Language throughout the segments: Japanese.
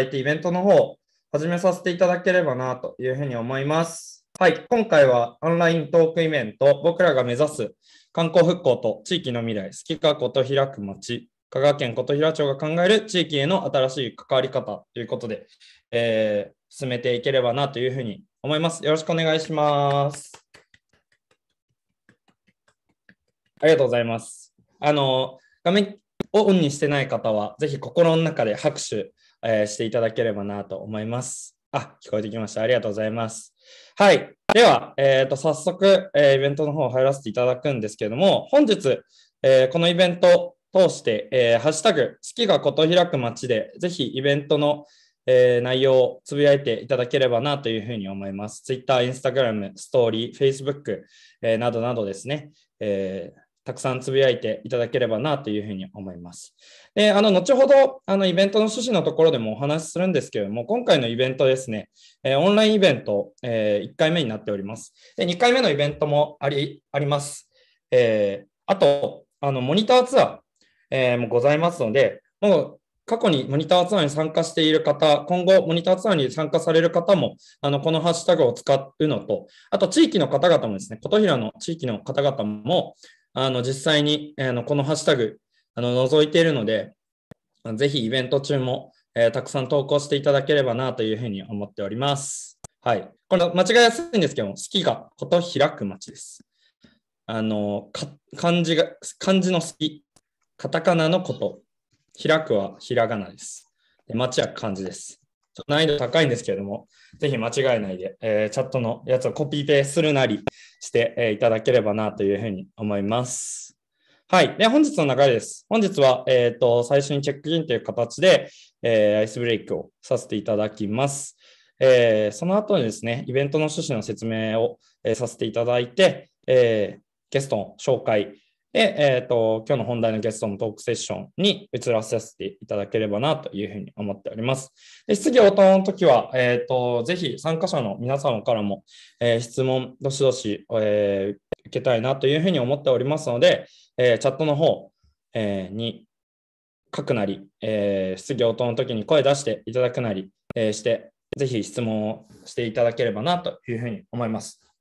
いてイベントの方、始めさせていただければなというふうに思います。はい、今回はオンライントークイベント、僕らが目指す観光復興と地域の未来、好きかこと開く町、香川県琴平町が考える地域への新しい関わり方ということで、えー、進めていければなというふうに思います。よろしくお願いします。ありがとうございます。あの、画面をオンにしてない方は、ぜひ心の中で拍手えー、していただければなと思います。あ、聞こえてきました。ありがとうございます。はい。では、えっ、ー、と、早速、えー、イベントの方入らせていただくんですけれども、本日、えー、このイベント通して、えハッシュタグ、好きがこと開く街で、ぜひイベントの、え内容をつぶやいていただければなというふうに思います。Twitter、Instagram、ストーリー、Facebook、えなどなどですね、えたくさんつぶやいていただければなというふうに思います。で、あの、後ほど、あの、イベントの趣旨のところでもお話しするんですけれども、今回のイベントですね、えー、オンラインイベント、えー、1回目になっております。で、2回目のイベントもあり、あります。えー、あと、あの、モニターツアー、えもございますので、もう、過去にモニターツアーに参加している方、今後モニターツアーに参加される方も、あの、このハッシュタグを使うのと、あと地域の方々もですね、琴平の地域の方々も、あの実際にあのこのハッシュタグあの覗いているので、ぜひイベント中も、えー、たくさん投稿していただければなというふうに思っております。はい。これ間違いやすいんですけども、好きがこと開く街です。あの、漢字が、漢字の好き、カタカナのこと、開くはひらがなです。で街は漢字です。難易度高いんですけれども、ぜひ間違えないで、えー、チャットのやつをコピペするなりして、えー、いただければなというふうに思います。はい。で、本日の流れです。本日は、えっ、ー、と、最初にチェックインという形で、えアイスブレイクをさせていただきます。えその後にですね、イベントの趣旨の説明を、えさせていただいて、えゲストの紹介、で、えっ、ー、と、今日の本題のゲストのトークセッションに移らさせていただければなというふうに思っております。で質疑応答の時は、えっ、ー、と、ぜひ参加者の皆様からも、えー、質問、どしどし、え受けたいなというふうに思っておりますので、えチャットの方、えに書くなり、え質疑応答の時に声出していただくなり、えして、ぜひ質問をしていただければなというふうに思います。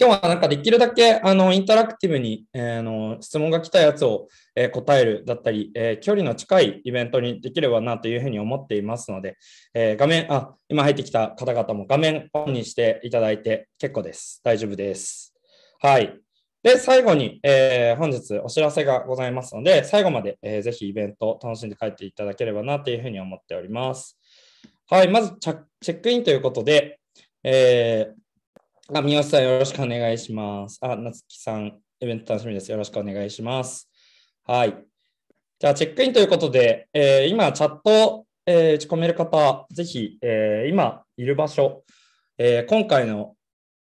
今日はなんかできるだけあのインタラクティブに、えー、の質問が来たやつを、えー、答えるだったり、えー、距離の近いイベントにできればなというふうに思っていますので、え画面、あ、今入ってきた方々も画面オンにしていただいて結構です。大丈夫です。はい。で、最後に、え本日お知らせがございますので、最後まで、えー、ぜひイベントを楽しんで帰っていただければなというふうに思っております。はい、まずチェックインということで、えーあ、三好さん、よろしくお願いします。あ、夏木さん、イベント楽しみです。よろしくお願いします。はい。じゃあ、チェックインということで、えー、今、チャット、えー、打ち込める方、ぜひ、えー、今いる場所、え今回の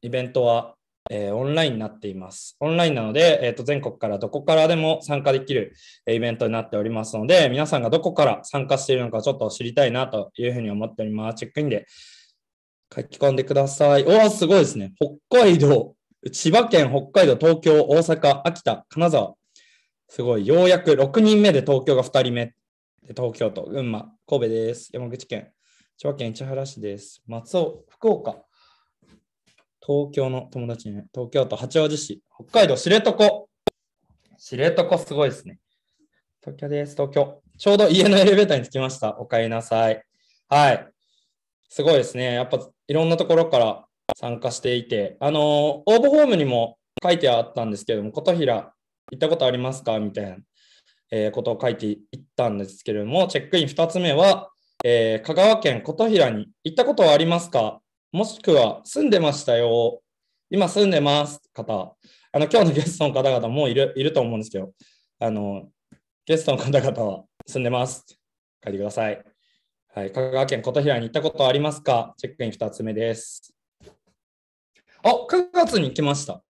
イベントは、えオンラインになっています。オンラインなので、えーと、全国からどこからでも参加できる、えイベントになっておりますので、皆さんがどこから参加しているのかちょっと知りたいなというふうに思っております。チェックインで書き込んでください。おお、すごいですね。北海道、千葉県、北海道、東京、大阪、秋田、金沢。すごい。ようやく6人目で東京が2人目。で東京都、群馬、神戸です。山口県、千葉県市原市です。松尾、福岡。東京の友達ね。東京都八王子市、北海道知床。知床すごいですね。東京です、東京。ちょうど家のエレベーターに着きました。お帰りなさい。はい。すごいですね。やっぱいろんなところから参加していて、あの応募フォームにも書いてあったんですけども、琴平、行ったことありますかみたいな、えー、ことを書いていったんですけれども、チェックイン2つ目は、えー、香川県琴平に行ったことはありますかもしくは住んでましたよ。今住んでます方、あの今日のゲストの方々もいるいると思うんですけど、あのゲストの方々は住んでます。書いてください。はい、香川県琴平に行ったことありますかチェックイン2つ目です。あ、9月に来ました。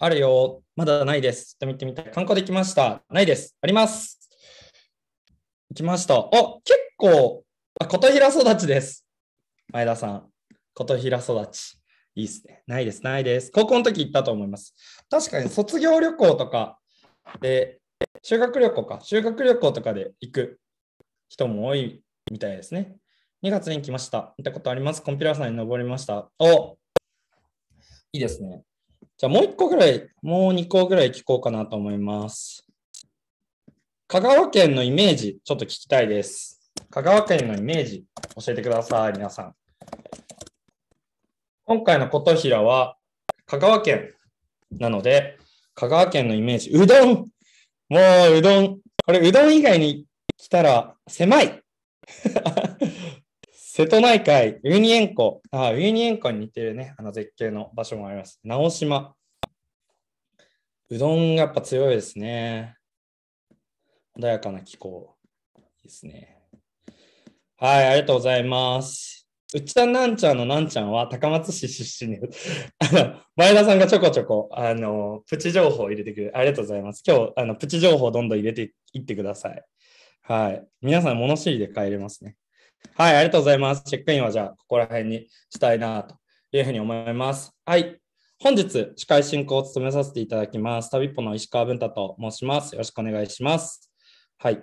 あるよ。まだないです。ちょっと見てみたい。観光できました。ないです。あります。来ました。あ、結構、あ琴平育ちです。前田さん。琴平育ち。いいですね。ないです、ないです。高校の時行ったと思います。確かに卒業旅行とかで、修学旅行か、修学旅行とかで行く人も多いみたいですね。2月に来ました。見たことあります。コンピューターさんに登りました。おいいですね。じゃあもう1個ぐらい、もう2個ぐらい聞こうかなと思います。香川県のイメージ、ちょっと聞きたいです。香川県のイメージ、教えてください、皆さん。今回の琴平は香川県なので、香川県のイメージ、うどんもううどんこれ、うどん以外に来たら狭い瀬戸内海、ウユニ塩湖。あ、ウユニ塩湖に似てるね。あの絶景の場所もあります。直島。うどんがやっぱ強いですね。穏やかな気候ですね。はい、ありがとうございます。う田ちゃんなんちゃんのなんちゃんは高松市出身で 前田さんがちょこちょこ、あの、プチ情報を入れてくる。ありがとうございます。今日、あの、プチ情報をどんどん入れていってください。はい。皆さん、物知りで帰れますね。はい、ありがとうございます。チェックインはじゃあ、ここら辺にしたいなというふうに思います。はい。本日、司会進行を務めさせていただきます。旅っぽの石川文太と申します。よろしくお願いします。はい。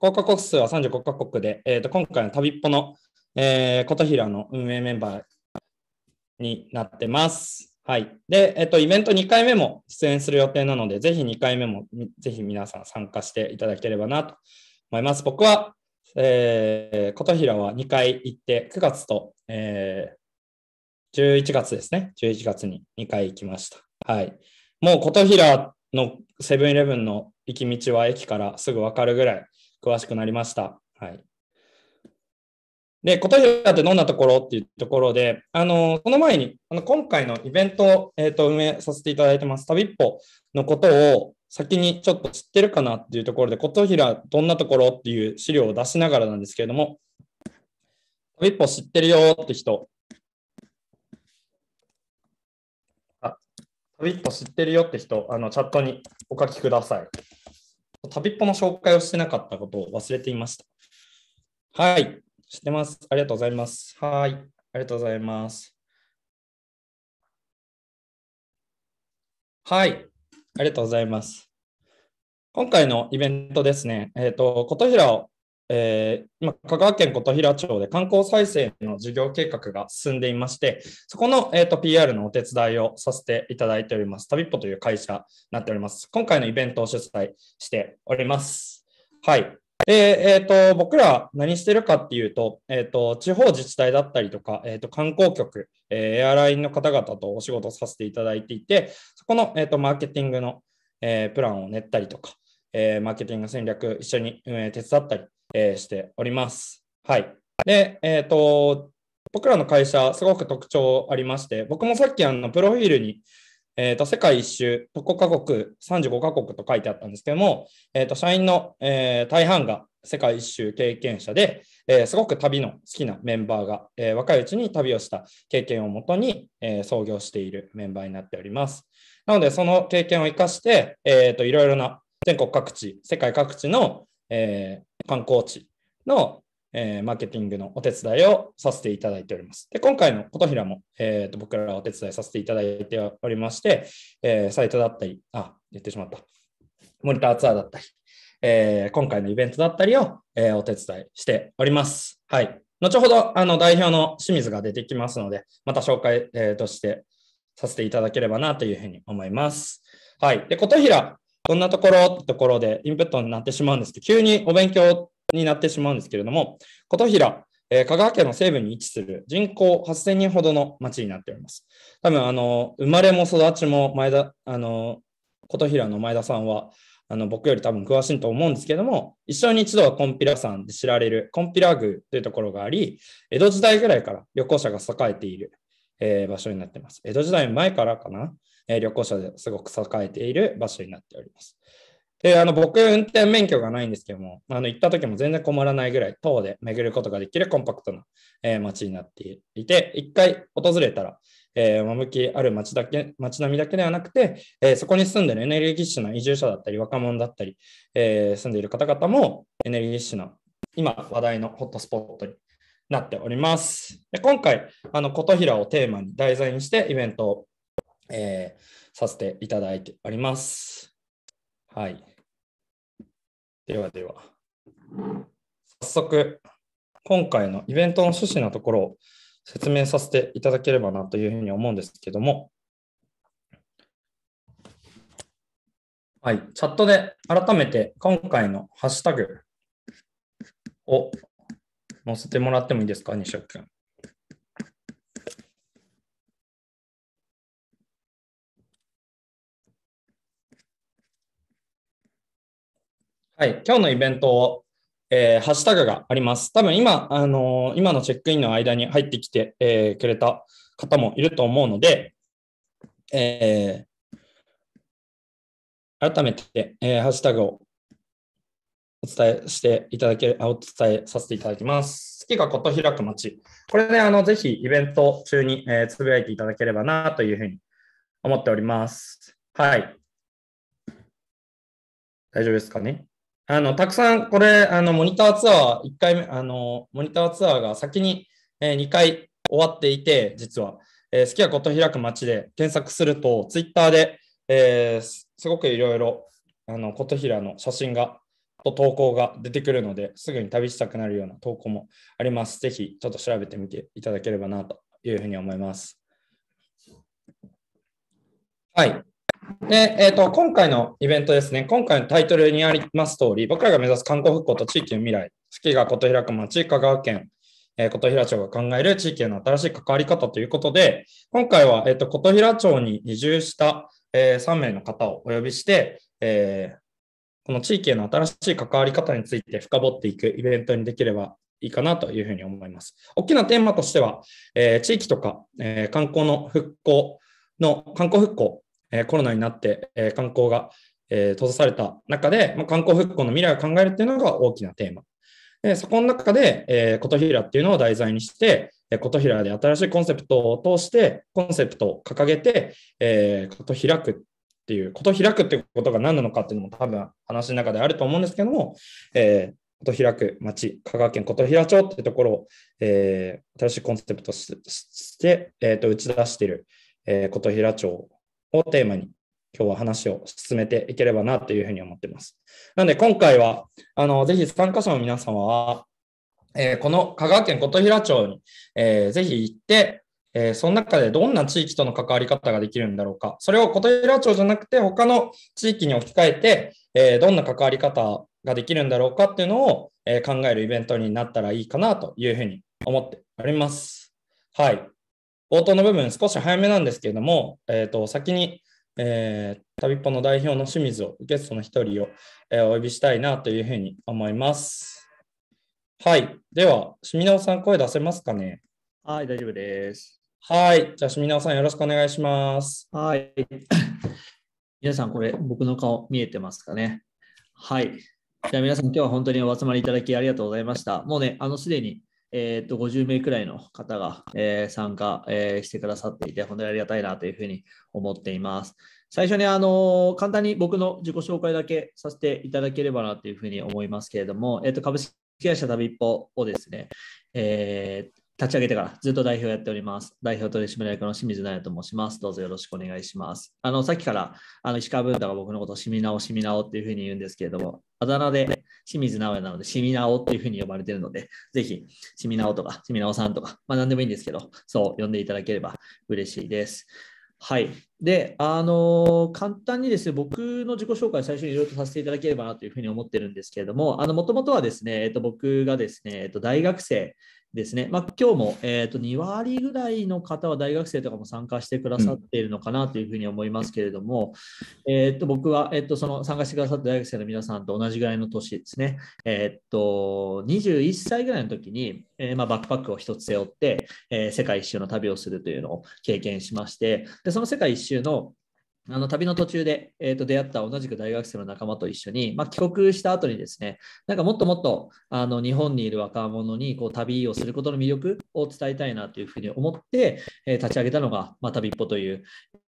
国家国数は35カ国で、えー、と今回の旅っぽの、えー、琴平の運営メンバーになってます。はい。で、えっ、ー、と、イベント2回目も出演する予定なので、ぜひ2回目もぜひ皆さん参加していただければなと思います。僕は、えー、琴平は2回行って、9月と、えー、11月ですね。11月に2回行きました。はい。もう琴平のセブンイレブンの行き道は駅からすぐ分かるぐらい詳しくなりました。はい。で、琴平ってどんなところっていうところで、あの、その前に、あの、今回のイベントを、えっ、ー、と、運営させていただいてます。旅っぽのことを先にちょっと知ってるかなっていうところで、琴平どんなところっていう資料を出しながらなんですけれども、旅っぽ知ってるよって人。あ、旅っぽ知ってるよって人、あの、チャットにお書きください。旅っぽの紹介をしてなかったことを忘れていました。はい。知ってます。ありがとうございます。はい。ありがとうございます。はい。ありがとうございます。今回のイベントですね、えっ、ー、と、琴平を、えー、今、香川県琴平町で観光再生の事業計画が進んでいまして、そこの、えーと、と PR のお手伝いをさせていただいております。旅っぽという会社になっております。今回のイベントを主催しております。はい。えー、えー、と、僕ら何してるかっていうと、えっ、ー、と、地方自治体だったりとか、えっ、と、観光局、えエアラインの方々とお仕事させていただいていて、そこの、えっ、と、マーケティングの、えプランを練ったりとか、えマーケティング戦略一緒に運営手伝ったり、えしております。はい。で、えっ、と、僕らの会社、すごく特徴ありまして、僕もさっきあのプロフィールに、えー、と、世界一周、特攻カ国、35カ国と書いてあったんですけども、えっ、ー、と、社員の、えー、大半が世界一周経験者で、えすごく旅の好きなメンバーが、え若いうちに旅をした経験をもとに、え創業しているメンバーになっております。なので、その経験を生かして、えっ、と、いろいろな全国各地、世界各地の、え観光地の、えー、マーケティングのお手伝いをさせていただいております。で今回の琴平も、えーと、僕らお手伝いさせていただいておりまして、えー、サイトだったり、あ、言ってしまった、モニターツアーだったり、えー、今回のイベントだったりを、えー、お手伝いしております。はい。後ほどあの代表の清水が出てきますので、また紹介、えー、としてさせていただければなというふうに思います。はい。で、琴平、こんなところところでインプットになってしまうんですけど、急にお勉強になってしまうんですけれども、琴平、えー、香川県の西部に位置する人口8000人ほどの町になっております。多分、あの、生まれも育ちも前田、あの、琴平の前田さんは、あの僕より多分詳しいと思うんですけども、一生に一度はコンピラ山で知られるコンピラ宮というところがあり、江戸時代ぐらいから旅行者が栄えている、えー、場所になっています。江戸時代前からかな、えー、旅行者ですごく栄えている場所になっております。で、あの、僕、運転免許がないんですけども、あの、行った時も全然困らないぐらい、塔で巡ることができるコンパクトな、えー、街になっていて、一回訪れたら、えー、きある街だけ、街並みだけではなくて、えー、そこに住んでるエネルギッシュな移住者だったり、若者だったり、えー、住んでいる方々もエネルギッシュな、今話題のホットスポットになっております。で今回、あの、琴平をテーマに題材にしてイベントを、えー、させていただいております。はい。ではでは、早速、今回のイベントの趣旨のところを説明させていただければなというふうに思うんですけども、はい、チャットで改めて今回のハッシュタグを載せてもらってもいいですか、西尾君。はい、今日のイベント、えー、ハッシュタグがあります。多分今、あのー、今のチェックインの間に入ってきて、えー、くれた方もいると思うので、えー、改めて、えー、ハッシュタグをお伝えしていただけ、る、お伝えさせていただきます。月がこと開く街。これね、あの、ぜひイベント中に、えー、つぶやいていただければなというふうに思っております。はい。大丈夫ですかねあの、たくさん、これ、あの、モニターツアー、1回目、あの、モニターツアーが先に、えー、2回終わっていて、実は、えー、好きはこと開く街で検索すると、ツイッターで、えー、すごくいろいろ、あの、琴平の写真が、と投稿が出てくるので、すぐに旅したくなるような投稿もあります。ぜひ、ちょっと調べてみていただければな、というふうに思います。はい。で、えっ、ー、と、今回のイベントですね、今回のタイトルにあります通り、僕らが目指す観光復興と地域の未来、月が琴平区町、香川県、え琴平町が考える地域への新しい関わり方ということで、今回は、えーと、琴平町に移住した、えー、3名の方をお呼びして、えー、この地域への新しい関わり方について深掘っていくイベントにできればいいかなというふうに思います。大きなテーマとしては、えー、地域とか、え観光の復興の観光復興えコロナになって、え観光が、え閉ざされた中で、ま観光復興の未来を考えるっていうのが大きなテーマ。でそこの中で、えー、琴平っていうのを題材にして、えー、琴平で新しいコンセプトを通して、コンセプトを掲げて、えー、琴開くっていう、こと開くっていうことが何なのかっていうのも多分話の中であると思うんですけども、えー、こと開く町、香川県琴平町っていうところを、えー、新しいコンセプトとして、えーと、と打ち出している、えー、琴平町をテーマに今日は話を進めていければなというふうに思っています。なので今回はあのぜひ参加者の皆様は、えー、この香川県琴平町に、えー、ぜひ行って、えー、その中でどんな地域との関わり方ができるんだろうか、それを琴平町じゃなくて他の地域に置き換えて、えどんな関わり方ができるんだろうかっていうのを、え考えるイベントになったらいいかなというふうに思っております。はい。冒頭の部分少し早めなんですけれども、えー、と先に、えー、旅っぽの代表の清水をゲストの一人を、えー、お呼びしたいなというふうに思います。はい。では、しみなおさん声出せますかねはい、大丈夫です。はい。じゃあ、しみなおさんよろしくお願いします。はい。皆さん、これ僕の顔見えてますかねはい。じゃあ皆さん、今日は本当にお集まりいただきありがとうございました。もうね、あの、すでにえー、と50名くらいの方が、えー、参加、えー、してくださっていて、本当にありがたいなというふうに思っています。最初に、あの簡単に僕の自己紹介だけさせていただければなというふうに思いますけれども、えー、と株式会社旅一歩をですね、えー、立ち上げてからずっと代表やっております。代表取締役の清水奈也と申します。どうぞよろしくお願いします。あの、さっきからあの石川文太が僕のことをしみなおしみなおっていうふうに言うんですけれども、あだ名で清水直也なので、しみなおっていうふうに呼ばれてるので、ぜひ、しみなおとか、しみなおさんとか、まあ何でもいいんですけど、そう呼んでいただければ嬉しいです。はい。で、あのー、簡単にですね、僕の自己紹介、最初にいろいろとさせていただければなというふうに思ってるんですけれども、あの、もともとはですね、えっと、僕がですね、えっと、大学生ですね、まあ、今日も、えー、と2割ぐらいの方は大学生とかも参加してくださっているのかなというふうに思いますけれども、うん、えー、と僕は、えー、とその参加してくださった大学生の皆さんと同じぐらいの年ですね、えー、と21歳ぐらいの時に、えー、まあ、バックパックを1つ背負って、えー、世界一周の旅をするというのを経験しましてでその世界一周のあの旅の途中で、えー、と出会った同じく大学生の仲間と一緒に、まあ、帰国した後にですね、なんかもっともっとあの日本にいる若者にこう旅をすることの魅力を伝えたいなというふうに思って、えー、立ち上げたのが、まあ、旅っぽという、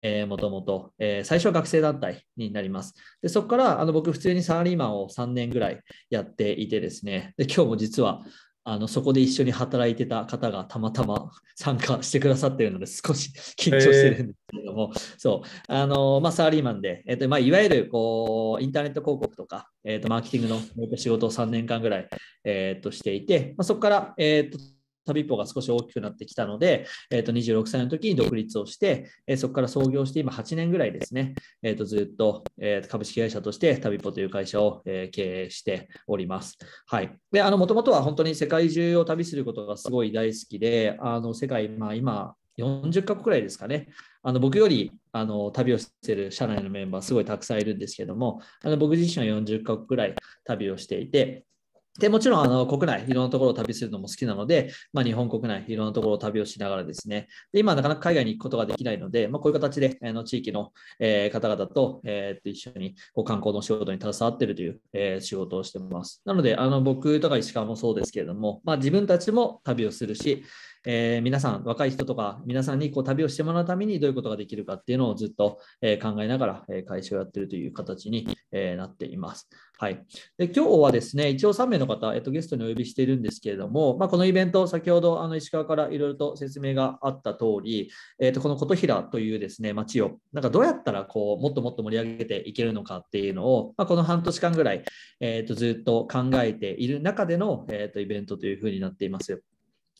えー、もともと、えー、最初は学生団体になります。でそこからあの僕、普通にサラリーマンを3年ぐらいやっていてですね、で今日も実はあのそこで一緒に働いてた方がたまたま 参加してくださってるので少し緊張してるんですけれども、えー、そうあのまあ、サラリーマンで、えーとまあ、いわゆるこうインターネット広告とか、えーと、マーケティングの仕事を3年間ぐらい、えーと、していて、まあ、そこから、えーと旅っぽが少し大きくなってきたので、えー、と26歳の時に独立をして、えそこから創業して今8年ぐらいですね、えー、とずっと、え株式会社として旅っぽという会社を、え経営しております。はい。で、あの、もともとは本当に世界中を旅することがすごい大好きで、あの、世界、まあ今、40カ国くらいですかね。あの僕よりあの旅をしている社内のメンバーすごいたくさんいるんですけども、あの僕自身は40カ国くらい旅をしていて、で、もちろん、あの、国内、いろんなところを旅するのも好きなので、まあ、日本国内、いろんなところを旅をしながらですね、で今、なかなか海外に行くことができないので、まあ、こういう形で、あの、地域の、えー、方々と、えー、と一緒に、こう、観光の仕事に携わっているという、えー、仕事をしてます。なので、あの、僕とか石川もそうですけれども、まあ、自分たちも旅をするし、えー、皆さん、若い人とか、皆さんにこう旅をしてもらうためにどういうことができるかっていうのをずっと、え考えながら、え会社をやってるという形に、えなっています。はい、で今日はですね、一応3名の方、えっと、ゲストにお呼びしているんですけれども、まあ、このイベント、先ほどあの石川からいろいろと説明があった通り、えっと、この琴平というですね、町を、なんかどうやったらこうもっともっと盛り上げていけるのかっていうのを、まあ、この半年間ぐらい、えっと、ずっと考えている中での、えっと、イベントというふうになっています。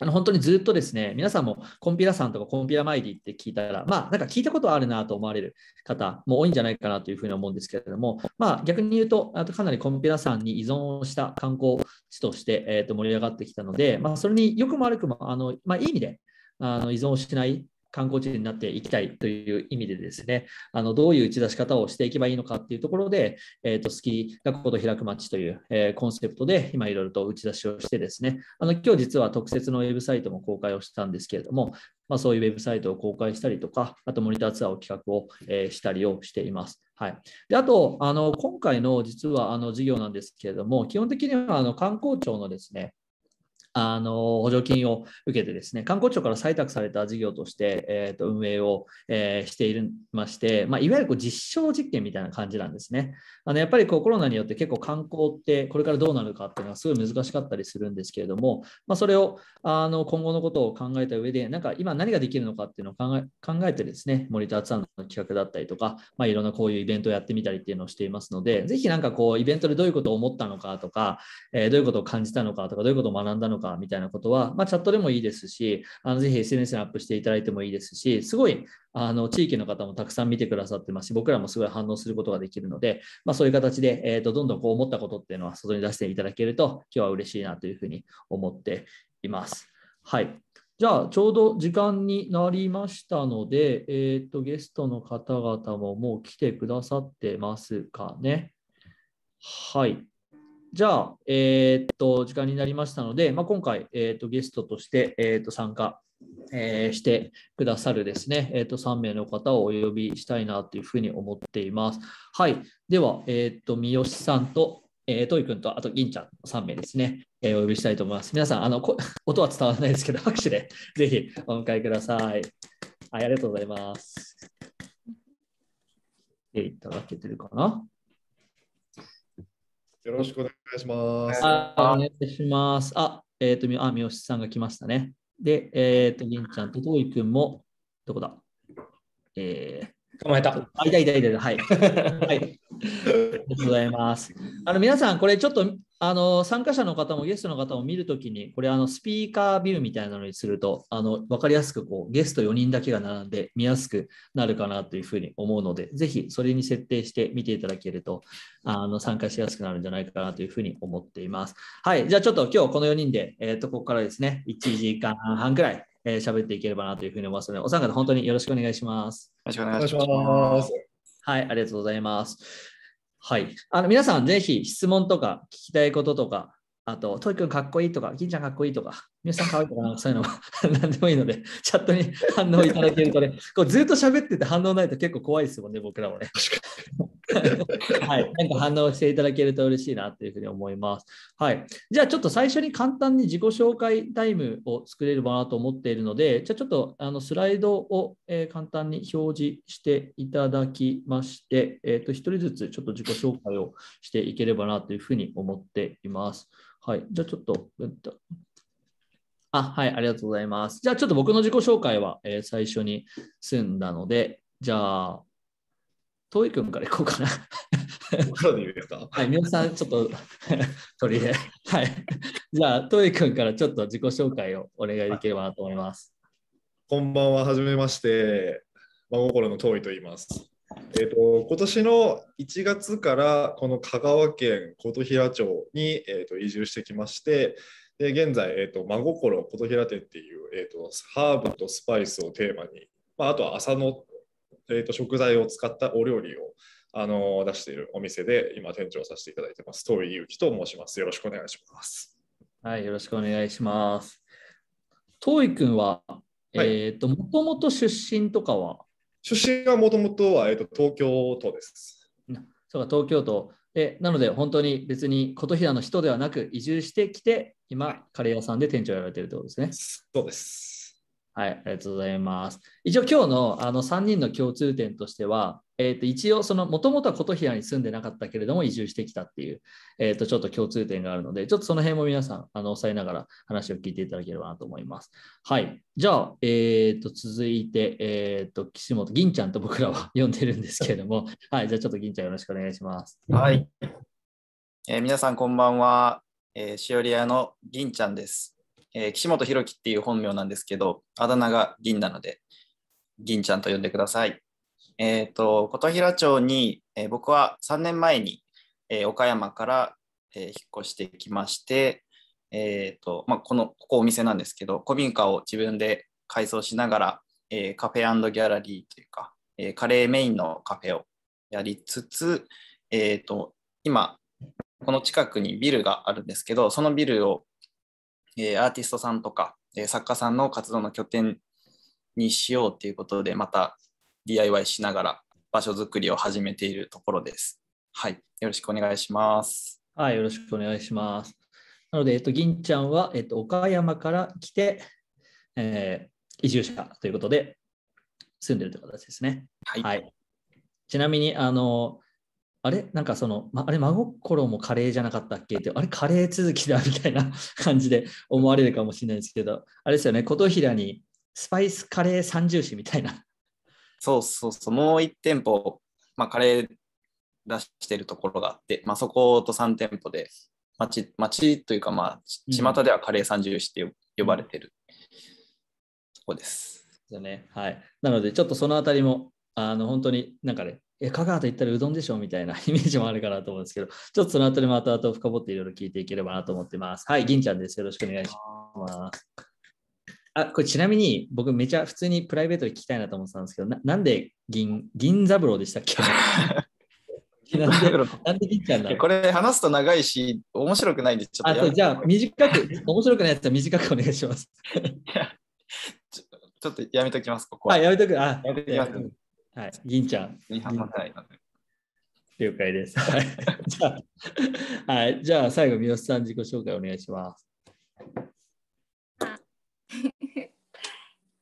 あの本当にずっとですね、皆さんもコンピラさんとかコンピラマイディって聞いたら、まあなんか聞いたことあるなと思われる方も多いんじゃないかなというふうに思うんですけれども、まあ逆に言うと、あとかなりコンピラさんに依存した観光地として、えー、と盛り上がってきたので、まあそれによくも悪くも、あのまあいい意味であの依存しない観光地になっていきたいという意味でですね、あのどういう打ち出し方をしていけばいいのかっていうところで、えーと、スキーがこと開く街という、えー、コンセプトで今いろいろと打ち出しをしてですね、あの今日実は特設のウェブサイトも公開をしたんですけれども、まあ、そういうウェブサイトを公開したりとか、あとモニターツアーを企画を、えー、したりをしています。はい、であとあの、今回の実はあの事業なんですけれども、基本的にはあの観光庁のですね、あの補助金を受けてですね、観光庁から採択された事業として、えー、と運営を、えー、しているまして、まあ、いわゆるこう実証実験みたいな感じなんですね。あのやっぱりこうコロナによって結構観光ってこれからどうなるかっていうのはすごい難しかったりするんですけれども、まあ、それをあの今後のことを考えた上で、なんか今何ができるのかっていうのを考え考えてですね、森田さんの企画だったりとか、まあ、いろんなこういうイベントをやってみたりっていうのをしていますので、ぜひなんかこうイベントでどういうことを思ったのかとか、えー、どういうことを感じたのかとか、どういうことを学んだのかかみたいなことは、まあ、チャットでもいいですし、あのぜひ SNS にアップしていただいてもいいですし、すごいあの地域の方もたくさん見てくださってますし、僕らもすごい反応することができるので、まあ、そういう形で、えーと、どんどんこう思ったことっていうのは外に出していただけると、今日は嬉しいなというふうに思っています。はい。じゃあ、ちょうど時間になりましたので、えっ、ー、と、ゲストの方々ももう来てくださってますかね。はい。じゃあ、えー、っと、時間になりましたので、まあ、今回、えー、っと、ゲストとして、えー、っと、参加、えー、してくださるですね、えっと、3名の方をお呼びしたいなというふうに思っています。はい。では、えっと、三好さんと、えー、トイ君と、あと、銀ちゃん3名ですね、えお呼びしたいと思います。皆さん、あの、音は伝わらないですけど、拍手でぜひお迎えください。はい、ありがとうございます。えいただけてるかなよろしくお願いします。あお願いします。あ、えっ、ー、と、あ、三好さんが来ましたね。で、えっ、ー、と、銀ちゃんと遠井くんも、どこだえー、捕まえた。あ、いたいたいた、はい。はい。ありがとうございます。あの皆さん、これちょっとあの参加者の方もゲストの方も見るときに、これあのスピーカービューみたいなのにすると、あの分かりやすくこうゲスト4人だけが並んで見やすくなるかなというふうに思うので、ぜひそれに設定して見ていただけるとあの参加しやすくなるんじゃないかなというふうに思っています。はい、じゃあちょっと今日この4人で、えー、とここからですね、1時間半くらいえー、っていければなというふうに思いますので、お三方本当によろしくお願いします。よろしくお願いします。はい、ありがとうございます。はい。あの、皆さん、ぜひ質問とか聞きたいこととか、あと、トイ君かっこいいとか、銀ちゃんかっこいいとか、皆さん可愛いとかそういうのは何でもいいので、チャットに反応いただけるとね、こうずっと喋ってて反応ないと結構怖いですもんね、僕らもね。はい、なんか反応していただけると嬉しいなというふうに思います。はい、じゃあちょっと最初に簡単に自己紹介タイムを作れればなと思っているので、じゃあちょっとあのスライドを、え簡単に表示していただきまして、えー、と1人ずつちょっと自己紹介をしていければなというふうに思っています。はい、じゃあちょっと、あ、はい、ありがとうございます。じゃあ、ちょっと僕の自己紹介は、えー、最初に済んだので、じゃあ、遠い君からいこうかな。でか。はい、皆さん、ちょっと取り入れ。はい。じゃあ、遠い君からちょっと自己紹介をお願いできればなと思います。こんばんは、はじめまして。真心の遠いと言います。えーと、今年の1月からこの香川県琴平町に、えーと移住してきまして、で、現在、えっ、ー、と、真心琴平店っていう、えっ、ー、と、ハーブとスパイスをテーマに、まあ、あとは朝の、えっ、ー、と、食材を使ったお料理を、あの出しているお店で、今、店長させていただいてます。遠井祐樹と申します。よろしくお願いします。はい、よろしくお願いします。遠井君は、はい、えっ、と、もともと出身とかは出身はもともとは、えーと東京都です。そうか、東京都。えなので、本当に別に琴平の人ではなく、移住してきて、今、カレー屋さんで店長やられてるってことですね。そうです。はい、ありがとうございます。一応、今日のあの3人の共通点としては、えーと、一応そのもともとは琴平に住んでなかったけれども移住してきたっていう、えーと、ちょっと共通点があるのでちょっとその辺も皆さんあの抑えながら話を聞いていただければなと思います。はい。じゃあ、えーと、と続いて、えー、と岸本銀ちゃんと僕らは呼んでるんですけれども、はい。じゃあちょっと銀ちゃんよろしくお願いします。はい。えー、皆さんこんばんは。えー、しおり屋の銀ちゃんです。えー、岸本弘樹っていう本名なんですけど、あだ名が銀なので、銀ちゃんと呼んでください。えー、と、琴平町に、えー、僕は3年前に、えー、岡山から、え引っ越してきまして、えと、まあ、この、ここお店なんですけど、古民家を自分で改装しながら、えカフェギャラリーというか、えカレーメインのカフェをやりつつ、えと、今、この近くにビルがあるんですけど、そのビルを、えアーティストさんとか、え作家さんの活動の拠点にしようということで、また DIY しながら場所づくりを始めているところです。はい、よろしくお願いします。はい、よろしくお願いします。なので、えっと、銀ちゃんは、えっと、岡山から来て、えー、移住者ということで、住んでるという形ですね。はい、はい、ちなみに、あの、あれなんかその、ま、あれ、真心もカレーじゃなかったっけって、あれ、カレー続きだみたいな 感じで思われるかもしれないですけど、あれですよね、琴平にスパイスカレー三重視みたいなそうそうそう、もう1店舗、まあ、カレー出してるところがあって、まあ、そこと3店舗で、町町というか、まあ、巷ではカレー三重市って呼ばれてるとこです。だね、はい。なので、ちょっとそのあたりも、あの本当になんかね、え、香川と言ったらうどんでしょみたいな イメージもあるかなと思うんですけど、ちょっとそのあたりも後々深掘っていろいろ聞いていければなと思ってます。はい、銀ちゃんです。よろしくお願いします。あこれちなみに僕めちゃ普通にプライベートで聞きたいなと思ってたんですけどななんで銀銀三郎でしたっけ なんで銀ちゃんだこれ話すと長いし面白くないんでちょっとあとじゃあ短く面白くないやつは短くお願いします ちょちょっとやめときますここはあやめとくあやめときますはい銀ちゃん了解です。じゃあ、はい、じゃあ最後、三好さん、自己紹介お願いします。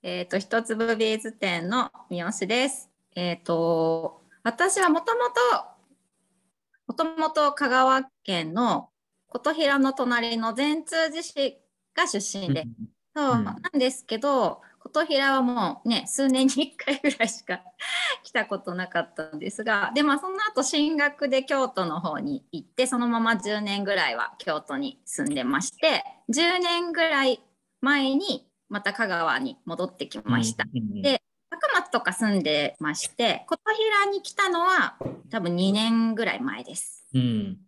えっと、一粒ビーズ店の三好です。えっ、ー、と、私はもともと、もともと香川県の琴平の隣の善通寺市が出身で、そう、なんですけど、琴平はもうね、数年に1回ぐらいしか来たことなかったんですが、で、まあその後進学で京都の方に行って、そのまま10年ぐらいは京都に住んでまして、10年ぐらい前にまた香川に戻ってきました。で高松とか住んでまして琴平に来たのは多分2年ぐらい前です。うん、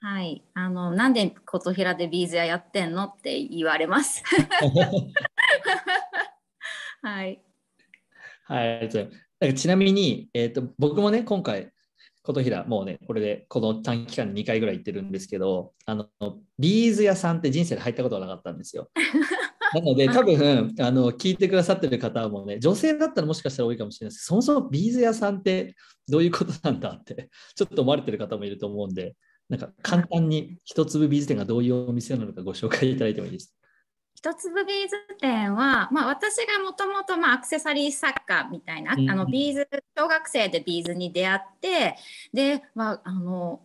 はい、あのなんで琴平でビーズ屋やってんのって言われます。はい。はい、じゃあちなみに、えーと、僕もね今回琴平もうねこれでこの短期間で2回ぐらい行ってるんですけどあのビーズ屋さんって人生で入ったことはなかったんですよ。なので、多分あの聞いてくださってる方もね、女性だったらもしかしたら多いかもしれないですそもそもビーズ屋さんってどういうことなんだって、ちょっと思われてる方もいると思うんで、なんか簡単に一粒ビーズ店がどういうお店なのかご紹介いただいてもいいです。一粒ビーズ店は、まあ、私がもともとアクセサリー作家みたいな、うん、あのビーズ小学生でビーズに出会ってで、まあ、あの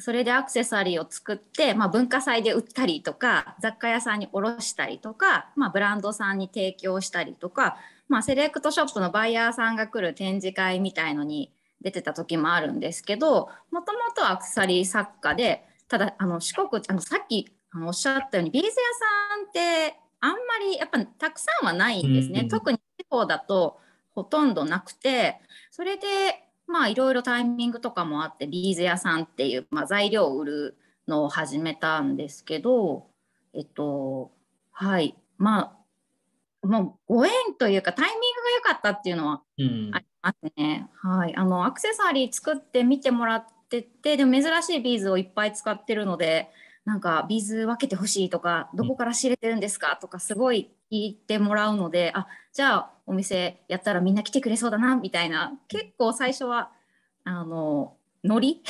それでアクセサリーを作って、まあ、文化祭で売ったりとか雑貨屋さんに卸したりとか、まあ、ブランドさんに提供したりとか、まあ、セレクトショップのバイヤーさんが来る展示会みたいのに出てた時もあるんですけどもともとアクセサリー作家でただあの四国あのさっきあのおっしゃったようにビーズ屋さんってあんまりやっぱたくさんはないんですね。うんうん、特に地方だとほとんどなくてそれでまあいろいろタイミングとかもあってビーズ屋さんっていう、まあ、材料を売るのを始めたんですけどえっとはいまあもうご縁というかタイミングが良かったっていうのはありますね。うん、はい、あのアクセサリー作ってみてもらっててでも珍しいビーズをいっぱい使ってるのでなんかビーズ分けてほしいとかどこから仕入れてるんですかとかすごい聞いてもらうのであじゃあお店やったらみんな来てくれそうだなみたいな結構最初はあのノリ、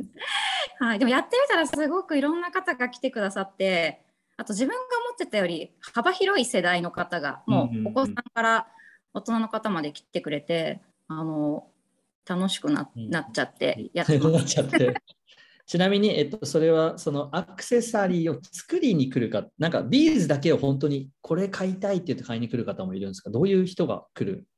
はい、でもやってみたらすごくいろんな方が来てくださってあと自分が思ってたより幅広い世代の方がもうお子さんから大人の方まで来てくれてあの楽しくなっちゃってやってます。ちなみに、えっと、それはそのアクセサリーを作りに来るか、なんかビーズだけを本当にこれ買いたいって言って買いに来る方もいるんですかどういう人が来る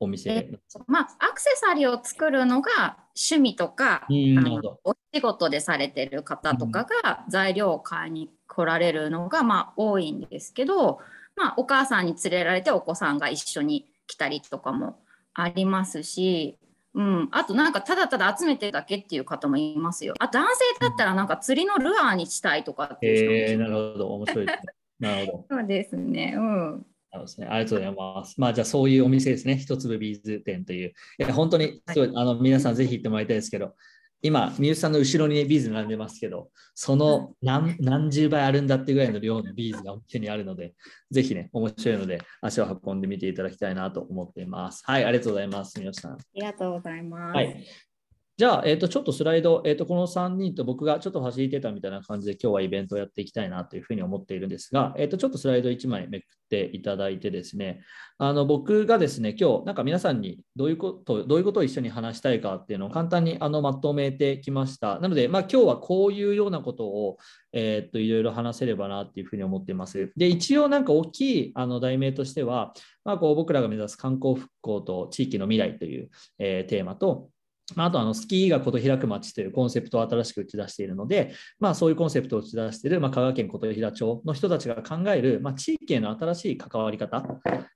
お店まあ、アクセサリーを作るのが趣味とか、うん、お仕事でされてる方とかが材料を買いに来られるのがまあ多いんですけど、まあ、お母さんに連れられてお子さんが一緒に来たりとかもありますしうん、あとなんかただただ集めてるだけっていう方もいますよ。あ男性だったらなんか釣りのルアーにしたいとかっていう人も、えー、なるほど面白いですね。なるほど。そうですね。うん。そうですね、ありがとうございます。まあ、じゃあ、そういうお店ですね、一粒ビーズ店という。いや、本当に、はい、あの皆さん、ぜひ行ってもらいたいですけど、今、三好さんの後ろに、ね、ビーズ並んでますけど、その何何十倍あるんだってぐらいの量のビーズが手にあるので、ぜひね、面白いので、足を運んでみていただきたいなと思っています。はい、ありがとうございます、みよさん。ありがとうございます。はい、じゃあ、えー、とちょっとスライド、えー、とこの3人と僕がちょっとファシリテーターみたいな感じで今日はイベントをやっていきたいなというふうに思っているんですが、えー、とちょっとスライド1枚めくっていただいてですね、あの僕がですね、今日なんか皆さんにどういうことどういうことを一緒に話したいかっていうのを簡単にあのまとめてきました。なので、まあ、今日はこういうようなことを、えー、といろいろ話せればなというふうに思っています。で、一応なんか大きいあの題名としては、まあ、こう僕らが目指す観光復興と地域の未来という、えー、テーマと、まあ、あとあのスキーがこと開く街というコンセプトを新しく打ち出しているので、まあ、そういうコンセプトを打ち出している、まあ、香川県琴平町の人たちが考える、まあ、地域への新しい関わり方、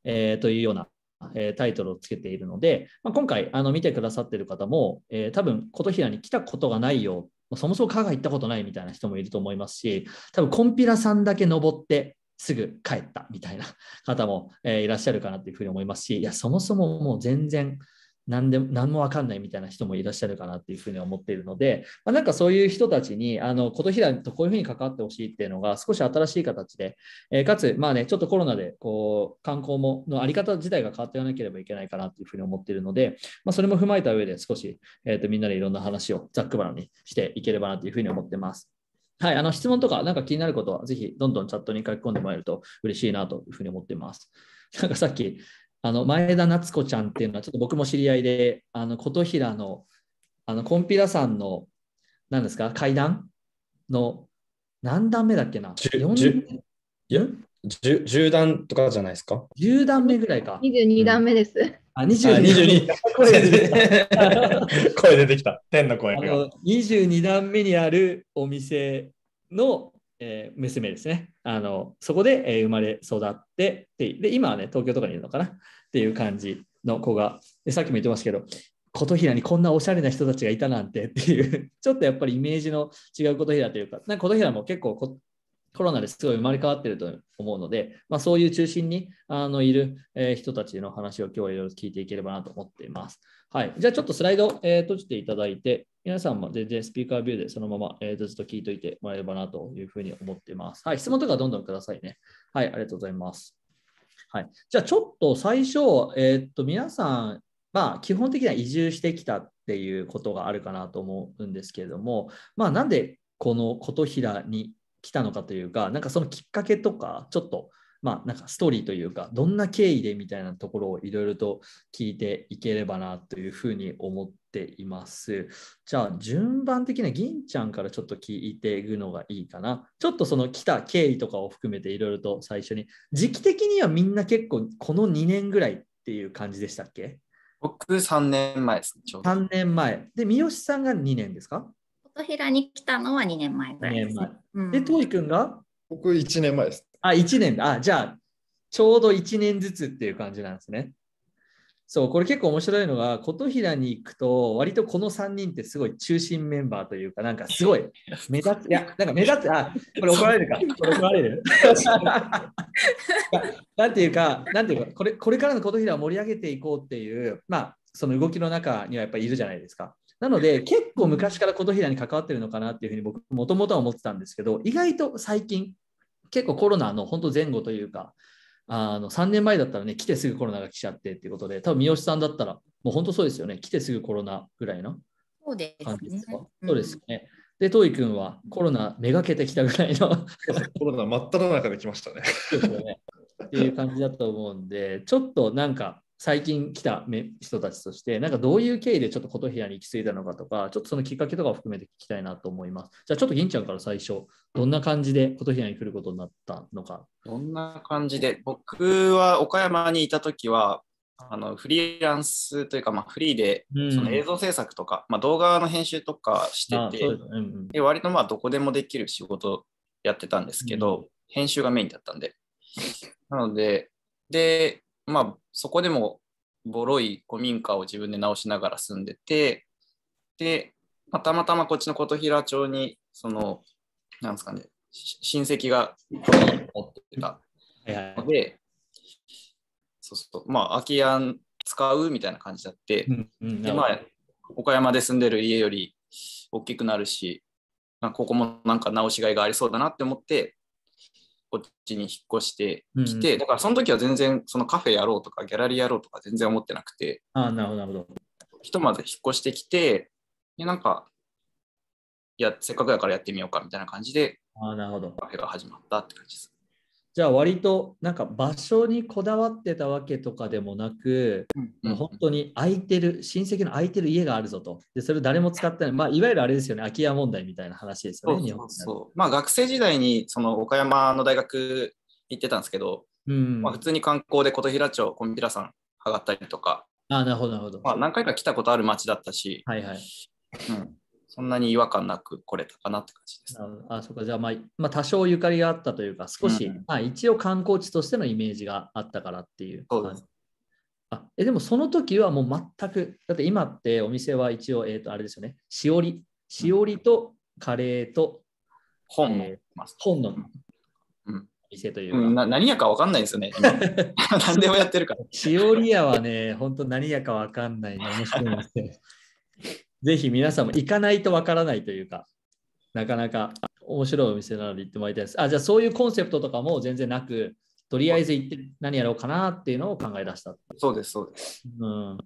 えー、というような、えー、タイトルをつけているので、まあ、今回あの見てくださっている方も、えー、多分琴平に来たことがないよそもそも香川行ったことないみたいな人もいると思いますし多分コンピラさんだけ登ってすぐ帰ったみたいな方も、えー、いらっしゃるかなというふうに思いますしいやそもそももう全然何で何も分かんないみたいな人もいらっしゃるかなっていうふうに思っているので、まあ、なんかそういう人たちにあの琴平とこういうふうに関わってほしいっていうのが少し新しい形で、えー、かつまあねちょっとコロナでこう観光ものあり方自体が変わっていかなければいけないかなっていうふうに思っているので、まあ、それも踏まえた上で少し、えーと、みんなでいろんな話をざっくばらにしていければなというふうに思ってます。はい、あの質問とか、なんか気になることは、ぜひどんどんチャットに書き込んでもらえると嬉しいなというふうに思っています。なんかさっき、あの前田夏子ちゃんっていうのはちょっと僕も知り合いであの琴平のあのコンピラさんの何ですか階段の何段目だっけな十十 10, 10段とかじゃないですか十段目ぐらいか。二十二段目です。うんあ、22。声出てきた。声出てきた。天の声が。十二段目にあるお店のえー、娘ですねあのそこで、えー、生まれ育ってで今はね東京とかにいるのかなっていう感じの子がさっきも言ってましたけど琴平にこんなおしゃれな人たちがいたなんてっていう ちょっとやっぱりイメージの違う琴平というかなんか琴平も結構こコロナですごい生まれ変わってると思うので、まあ、そういう中心にあのいる、えー、人たちの話を今日いろいろ聞いていければなと思っています。はい。じゃあちょっとスライド、えー、閉じていただいて、皆さんも全然スピーカービューでそのまま、えー、ずっと聞いといてもらえればなというふうに思っています。はい。質問とかどんどんくださいね。はい。ありがとうございます。はい。じゃあちょっと最初、えー、っと、皆さん、まあ、基本的には移住してきたっていうことがあるかなと思うんですけれども、まあ、なんでこの琴平に来たのかというか、なんかそのきっかけとか、ちょっとまあ、なんかストーリーというか、どんな経緯でみたいなところをいろいろと聞いていければなというふうに思っています。じゃあ、順番的な銀ちゃんからちょっと聞いていくのがいいかな。ちょっとその来た経緯とかを含めていろいろと最初に、時期的にはみんな結構この2年ぐらいっていう感じでしたっけ僕3年前です、ね。3年前。で、三好さんが2年ですか琴平に来たのは2年前ぐらいです、ね。年前。で、トイ君が僕1年前です。あ、1年だ。あ、じゃあ、ちょうど1年ずつっていう感じなんですね。そう、これ結構面白いのが、琴平に行くと、割とこの3人ってすごい中心メンバーというか、なんかすごい目立つ、いや、なんか目立つ、あ、これ怒られるか、これ怒られる。なんていうか、なんていうか、これこれからの琴平を盛り上げていこうっていう、まあ、その動きの中にはやっぱりいるじゃないですか。なので、結構昔から琴平に関わってるのかなっていうふうに僕、もともとは思ってたんですけど、意外と最近、結構コロナの本当前後というか、あの3年前だったらね、来てすぐコロナが来ちゃってっていうことで、多分三好さんだったら、もう本当そうですよね、来てすぐコロナぐらいの感じですか。そうですね。うん、ね。で、遠井君はコロナめがけてきたぐらいの コロナ真っ只中で来ましたね。ですよね。っていう感じだと思うんで、ちょっとなんか、最近来た人たちとして、なんかどういう経緯でちょっと琴平に行き着いたのかとか、ちょっとそのきっかけとかを含めて聞きたいなと思います。じゃあちょっと銀ちゃんから最初、どんな感じで琴平に来ることになったのか。どんな感じで、僕は岡山にいた時は、あのフリーランスというか、まあ、フリーでその映像制作とか、うん、まあ、動画の編集とかしてて、で、うんうん、割とまあどこでもできる仕事やってたんですけど、うん、編集がメインだったんで。なので、で、まあ、そこでもボロい古民家を自分で直しながら住んでて、で、まあ、たまたまこっちの琴平町に、その、なんですかね、親戚が持ってたので、そうすると、まあ、空き家使うみたいな感じだって、うんで、まあ、岡山で住んでる家より大きくなるし、ここもなんか直しがいがありそうだなって思って、こっちに引っ越してきて、うん、だからその時は全然そのカフェやろうとかギャラリーやろうとか全然思ってなくてあなるほどひとまず引っ越してきてでなんかいやせっかくやからやってみようかみたいな感じであなるほどカフェが始まったって感じですじゃあ割となんか場所にこだわってたわけとかでもなく、うん、本当に空いてる親戚の空いてる家があるぞとでそれ誰も使ってない、まあ、いわゆるあれですよね空き家問題みたいな話ですよねそうまあ、学生時代にその岡山の大学行ってたんですけど、うんまあ、普通に観光で琴平町コンピラさん上がったりとかあなるほどなるほど、あ、何回か来たことある町だったし、はいはいうん、そんなに違和感なく来れたかなって感じです。あそこじゃあ、まあ、まあ、多少ゆかりがあったというか、少し、うん、まあ、一応観光地としてのイメージがあったからっていう。そうですあえでもその時はもう全く、だって今ってお店は一応、えっ、ー、と、あれですよね、しおり、しおりとカレーと、本の、えー、本の、うん店というか、うん、何やか分かんないですよね。何でもやってるから。しおり屋はね、本当何やか分かんない、ね、面白いですね。ぜひ皆さんも行かないとわからないというか、なかなか面白いお店なので行ってもらいたいです。あ、じゃあそういうコンセプトとかも全然なく、とりあえず行って何やろうかなっていうのを考え出した。そうです、そうです。うん。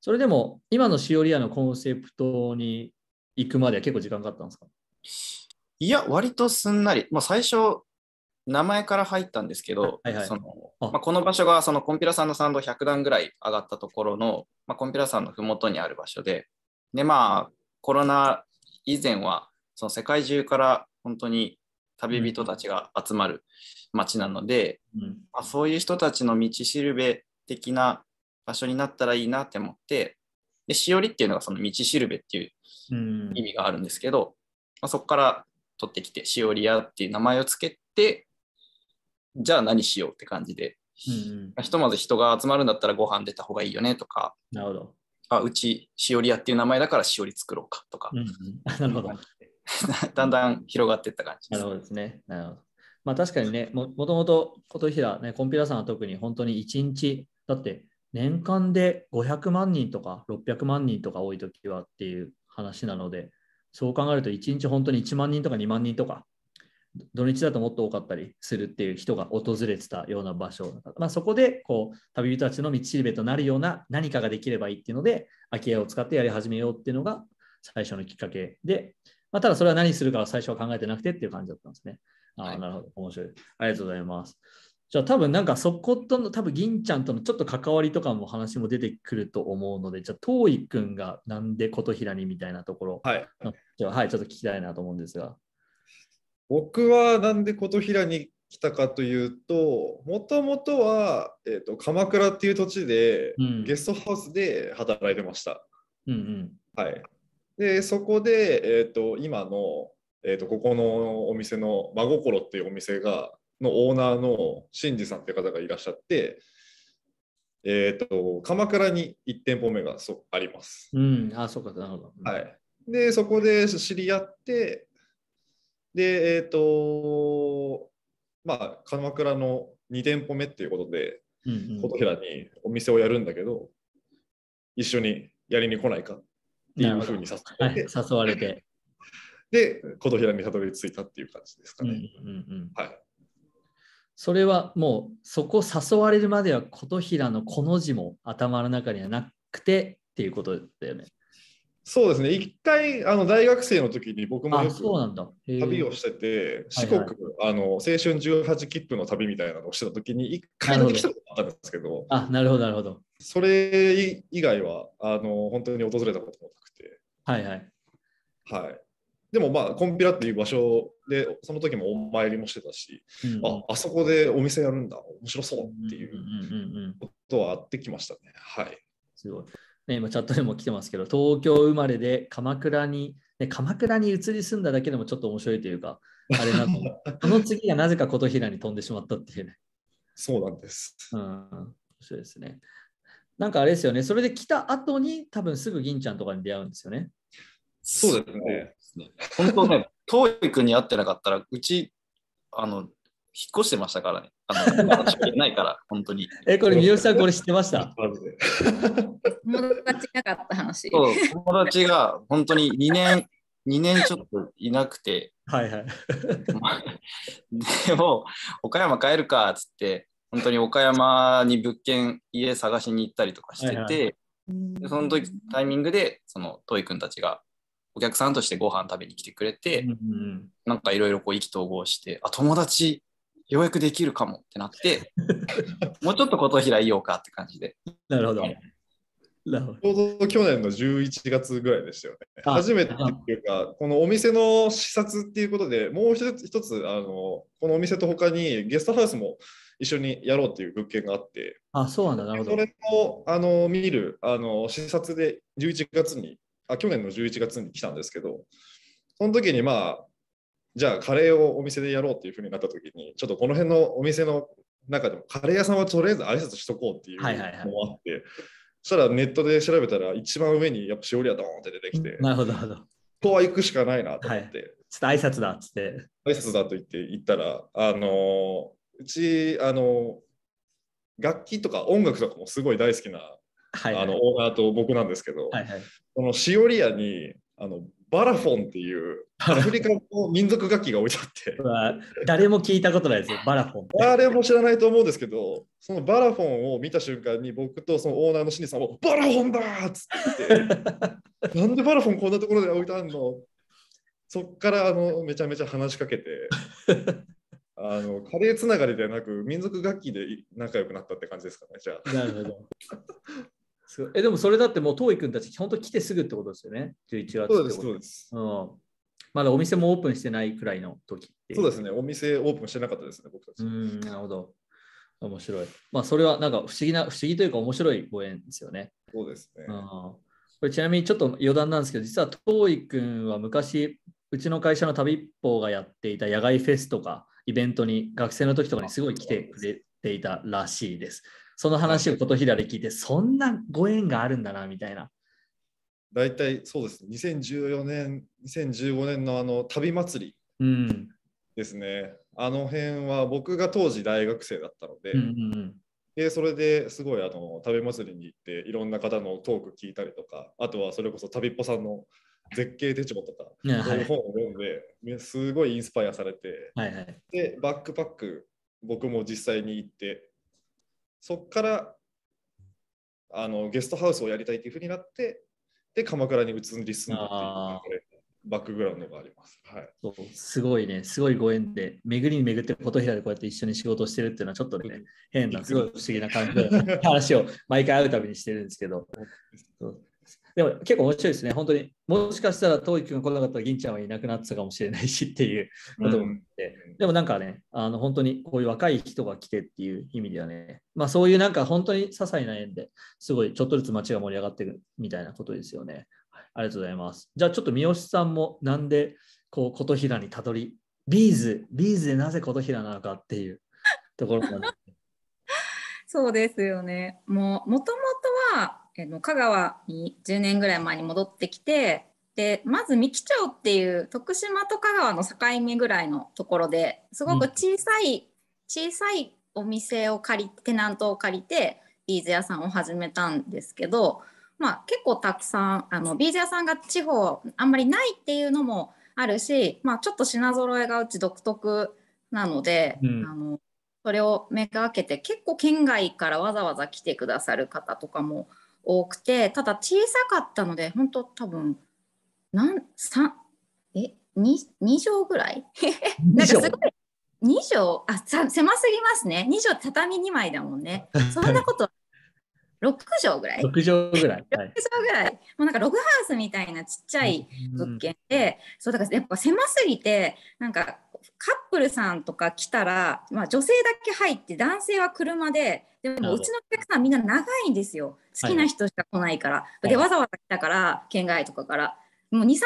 それでも、今のシオリアのコンセプトに行くまでは結構時間かかったんですかいや、割とすんなり。まあ、最初、名前から入ったんですけど、この場所がそのコンピュラさんの参道100段ぐらい上がったところの、まあ、コンピュラさんの麓にある場所で、でまあ、コロナ以前はその世界中から本当に旅人たちが集まる街なので、うん、まあ、そういう人たちの道しるべ的な場所になったらいいなって思って、でしおりっていうのがその道しるべっていう意味があるんですけど、まあ、そこから取ってきて、しおり屋っていう名前をつけて、じゃあ何しようって感じで、うんうん、ひとまず人が集まるんだったらご飯出た方がいいよねとか、なるほどあうちしおり屋っていう名前だからしおり作ろうかとか、うんうん、なるほど だんだん広がっていった感じです。なるほどですね。なるほどまあ、確かにね、もともと琴平、ね、コンピューターさんは特に本当に1日、だって年間で500万人とか600万人とか多いときはっていう話なので、そう考えると1日本当に1万人とか2万人とか土日だともっと多かったりするっていう人が訪れてたような場所まあ、そこでこう旅人たちの道しるべとなるような何かができればいいっていうので空き家を使ってやり始めようっていうのが最初のきっかけで、まあ、ただそれは何するかは最初は考えてなくてっていう感じだったんですね。あ、あ、なるほど、面白い。ありがとうございます。じゃあ多分なんかそことの多分銀ちゃんとのちょっと関わりとかも話も出てくると思うので、じゃあ遠井君がなんで琴平にみたいなところ、はい、はい、ちょっと聞きたいなと思うんですが。僕はなんで琴平に来たかというともともとは、えーと、鎌倉っていう土地で、うん、ゲストハウスで働いてました。うんうん、はい、でそこで、えーと、今の、えーと、ここのお店の真心っていうお店がのオーナーの新司さんって方がいらっしゃって、えー、と鎌倉に1店舗目がそあります。うん、あそうかなるほど、はい、でそこで知り合ってで、えっ、ー、と、まあ、鎌倉の2店舗目っていうことで、琴、う、平、んうん、にお店をやるんだけど、一緒にやりに来ないかっていうふうに誘われて、はい、誘われてで、琴平にたどり着いたっていう感じですかね。うんうんうん、はい、それはもう、そこ誘われるまでは琴平のこの字も頭の中にはなくてっていうことだよね。そうですね、一回あの大学生の時に僕もよく旅をしてて、四国、はいはい、あの青春18切符の旅みたいなのをしてた時に、一回だけ来たことあったんですけど、あなるほど、なるほど。それ以外はあの本当に訪れたこともなくて、はいはい。はい、でも、まあ、コンピラっていう場所で、その時もお参りもしてたし、うん、ああそこでお店やるんだ、面白そうっていうことはあってきましたね。はいすごいね、今チャットでも来てますけど、東京生まれで鎌倉に、ね、鎌倉に移り住んだだけでもちょっと面白いというか、あれなの。こ の次がなぜか琴平に飛んでしまったっていうね。そうなんです。うん。面白いですね。なんかあれですよね、それで来た後に多分すぐ銀ちゃんとかに出会うんですよね。そうですね。本当ね、い育に会ってなかったら、うち、あの、引っ越してましたからね。あの、ないから、本当に。え、これ、三好さん、これ知ってました友達なかった話。そう、友達が本当に2年、2 年ちょっといなくて。はいはい。でも、岡山帰るかっつって、本当に岡山に物件、家探しに行ったりとかしてて、はいはいその時タイミングでそのトイ君たちがお客さんとしてご飯食べに来てくれて、うんうん、なんかいろいろ意気投合してあ友達ようやくできるかもってなって、もうちょっと琴平いようかって感じで。なるほど。なるほどちょうど去年の11月ぐらいでしたよね。初めてっていうか、このお店の視察っていうことでもう一つ、一つあのこのお店と他にゲストハウスも一緒にやろうっていう物件があって、あそうなんだなるほどそれをあの見るあの視察で11月にあ、去年の11月に来たんですけど、その時にまあ、じゃあカレーをお店でやろうっていうふうになった時にちょっとこの辺のお店の中でもカレー屋さんはとりあえず挨拶しとこうっていうのもあって、はいはいはい、そしたらネットで調べたら一番上にやっぱしおりはドーンって出てきて なるほどなるほどここは行くしかないなと思って、はい、ちょっと挨拶だっつって挨拶だと言って行ったらあのうちあの楽器とか音楽とかもすごい大好きな、はいはい、あのオーナーと僕なんですけど、はいはい、このしおり屋にあのバラフォンっていうアフリカの民族楽器が置いてあって 誰も聞いたことないですよ、バラフォン。誰も知らないと思うんですけど、そのバラフォンを見た瞬間に僕とそのオーナーのシニさんを、バラフォンだっつって なんでバラフォンこんなところで置いてあんのそっからあのめちゃめちゃ話しかけて。あのカレーつながりではなく民族楽器で仲良くなったって感じですかねじゃあ。なるほどえでもそれだってもう、遠い君たち、本当来てすぐってことですよね、11月そうです、そうです、うん。まだお店もオープンしてないくらいの時そうですね、お店オープンしてなかったですね、僕たち。うんなるほど。面白い。まあ、それはなんか不思議な、不思議というか面白いご縁ですよね。そうですね。うん、これちなみにちょっと余談なんですけど、実は遠い君は昔、うちの会社の旅っぽがやっていた野外フェスとか、イベントに学生の時とかにすごい来てくれていたらしいです。その話を琴平で聞いて、そんなご縁があるんだな、みたいな。大体そうですね、2014年、2015年のあの旅祭りですね、うん、あの辺は僕が当時大学生だったので、うんうんうんでそれですごいあの旅祭りに行っていろんな方のトーク聞いたりとかあとはそれこそ旅っぽさんの絶景手帳とか、そういう本を読んで、すごいインスパイアされて、はいはい、でバックパック僕も実際に行ってそこからあのゲストハウスをやりたいというふうになって、で、鎌倉に移り住んだというバックグラウンドがあります。はい、そうすごいね、すごいご縁で、巡りに巡って琴平でこうやって一緒に仕事してるっていうのはちょっとね、変な、すごい不思議な感じで話を毎回会うたびにしてるんですけど、でも結構面白いですね、本当に。もしかしたら、当育が来なかったら、銀ちゃんはいなくなってたかもしれないしっていうこともあって、うん、でもなんかね、あの本当にこういう若い人が来てっていう意味ではね、まあそういうなんか本当に些細な縁ですごいちょっとずつ街が盛り上がってるみたいなことですよね。ありがとうございます。じゃあちょっと三好さんもなんでこう琴平にたどり、ビーズ、ビーズでなぜ琴平なのかっていうところまで。そうですよね。もうもともえの香川に10年ぐらい前に戻ってきてでまず三木町っていう徳島と香川の境目ぐらいのところですごく小さい、うん、小さいお店を借りテナントを借りてビーズ屋さんを始めたんですけど、まあ、結構たくさんあのビーズ屋さんが地方あんまりないっていうのもあるし、まあ、ちょっと品揃えがうち独特なので、うん、あのそれをめがけて結構県外からわざわざ来てくださる方とかも多くてただ小さかったので本当多分なん3え 2, 2畳ぐらい なんかすごい2畳あさ狭すぎますね2畳畳2枚だもんね そんなこと6畳ぐらい ?6 畳ぐらい。6畳ぐらい。もうなんかログハウスみたいなちっちゃい物件で、うん、そうだからやっぱ狭すぎて、なんかカップルさんとか来たら、まあ、女性だけ入って男性は車ででもうちのお客さんみんな長いんですよ好きな人しか来ないから、はい、でわざわざ来たから県外とかからもう23時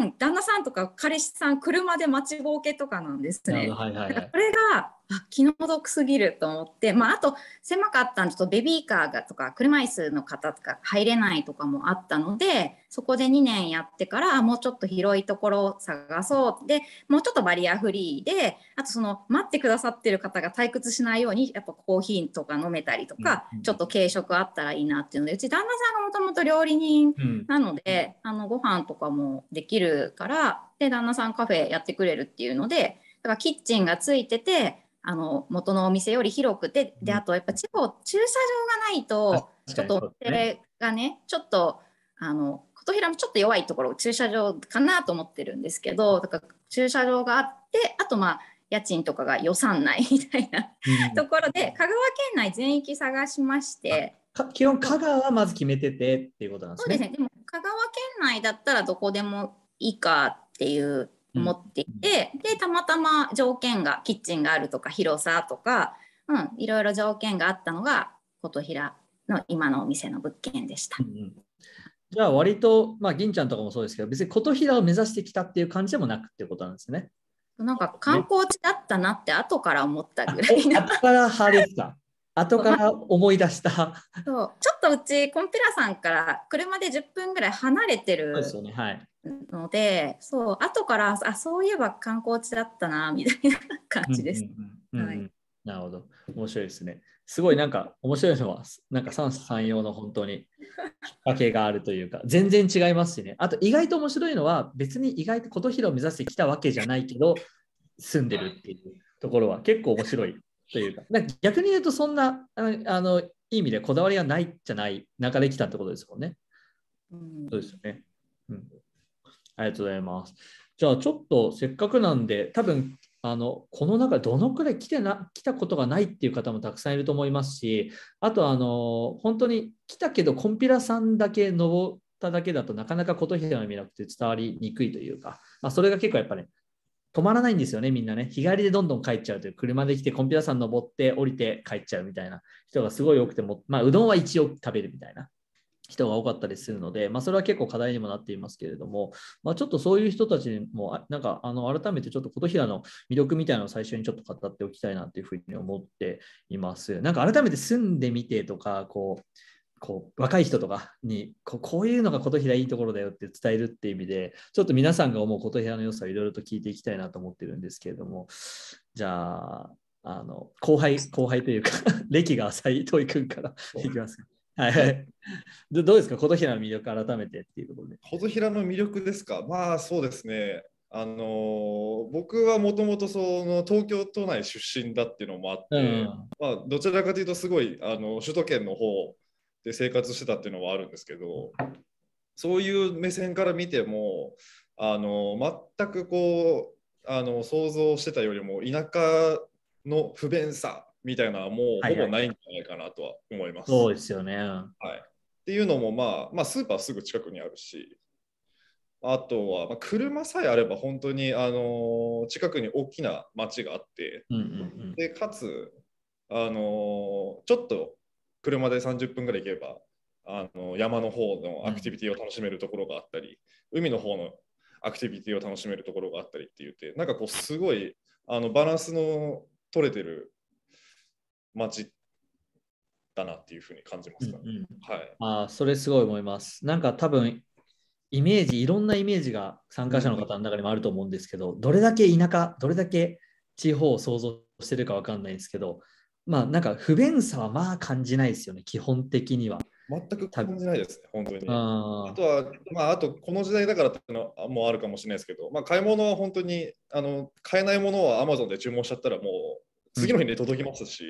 間旦那さんとか彼氏さん車で待ちぼうけとかなんですね。はいはいはい、これがあ気の毒すぎると思って、まあ、あと狭かったんでちょっとベビーカーがとか車椅子の方とか入れないとかもあったのでそこで2年やってからもうちょっと広いところを探そうでもうちょっとバリアフリーであとその待ってくださってる方が退屈しないようにやっぱコーヒーとか飲めたりとか、うん、ちょっと軽食あったらいいなっていうのでうち旦那さんがもともと料理人なので、うん、あのご飯とかもできるからで旦那さんカフェやってくれるっていうのでだからキッチンがついててあの元のお店より広くてであとやっぱ地方駐車場がないとちょっとお店がねちょっとあの琴平もちょっと弱いところ駐車場かなと思ってるんですけどだから駐車場があってあとまあ家賃とかが予算内みたいな、ところで香川県内全域探しまして。基本香川はまず決めててっていうことなんですね。そうですね。でも香川県内だったらどこでもいいかっていう思っていて、うん、でたまたま条件がキッチンがあるとか広さとか、うん、いろいろ条件があったのが琴平の今のお店の物件でした。うん、じゃあ割と、まあ、銀ちゃんとかもそうですけど別に琴平を目指してきたっていう感じでもなくっていうことなんですね。なんか観光地だったなって後から思ったぐらいな。後から派です 後から思い出したそうちょっとうちコンピラさんから車で10分ぐらい離れてる、ですよねはい、のでそう後からあそういえば観光地だったなみたいな感じです。なるほど面白いですね。すごいなんか面白いのはなんか三者三様の本当にきっかけがあるというか全然違いますしねあと意外と面白いのは別に意外と琴平を目指してきたわけじゃないけど住んでるっていうところは結構面白いというか逆に言うとそんなあのいい意味でこだわりがないじゃない中で来たってことですもんね。うん、そうですよね。うんありがとうございます。じゃあちょっとせっかくなんで、多分あのこの中でどのくらい来てな来たことがないっていう方もたくさんいると思いますし、あとあの本当に来たけどコンピラさんだけ登っただけだとなかなか琴平は見なくて伝わりにくいというか、まあ、それが結構やっぱね、止まらないんですよね、みんなね。日帰りでどんどん帰っちゃうという、車で来て、コンピューターさん登って、降りて帰っちゃうみたいな人がすごい多くても、まあ、うどんは一応食べるみたいな人が多かったりするので、まあ、それは結構課題にもなっていますけれども、まあ、ちょっとそういう人たちにも、なんかあの改めてちょっと琴平の魅力みたいなのを最初にちょっと語っておきたいなというふうに思っています。なんか改めて住んでみてとか、こう、こう若い人とかにこうこういうのが琴平いいところだよって伝えるっていう意味でちょっと皆さんが思う琴平の良さをいろいろと聞いていきたいなと思ってるんですけれどもじゃああの後輩後輩というか 歴が浅い戸井君からいきますか。はいどどうですか、琴平の魅力改めてっていうことで。琴平の魅力ですか、まあそうですね、あの僕はもともとその東京都内出身だっていうのもあって、うん、まあ、どちらかというとすごいあの首都圏の方で生活してたっていうのはあるんですけどそういう目線から見てもあの全くこうあの想像してたよりも田舎の不便さみたいなもうほぼないんじゃないかなとは思います。はいはい、そうですよね、はい。っていうのも、まあ、まあ、スーパーすぐ近くにあるし、あとは、まあ、車さえあれば本当に、あの近くに大きな町があって、うんうんうん、でかつ、あのちょっと車で30分ぐらい行けばあの山の方のアクティビティを楽しめるところがあったり、うん、海の方のアクティビティを楽しめるところがあったりって言ってなんかこうすごいあのバランスの取れてる混じなっていうふうに感じますかね。うんうん、はい、あそれすごい思います。なんか多分イメージいろんなイメージが参加者の方の中にもあると思うんですけど、どれだけ田舎どれだけ地方を想像してるか分かんないんですけどまあなんか不便さはまあ感じないですよね基本的には。全く感じないですね、本当に。ああとは、まあ、あとこの時代だからっていうのもあるかもしれないですけど、まあ、買い物は本当にあの買えないものはアマゾンで注文しちゃったらもう次の日に届きますし、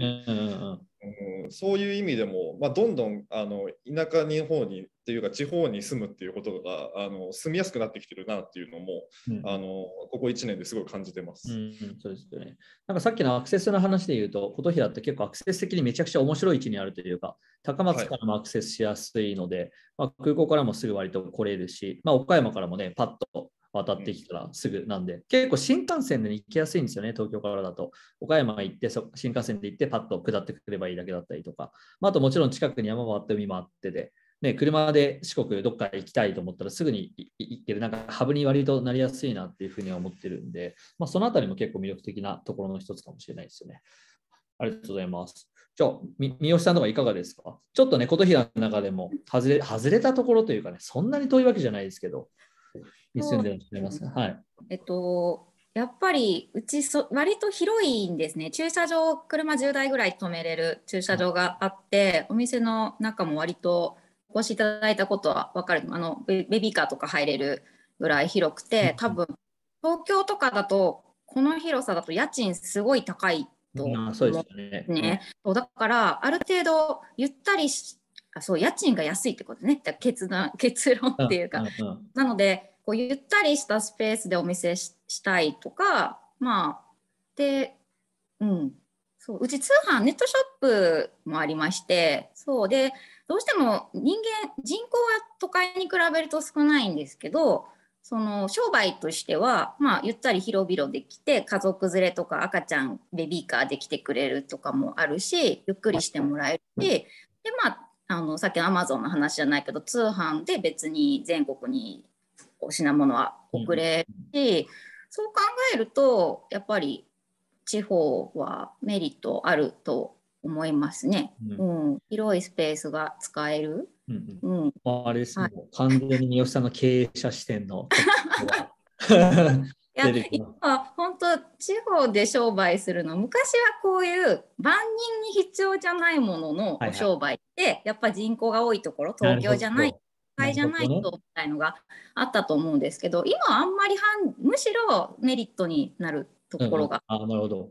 そういう意味でも、まあ、どんどんあの田舎の方にっていうか地方に住むっていうことがあの住みやすくなってきてるなっていうのも、うん、あのここ1年ですごい感じてます、うんそうですよね。なんかさっきのアクセスの話で言うと琴平って結構アクセス的にめちゃくちゃ面白い位置にあるというか高松からもアクセスしやすいので、はい、まあ、空港からもすぐ割と来れるし、まあ、岡山からもねパッと渡ってきたらすぐなんで、うん、結構新幹線で行きやすいんですよね、東京からだと。岡山行って、新幹線で行って、パッと下ってくればいいだけだったりとか、まあ、あともちろん近くに山もあって海もあってで、ね、車で四国どっか行きたいと思ったらすぐに行ける、なんかハブに割となりやすいなっていうふうには思ってるんで、まあ、そのあたりも結構魅力的なところの一つかもしれないですよね。ありがとうございます。じゃ三好さんとかいかがですかちょっとね、琴平の中でも外れ、外れたところというかね、そんなに遠いわけじゃないですけど、に住んでらっしゃいますはい。えっとやっぱりうちそ割と広いんですね駐車場車10台ぐらい止めれる駐車場があって、お店の中も割とお越しいただいたことは分かるあのベビーカーとか入れるぐらい広くて多分東京とかだとこの広さだと家賃すごい高いと思うんですね。ねそだからある程度ゆったりしあそう家賃が安いってことね結論結論っていうか。なのでこうゆったりしたスペースでお見せしたいとかまあでうんそううち通販ネットショップもありましてそうでどうしても人間人口は都会に比べると少ないんですけどその商売としては、まあ、ゆったり広々できて家族連れとか赤ちゃんベビーカーで来てくれるとかもあるしゆっくりしてもらえるしでまああのさっきのアマゾンの話じゃないけど通販で別に全国に品物は遅れるし、そう考えるとやっぱり地方はメリットあると思いますね。うん、うん、広いスペースが使える。うん、うん、うん、あれですね、はい、完全に三好さんの経営者視点の。いや今本当地方で商売するの昔はこういう万人に必要じゃないものの商売って、はいはい、やっぱ人口が多いところ東京じゃない会じゃないとみたいのがあったと思うんですけど、今あんまり反むしろメリットになるところが。うん、あなるほど。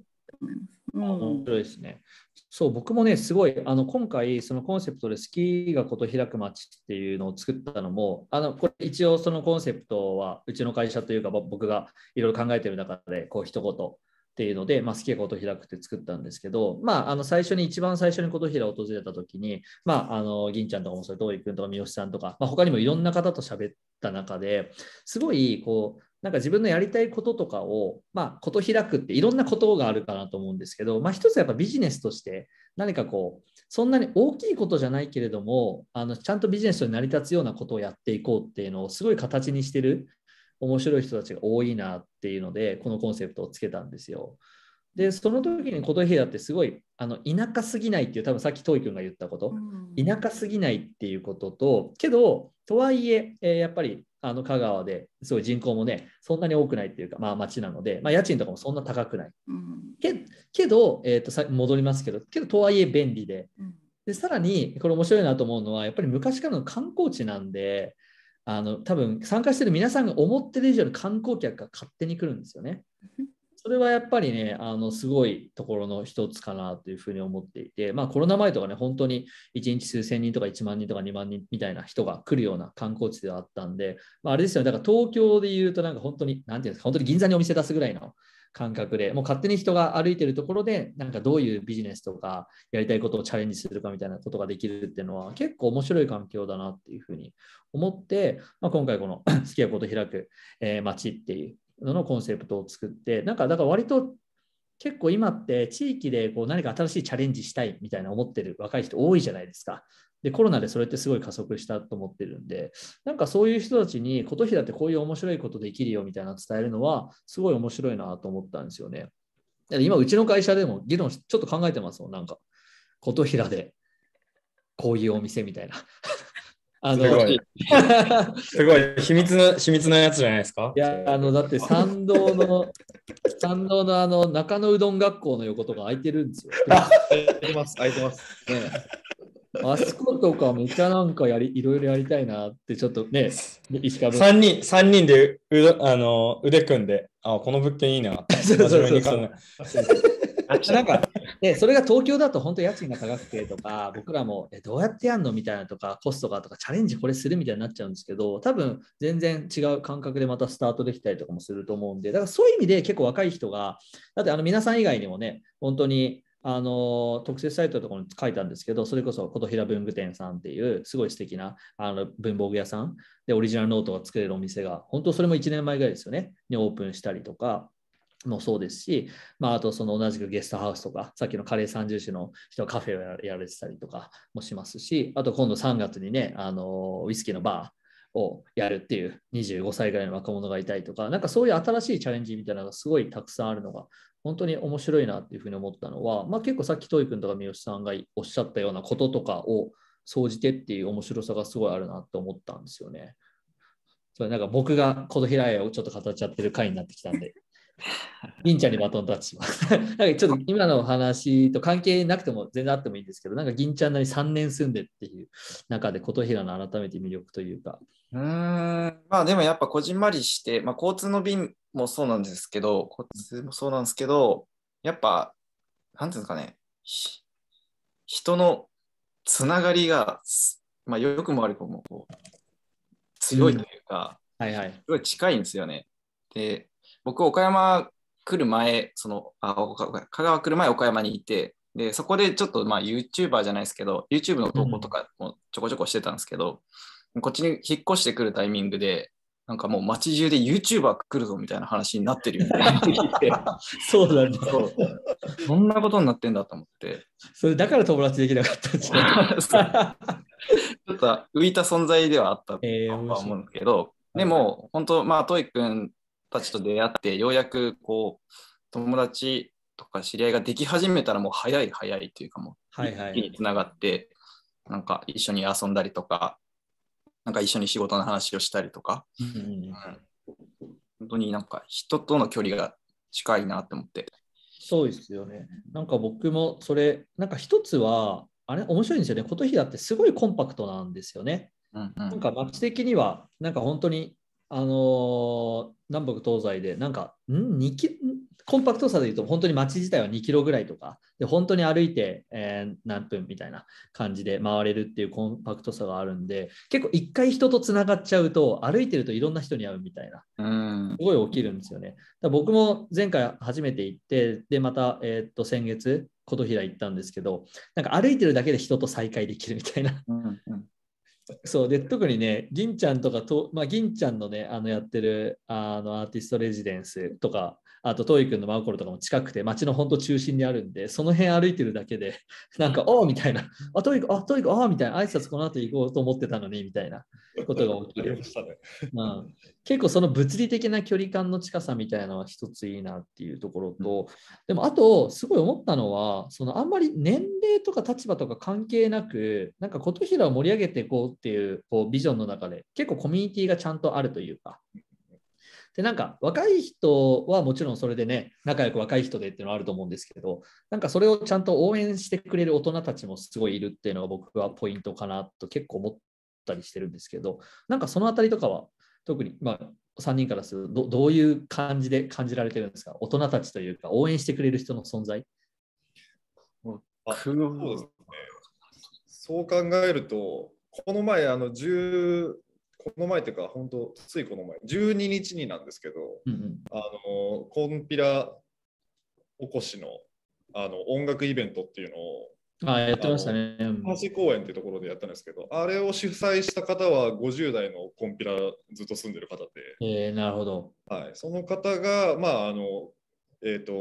面白いですね。そう僕もねすごいあの今回そのコンセプトで「好きがこと開く街」っていうのを作ったのもあのこれ一応そのコンセプトはうちの会社というか僕がいろいろ考えてる中でこう一言っていうので、まあ、好きが琴平くて作ったんですけど、まあ、あの最初に一番最初に琴平を訪れた時に、まあ、あの銀ちゃんとかもそれ東井君とか三好さんとか、まあ、他にもいろんな方と喋った中ですごいこうなんか自分のやりたいこととかを、まあ、こと開くっていろんなことがあるかなと思うんですけど、まあ、一つやっぱビジネスとして何かこうそんなに大きいことじゃないけれどもあのちゃんとビジネスに成り立つようなことをやっていこうっていうのをすごい形にしてる面白い人たちが多いなっていうのでこのコンセプトをつけたんですよ。でその時に琴平ってすごいあの田舎すぎないっていう多分さっき遠井君が言ったこと、うん、田舎すぎないっていうこととけどとはいええー、やっぱりあの香川ですごい人口もねそんなに多くないっていうか、まあ、町なので、まあ、家賃とかもそんな高くない、うん、けけど、えーと、さ戻りますけどけどとはいえ便利で,、でさらにこれ面白いなと思うのはやっぱり昔からの観光地なんであの多分参加してる皆さんが思ってる以上に観光客が勝手に来るんですよね。それはやっぱりね、あのすごいところの一つかなというふうに思っていて、まあ、コロナ前とかね、本当に1日数千人とか1万人とか2万人みたいな人が来るような観光地ではあったんで、まあ、あれですよね、だから東京で言うと、なんか本当に、なんていうんですか、本当に銀座にお店出すぐらいの感覚で、もう勝手に人が歩いてるところで、なんかどういうビジネスとかやりたいことをチャレンジするかみたいなことができるっていうのは結構面白い環境だなっていうふうに思って、まあ、今回この好 きなこと開く、え街っていうののコンセプトを作って、なんかだから割と結構今って地域でこう何か新しいチャレンジしたいみたいな思ってる若い人多いじゃないですか。で、コロナでそれってすごい加速したと思ってるんで、なんかそういう人たちに、琴平ってこういう面白いことできるよみたいな伝えるのは、すごい面白いなと思ったんですよね。今、うちの会社でも議論ちょっと考えてますもん、なんか。琴平で、こういうお店みたいな。あのすごい。すごい。秘密の、秘密のやつじゃないですか。いや、あの、だって参道の、参道のあの、中野うどん学校の横とか空いてるんですよ。空いてます、空いてます。ね、あそことかめっちゃなんかやり、いろいろやりたいなって、ちょっとね、石川3人、三人でうあの腕組んで、あ、この物件いいな。真面なんか、でそれが東京だと本当家賃が高くてとか、僕らもえどうやってやんのみたいなとか、コストがとか、チャレンジこれするみたいになっちゃうんですけど、多分全然違う感覚でまたスタートできたりとかもすると思うんで、だからそういう意味で結構若い人が、だってあの皆さん以外にもね、本当にあの特設サイトのところに書いたんですけど、それこそ琴平文具店さんっていうすごい素敵なあな文房具屋さんでオリジナルノートが作れるお店が、本当それも1年前ぐらいですよね、にオープンしたりとか。もそうですし、まあ、あとその同じくゲストハウスとか、さっきのカレー三重種の人カフェをやられてたりとかもしますし、あと今度3月にね、あのウイスキーのバー、をやるっていう25歳ぐらいの若者がいたりとか、なんかそういう新しいチャレンジみたいなのがすごいたくさんあるのが、本当に面白いなっていうふうに思ったのは、まあ、結構さっきトイ君とか三好さんがおっしゃったようなこととかを総じてっていう面白さがすごいあるなと思ったんですよね。それなんか僕がこの平屋をちょっと語っちゃってる回になってきたんで。銀ちゃんにバトンタッチします。なんかちょっと今の話と関係なくても全然あってもいいんですけど、なんか銀ちゃんなり3年住んでっていう中で琴平の改めて魅力というか、うんまあでもやっぱこじんまりして、まあ、交通の便もそうなんですけど交通もそうなんですけどやっぱなんていうんですかね人のつながりが、まあ、よくも悪くも強いというか、うん、はいはい、すごい近いんですよね。で僕岡山来る前そのあ香川来る前岡山にいてでそこでちょっとまあ YouTuber じゃないですけど YouTube の投稿とかもちょこちょこしてたんですけど、こっちに引っ越してくるタイミングで、なんかもう街中で YouTuber 来るぞみたいな話になってるよね。そうなんだ。そそんなことになってんだと思って。それだから友達できなかった ちょっと浮いた存在ではあったとは思うんけど、えー、でも本当、まあ、トイ君たちと出会って、ようやくこう友達とか知り合いができ始めたらもう早い早いというかもう、はいはい、一気につながって、なんか一緒に遊んだりとか、なんか一緒に仕事の話をしたりとか、うん本当になんか人との距離が近いなって思って。そうですよね。なんか僕もそれ、なんか一つは、あれ面白いんですよね。琴平ってすごいコンパクトなんですよね。うんうん、なんか街的には、なんか本当に、あのー、南北東西で、なんか、ん 2, キコンパクトさで言うと、本当に街自体は2キロぐらいとか、で本当に歩いて、えー、何分みたいな感じで回れるっていうコンパクトさがあるんで、結構一回人とつながっちゃうと、歩いてるといろんな人に会うみたいな、すごい起きるんですよね。だ僕も前回初めて行って、で、また、えっ、と先月、琴平行ったんですけど、なんか歩いてるだけで人と再会できるみたいな。うんうんそうで特にね、銀ちゃんとかと、まあ、銀ちゃんのね、あのやってるあのアーティストレジデンスとかあと、トイ君の真心とかも近くて、街の本当中心にあるんで、その辺歩いてるだけで、なんか、おーみたいな、あ、トイ君、あ、トイ君、ああみたいな、挨拶この後行こうと思ってたのに、みたいなことが起きる。ましたねまあ、結構、その物理的な距離感の近さみたいなのは一ついいなっていうところと、でも、あと、すごい思ったのは、そのあんまり年齢とか立場とか関係なく、なんか琴平を盛り上げていこうっていうこうビジョンの中で、結構コミュニティがちゃんとあるというか、でなんか若い人はもちろんそれでね仲良く若い人でっていうのはあると思うんですけどなんかそれをちゃんと応援してくれる大人たちもすごいいるっていうのが僕はポイントかなと結構思ったりしてるんですけどなんかその辺りとかは特にまあ3人からするとどういう感じで感じられてるんですか大人たちというか応援してくれる人の存在そう考えるとこの前あの1この前というか、本当ついこの前、12日になんですけど、うんうん、あのコンピラおこしのあの音楽イベントっていうのを、あやってましたね。橋公園っていうところでやったんですけど、あれを主催した方は50代のコンピラずっと住んでる方で、えー、なるほど、はい、その方が、まああのえっ、ー、と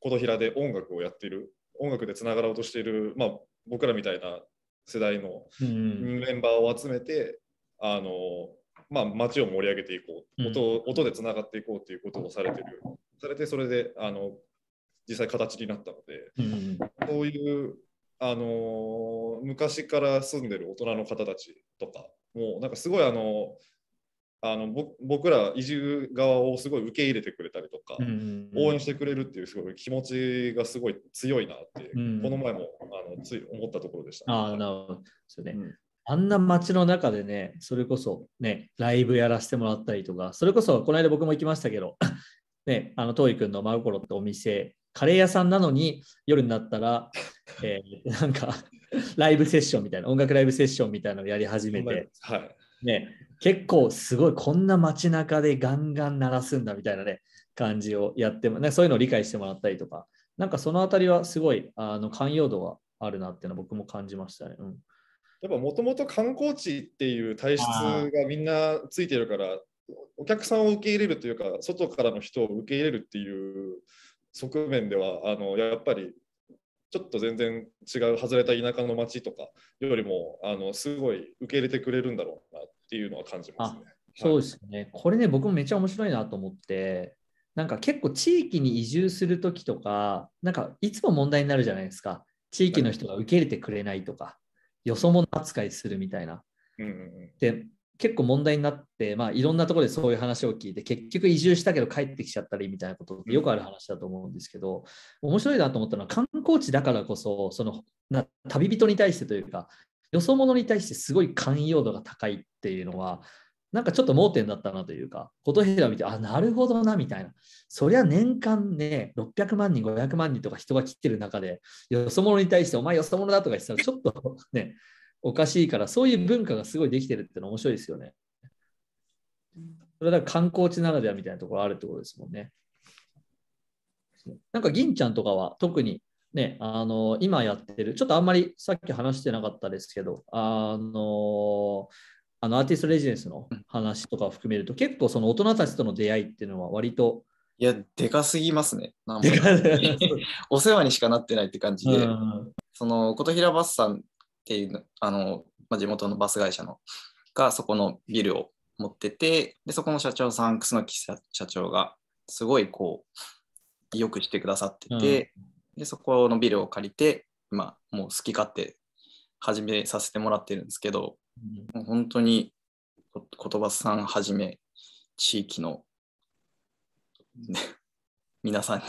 琴平で音楽をやっている、音楽でつながろうとしている、まあ、僕らみたいな世代のメンバーを集めて、あの、まあ、街を盛り上げていこう音,、音でつながっていこうということをされてるされてそれであの実際形になったので、こ、ういうあの昔から住んでる大人の方たちとかもうなんかすごいあのあの僕ら移住側をすごい受け入れてくれたりとか、応援してくれるっていうすごい気持ちがすごい強いなって、この前もあのつい思ったところでした、ね、あなるほどね、あんな街の中でね、それこそね、ライブやらせてもらったりとか、それこそこの間僕も行きましたけど、ね、あの、遠イ君の真心ってお店、カレー屋さんなのに夜になったら、えー、なんかライブセッションみたいな、音楽ライブセッションみたいなのをやり始めて、はい、ね、結構すごいこんな街中でガンガン鳴らすんだみたいなね、感じをやっても、ね、そういうのを理解してもらったりとか、なんかそのあたりはすごいあの寛容度があるなっていうのは僕も感じましたね。うんやっぱもともと観光地っていう体質がみんなついてるからお客さんを受け入れるというか外からの人を受け入れるっていう側面ではあのやっぱりちょっと全然違う外れた田舎の街とかよりもあのすごい受け入れてくれるんだろうなっていうのは感じますね。そうですね、これね僕もめっちゃ面白いなと思ってなんか結構地域に移住する時とかなんかいつも問題になるじゃないですか地域の人が受け入れてくれないとか。よそ者扱いするみたいな。うんうんで結構問題になって、まあ、いろんなところでそういう話を聞いて結局移住したけど帰ってきちゃったりみたいなことってよくある話だと思うんですけど、面白いなと思ったのは観光地だからこそそのな旅人に対してというかよそ者に対してすごい寛容度が高いっていうのはなんかちょっと盲点だったなというか、琴平を見て、あ、なるほどな、みたいな。そりゃ年間ね、600万人、500万人とか人が切ってる中で、よそ者に対して、お前よそ者だとか言ってたら、ちょっとね、おかしいから、そういう文化がすごいできてるっての面白いですよね。それだから観光地ならではみたいなところあるってことですもんね。なんか銀ちゃんとかは特にね、あの今やってる、ちょっとあんまりさっき話してなかったですけど、あのあのアーティストレジデンスの話とか含めると、結構その大人たちとの出会いっていうのは割といや、でかすぎますね。お世話にしかなってないって感じで、うん、その琴平バスさんっていうあの、まあ、地元のバス会社のがそこのビルを持ってて、でそこの社長さん、楠木社長がすごいこう、よくしてくださってて、うん、でそこのビルを借りて、今、もう好き勝手始めさせてもらってるんですけど、もう本当に言葉さんはじめ地域の皆さんに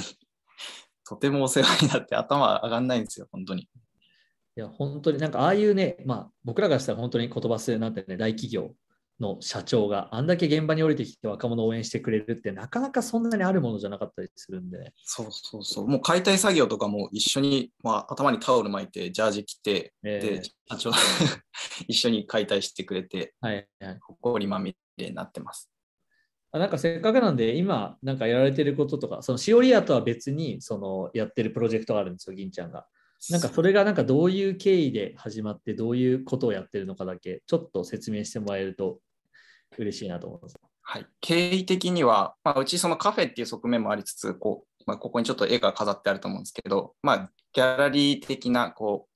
とてもお世話になって頭上がんないんですよ、本当に。いや、本当になんかああいうね、まあ僕らがしたら本当に言葉数なんてね、大企業の社長があんだけ現場に降りてきて若者を応援してくれるってなかなかそんなにあるものじゃなかったりするんでそうそうそうもう解体作業とかも一緒に、まあ、頭にタオル巻いてジャージ着て、えー、で社長 一緒に解体してくれて、はいはい、誇りまみれになってますあなんかせっかくなんで今なんかやられてることとかそのしおりやとは別にそのやってるプロジェクトがあるんですよ銀ちゃんがなんかそれがなんかどういう経緯で始まってどういうことをやってるのかだけちょっと説明してもらえると嬉しいなと思いますはい、経緯的には、まあ、うちそのカフェっていう側面もありつつこう、まあ、ここにちょっと絵が飾ってあると思うんですけど、まあ、ギャラリー的なこ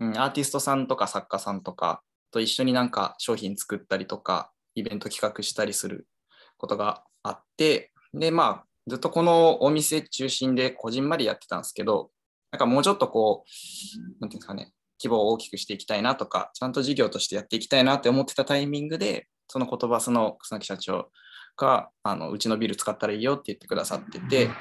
う、うん、アーティストさんとか作家さんとかと一緒になんか商品作ったりとかイベント企画したりすることがあってでまあずっとこのお店中心でこじんまりやってたんですけどなんかもうちょっとこう何て言うんですかね規模を大きくしていきたいなとかちゃんと事業としてやっていきたいなって思ってたタイミングでその言葉その草木社長があのうちのビル使ったらいいよって言ってくださってて。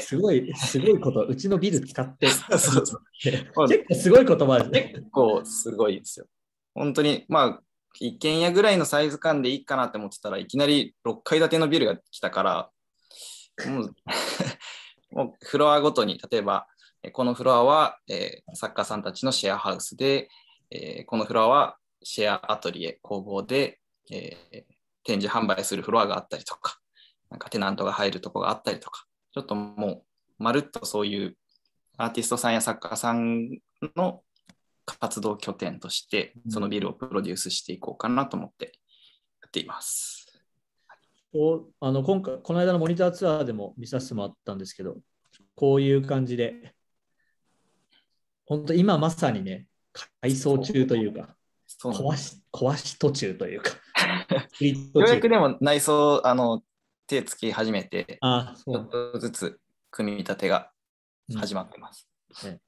すごい、すごいこと、うちのビル使って。そうそう結構すごい言葉ですね。結構すごいですよ。本当に、まあ、一軒家ぐらいのサイズ感でいいかなって思ってたらいきなり6階建てのビルが来たからもう もうフロアごとに例えばこのフロアは、えー、作家さんたちのシェアハウスで、えー、このフロアはシェアアトリエ、工房で、えー、展示販売するフロアがあったりとか、なんかテナントが入るとこがあったりとか、ちょっともう、まるっとそういうアーティストさんや作家さんの活動拠点として、そのビルをプロデュースしていこうかなと思ってやっています。おあの今回この間のモニターツアーでも見させてもらったんですけど、こういう感じで、本当今まさにね、改装中というか、壊し壊し途中というかようやくでも内装あの手つき始めてあちょっとずつ組み立てが始まってます、うん、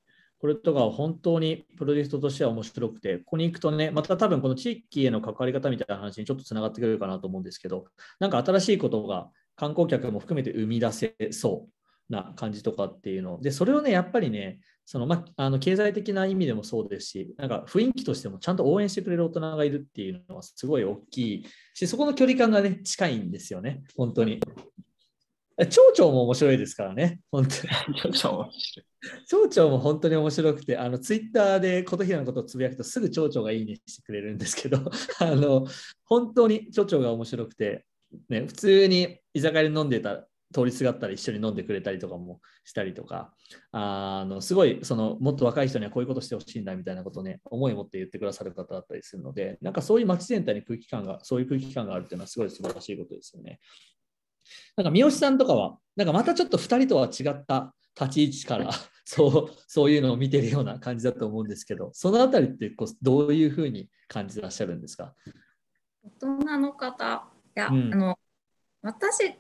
これとか本当にプロジェクトとしては面白くてここに行くとねまた多分この地域への関わり方みたいな話にちょっとつながってくるかなと思うんですけどなんか新しいことが観光客も含めて生み出せそうな感じとかっていうのでそれをねやっぱりねその、ま、あの経済的な意味でもそうですしなんか雰囲気としてもちゃんと応援してくれる大人がいるっていうのはすごい大きいしそこの距離感がね近いんですよね本当に。町長も面白いですからね、本当に。町長も本当に面白くて、あのツイッターで琴平のことをつぶやくとすぐ町長がいいねしてくれるんですけど、あの本当に町長が面白くて、ね、普通に居酒屋で飲んでた通りすがったら一緒に飲んでくれたりとかもしたりとか、あのすごいそのもっと若い人にはこういうことしてほしいんだみたいなことをね、思い持って言ってくださる方だったりするので、なんかそういう街全体に空気感が、そういう空気感があるっていうのはすごい素晴らしいことですよね。なんか三好さんとかは、なんかまたちょっと2人とは違った立ち位置から そうそういうのを見てるような感じだと思うんですけど、そのあたりってこうどういうふうに感じてらっしゃるんですか大人の方いや、うん、あの私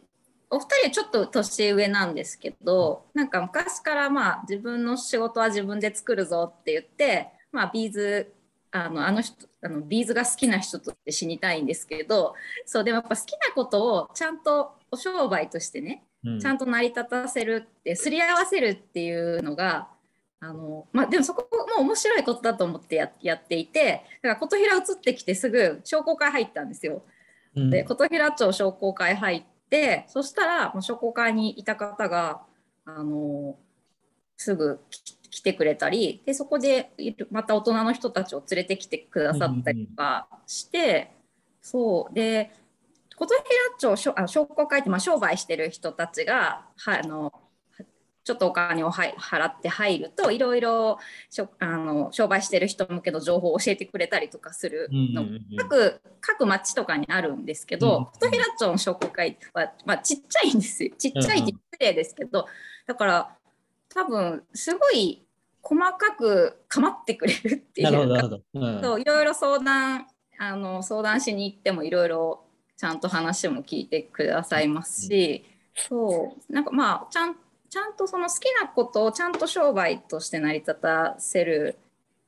お二人はちょっと年上なんですけどなんか昔からまあ自分の仕事は自分で作るぞって言って、まあ、ビーズあのあの人あのビーズが好きな人とって死にたいんですけどそうでもやっぱ好きなことをちゃんとお商売としてね、うん、ちゃんと成り立たせるってすり合わせるっていうのがあの、まあ、でもそこも面白いことだと思ってややっていてだから琴平移ってきてすぐ商工会入ったんですよ。で琴平町商工会入ってでそしたらもう商工会にいた方があのすぐ来てくれたりでそこでまた大人の人たちを連れてきてくださったりとかして、そうで琴平町商あ商工会ってまあ商売してる人たちがはあのちょっとお金を払って入るといろいろ商売してる人向けの情報を教えてくれたりとかするの、うんうんうん、各各町とかにあるんですけど、琴、うんうん、平町の商工会は、まあ、ちっちゃいんですちっちゃいスプレ礼ですけど、うんうん、だから多分すごい細かく構ってくれるっていうかいろいろ相談あの相談しに行ってもいろいろちゃんと話も聞いてくださいますし、うん、そうなんかまあちゃんとちゃんとその好きなことをちゃんと商売として成り立たせる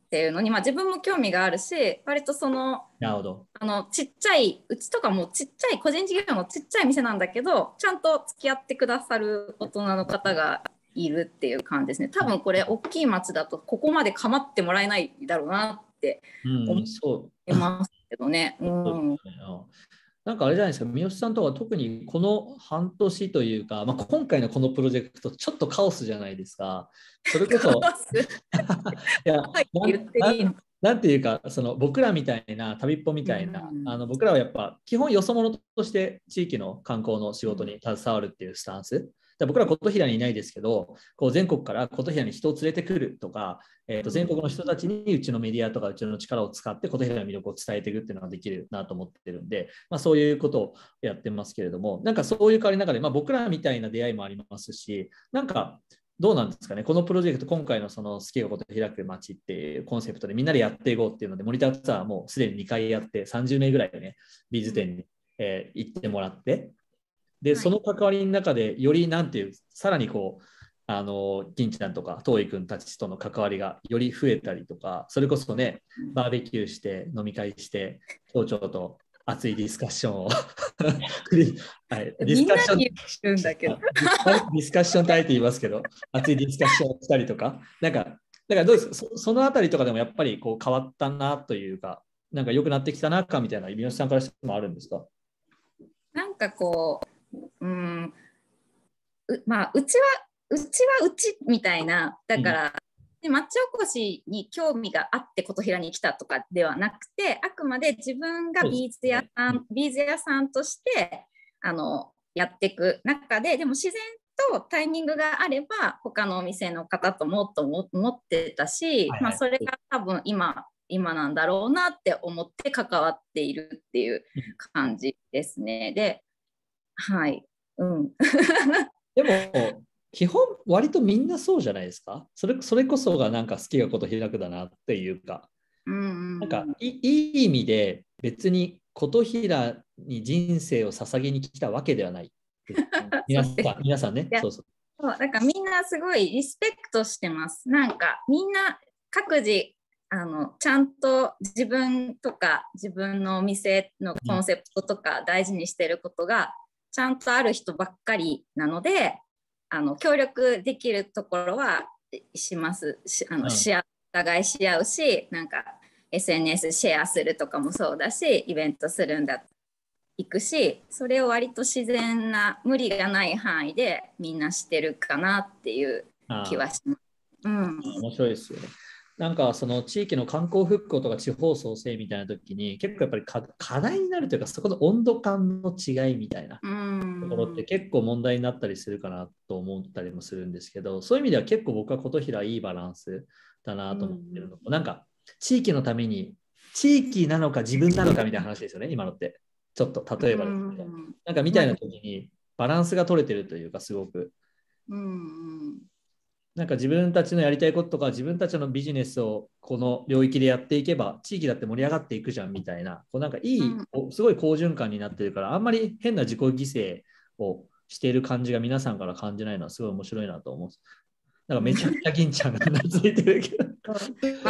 っていうのに、まあ、自分も興味があるし割とそのなるほどあのちっちゃいうちとかもちっちゃい個人事業のちっちゃい店なんだけどちゃんと付き合ってくださる大人の方がいるっていう感じですね多分これ大きい町だとここまで構ってもらえないだろうなって思いますけどね。うんなんかあれじゃないですか、三好さんとか特にこの半年というか、まあ、今回のこのプロジェクト、ちょっとカオスじゃないですか。それこそ、いや、なんていうか、その僕らみたいな、旅っぽみたいな、うん、あの僕らはやっぱ、基本よそ者として地域の観光の仕事に携わるっていうスタンスら僕ら琴平にいないですけど、こう全国から琴平に人を連れてくるとか、えー、と全国の人たちにうちのメディアとかうちの力を使って琴平の魅力を伝えていくっていうのができるなと思ってるんで、まあ、そういうことをやってますけれども、なんかそういう代わりの中で、まあ、僕らみたいな出会いもありますし、なんかどうなんですかね、このプロジェクト、今回のその好きがこと開く街っていうコンセプトでみんなでやっていこうっていうので、ターツアーもうすでに2回やって、30名ぐらいね、ビーズ店に、えー、行ってもらって、で、その関わりの中で、よりなんていう、さらにこう、あの銀ちゃんとか遠井君たちとの関わりがより増えたりとかそれこそねバーベキューして飲み会して町長と熱いディスカッションを はい、ディスカッションディスカッション耐って言いますけど熱いディスカッションをしたりとかなんかだからどうですそその辺りとかでもやっぱりこう変わったなというかなんか良くなってきたなかみたいな三好さんからしてもあるんですかなんかこううんまあうちはうちはうちみたいなだから、うん、で町おこしに興味があって琴平に来たとかではなくてあくまで自分がビーズ屋さん、ね、ビーズ屋さんとしてあのやっていく中ででも自然とタイミングがあれば他のお店の方ともっとも持ってたし、はいはい、まあ、それが多分今今なんだろうなって思って関わっているっていう感じですね。ではい。うん、でも基本割とみんなそうじゃないですかそれそれこそがなんか好きなこと開くだなっていうか、うんなんかいい意味で別に琴平に人生を捧げに来たわけではない。皆さん皆さんね。そうそうそうだかみんなすごいリスペクトしてます。なんかみんな各自あのちゃんと自分とか自分のお店のコンセプトとか大事にしてることがちゃんとある人ばっかりなのであの協力できるところはしますしあの、うん、しお互いし合うしなんか SNS シェアするとかもそうだしイベントするんだ行くしそれを割と自然な無理がない範囲でみんなしてるかなっていう気はします。うん、面白いですよね。なんかその地域の観光復興とか地方創生みたいな時に結構やっぱり課題になるというかそこの温度感の違いみたいなところって結構問題になったりするかなと思ったりもするんですけどそういう意味では結構僕は琴平いいバランスだなと思ってるのとなんか地域のために地域なのか自分なのかみたいな話ですよね今のってちょっと例えばですけどなんかみたいな時にバランスが取れてるというかすごく。うんなんか自分たちのやりたいこととか自分たちのビジネスをこの領域でやっていけば地域だって盛り上がっていくじゃんみたいなこうなんかいい、うん、すごい好循環になってるからあんまり変な自己犠牲をしている感じが皆さんから感じないのはすごい面白いなと思う。なんかめちゃくちゃ銀ちゃんがついてるけど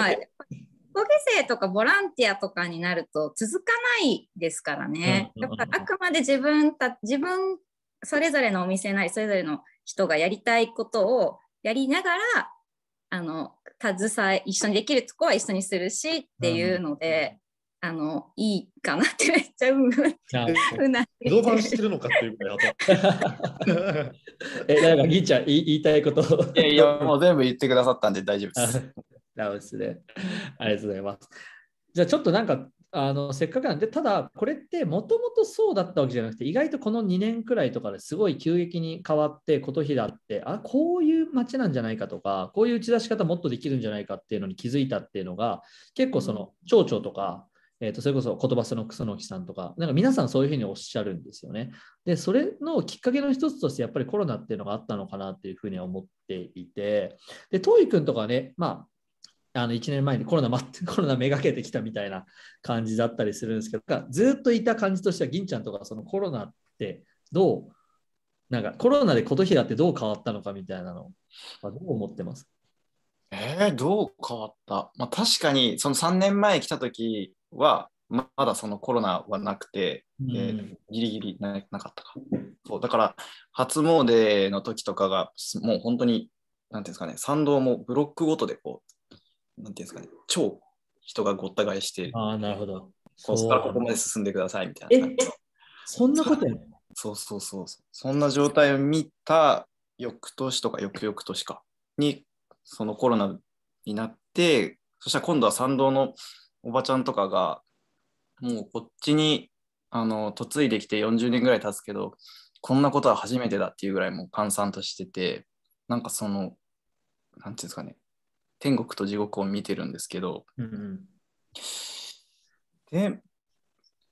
はい。自己犠牲とかボランティアとかになると続かないですからね。やっぱあくまで自分た自分それぞれのお店なりそれぞれの人がやりたいことをやりながらあの携え一緒にできるとこは一緒にするしっていうので、うん、あのいいかなって めっちゃうんうなどう反してるのかっていうか えなんかぎーちゃんい言いたいこといやいやもう全部言ってくださったんで大丈夫です。ラるスでありがとうございます。じゃあちょっとなんかあのせっかくなんで、ただ、これってもともとそうだったわけじゃなくて、意外とこの2年くらいとかですごい急激に変わって、琴平って、あこういう街なんじゃないかとか、こういう打ち出し方もっとできるんじゃないかっていうのに気づいたっていうのが、結構その町長とか、えー、とそれこそ言葉その楠木さんとか、なんか皆さんそういうふうにおっしゃるんですよね。で、それのきっかけの一つとして、やっぱりコロナっていうのがあったのかなっていうふうに思っていて、で、トく君とかね、まあ、あの1年前にコロナ待 コロナめがけてきたみたいな感じだったりするんですけどずっといた感じとしては銀ちゃんとかそのコロナってどうなんかコロナで琴平ってどう変わったのかみたいなのはどう思ってますえー、どう変わった、まあ、確かにその3年前来た時はまだそのコロナはなくて、うえー、ギリギリななかったかそうだから初詣の時とかがもう本当になんていうんですかね参道もブロックごとでこうなんていうんですかね、超人がごった返して、ああ、なるほどここからここまで進んでくださいみたいな感そんなことやそうそうそう。そんな状態を見た翌年とか翌々年かに、そのコロナになって、そしたら今度は参道のおばちゃんとかが、もうこっちにあの嫁いできて40年ぐらい経つけど、こんなことは初めてだっていうぐらいもう閑散としてて、なんかその、なんていうんですかね、天国と地獄を見てるんですけど、うん、で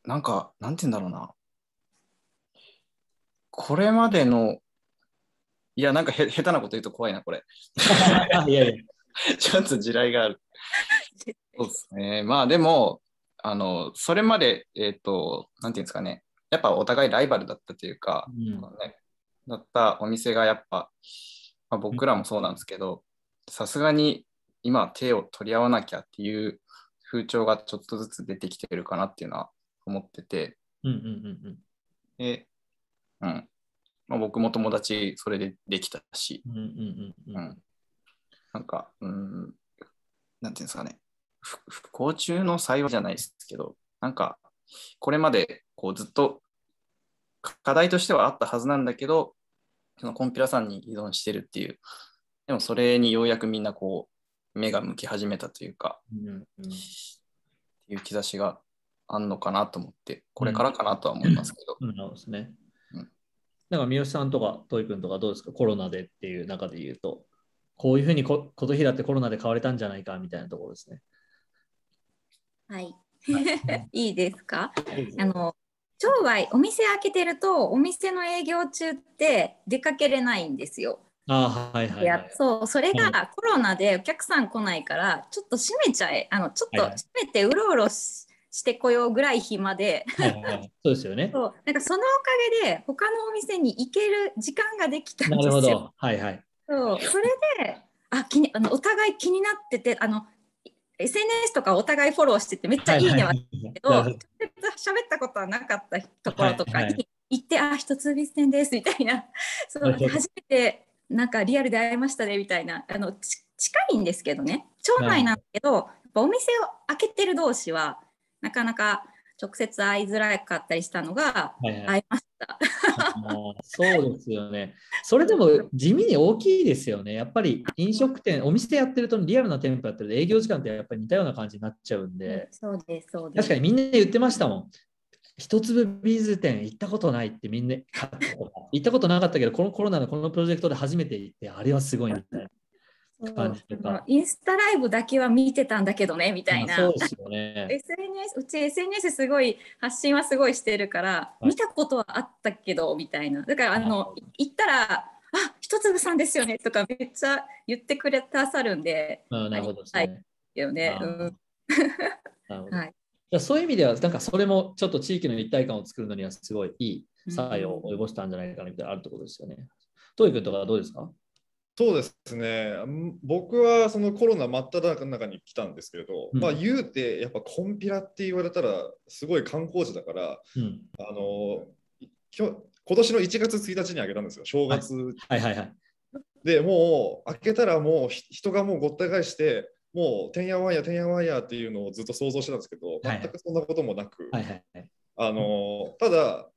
なんかなんて言うんだろうなこれまでのいやなんかへ下手なこと言うと怖いなこれいやいや ちょっと地雷があるそうですねまあでもあのそれまでえっ、ー、となんていうんですかねやっぱお互いライバルだったというか、うんね、だったお店がやっぱ、まあ、僕らもそうなんですけどさすがに今は手を取り合わなきゃっていう風潮がちょっとずつ出てきてるかなっていうのは思ってて、うんうんうんうん、で、うんまあ、僕も友達それでできたし、うんうんうんうん、なんか、うん、なんていうんですかね、不興幸中の幸いじゃないですけど、なんか、これまでこうずっと課題としてはあったはずなんだけど、そのコンピラさんに依存してるっていう、でもそれにようやくみんなこう目が向き始めたというか、うん、っていう兆しがあんのかなと思って、これからかなとは思いますけど。うん、そうですね。うん、なんか三好さんとかトイ君とかどうですか、コロナでっていう中で言うと、こういうふうにこ今年だってコロナで変われたんじゃないかみたいなところですね。はい。いいですかあの商売お店開けてるとお店の営業中って出かけれないんですよ。あはいはい、そうそれがコロナでお客さん来ないから、ちょっと閉めちゃえあのちょっと閉めてうろうろし,、てこようぐらい暇で、そうですよね そうなんかそのおかげで他のお店に行ける時間ができたんですよはいはいそうそれであ気にあのお互い気になっててあの SNS とかお互いフォローしててめっちゃいいねはあるけど、ははい、喋ったことはなかったところとかに行って、はいはい、あ一つ見せですみたいなそう初めてなんかリアルで会えましたねみたいなあの近いんですけどね町内なんだけど、はい、やっぱお店を開けてる同士はなかなか直接会いづらかったりしたのが、はいはい、会いましたそうですよねそれでも地味に大きいですよねやっぱり飲食店お店やってるとリアルな店舗やってると営業時間ってやっぱり似たような感じになっちゃうんで、そうですそうです確かにみんな言ってましたもん一粒ビーズ店行ったことないってみんな行ったことなかったけどこのコロナのこのプロジェクトで初めて行ってあれはすごいみたいな感じとかインスタライブだけは見てたんだけどねみたいなそうですよね SNS うち SNS すごい発信はすごいしてるから、はい、見たことはあったけどみたいなだからあの行ったらあ一粒さんですよねとかめっちゃ言ってくれたさるんで、なるほどですね。よね。はい。そういう意味では、なんかそれもちょっと地域の一体感を作るのにはすごいいい作用を及ぼしたんじゃないかなみたいなあるってことですよね。トイ君とかどうですかそうですね僕はそのコロナ真っ只中に来たんですけれど、うん、まあ言うてやっぱコンピラって言われたらすごい観光地だから、うん、あの今今年の1月1日にあげたんですよ正月、はい、はいはいはいでもう開けたらもう人がもうごった返してもうてんやわんやてんやわんやっていうのをずっと想像してたんですけど全くそんなこともなく、はいはいはい、あのただ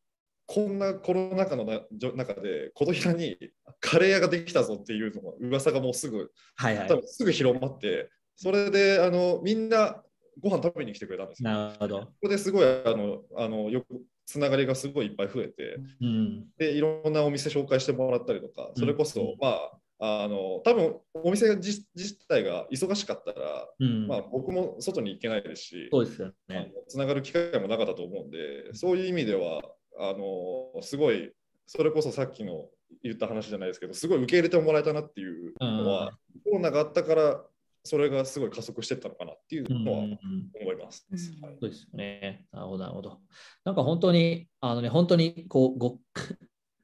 こんなコロナ禍のな中で琴平にカレー屋ができたぞっていうの噂がもうすぐ、はいはい、多分すぐ広まってそれであのみんなご飯食べに来てくれたんですよ。なるほどここですごいあのあのよくつながりがすごいいっぱい増えて、うん、でいろんなお店紹介してもらったりとかそれこそ、うん、まああの多分お店自自体が忙しかったら、うん、まあ、僕も外に行けないですしそうですよ、ね、つながる機会もなかったと思うんでそういう意味ではあのすごいそれこそさっきの言った話じゃないですけどすごい受け入れてもらえたなっていうのは、うん、コロナがあったからそれがすごい加速してったのかなっていうのは思います。そうですね。なるほど、なるほど。なんか本当に、あのね、本当にこうご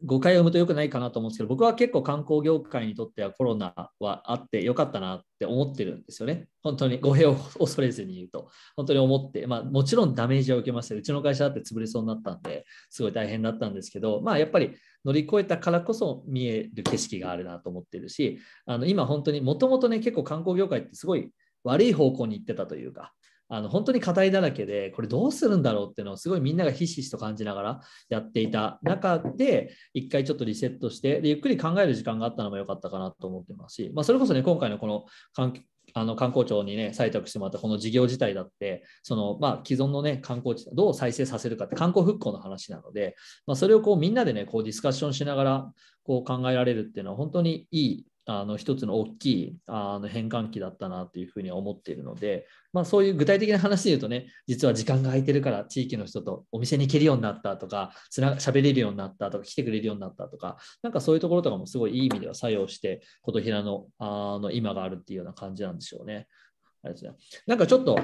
誤解を生むと良くないかなと思うんですけど、僕は結構観光業界にとってはコロナはあって良かったなって思ってるんですよね。本当に語弊を恐れずに言うと、本当に思って、まあ、もちろんダメージは受けました。うちの会社だって潰れそうになったんで、すごい大変だったんですけど、まあ、やっぱり乗り越えたからこそ見える景色があるなと思ってるし、あの今本当にもともとね、結構観光業界ってすごい悪い方向に行ってたというか、あの本当に課題だらけでこれどうするんだろうっていうのをすごいみんながひしひしと感じながらやっていた中で一回ちょっとリセットしてでゆっくり考える時間があったのも良かったかなと思ってますし、まあ、それこそね今回のこのあの観光庁にね採択してもらったこの事業自体だってその、まあ、既存の、ね、観光地どう再生させるかって観光復興の話なので、まあ、それをこうみんなでねこうディスカッションしながらこう考えられるっていうのは本当にいいあの一つの大きいあの変換期だったなというふうには思っているので、まあ、そういう具体的な話で言うとね、実は時間が空いてるから地域の人とお店に行けるようになったとか、つな喋れるようになったとか、来てくれるようになったとか、なんかそういうところとかもすごいいい意味では作用して、琴平のあの今があるっていうような感じなんでしょうね。あれですねなんかちょっと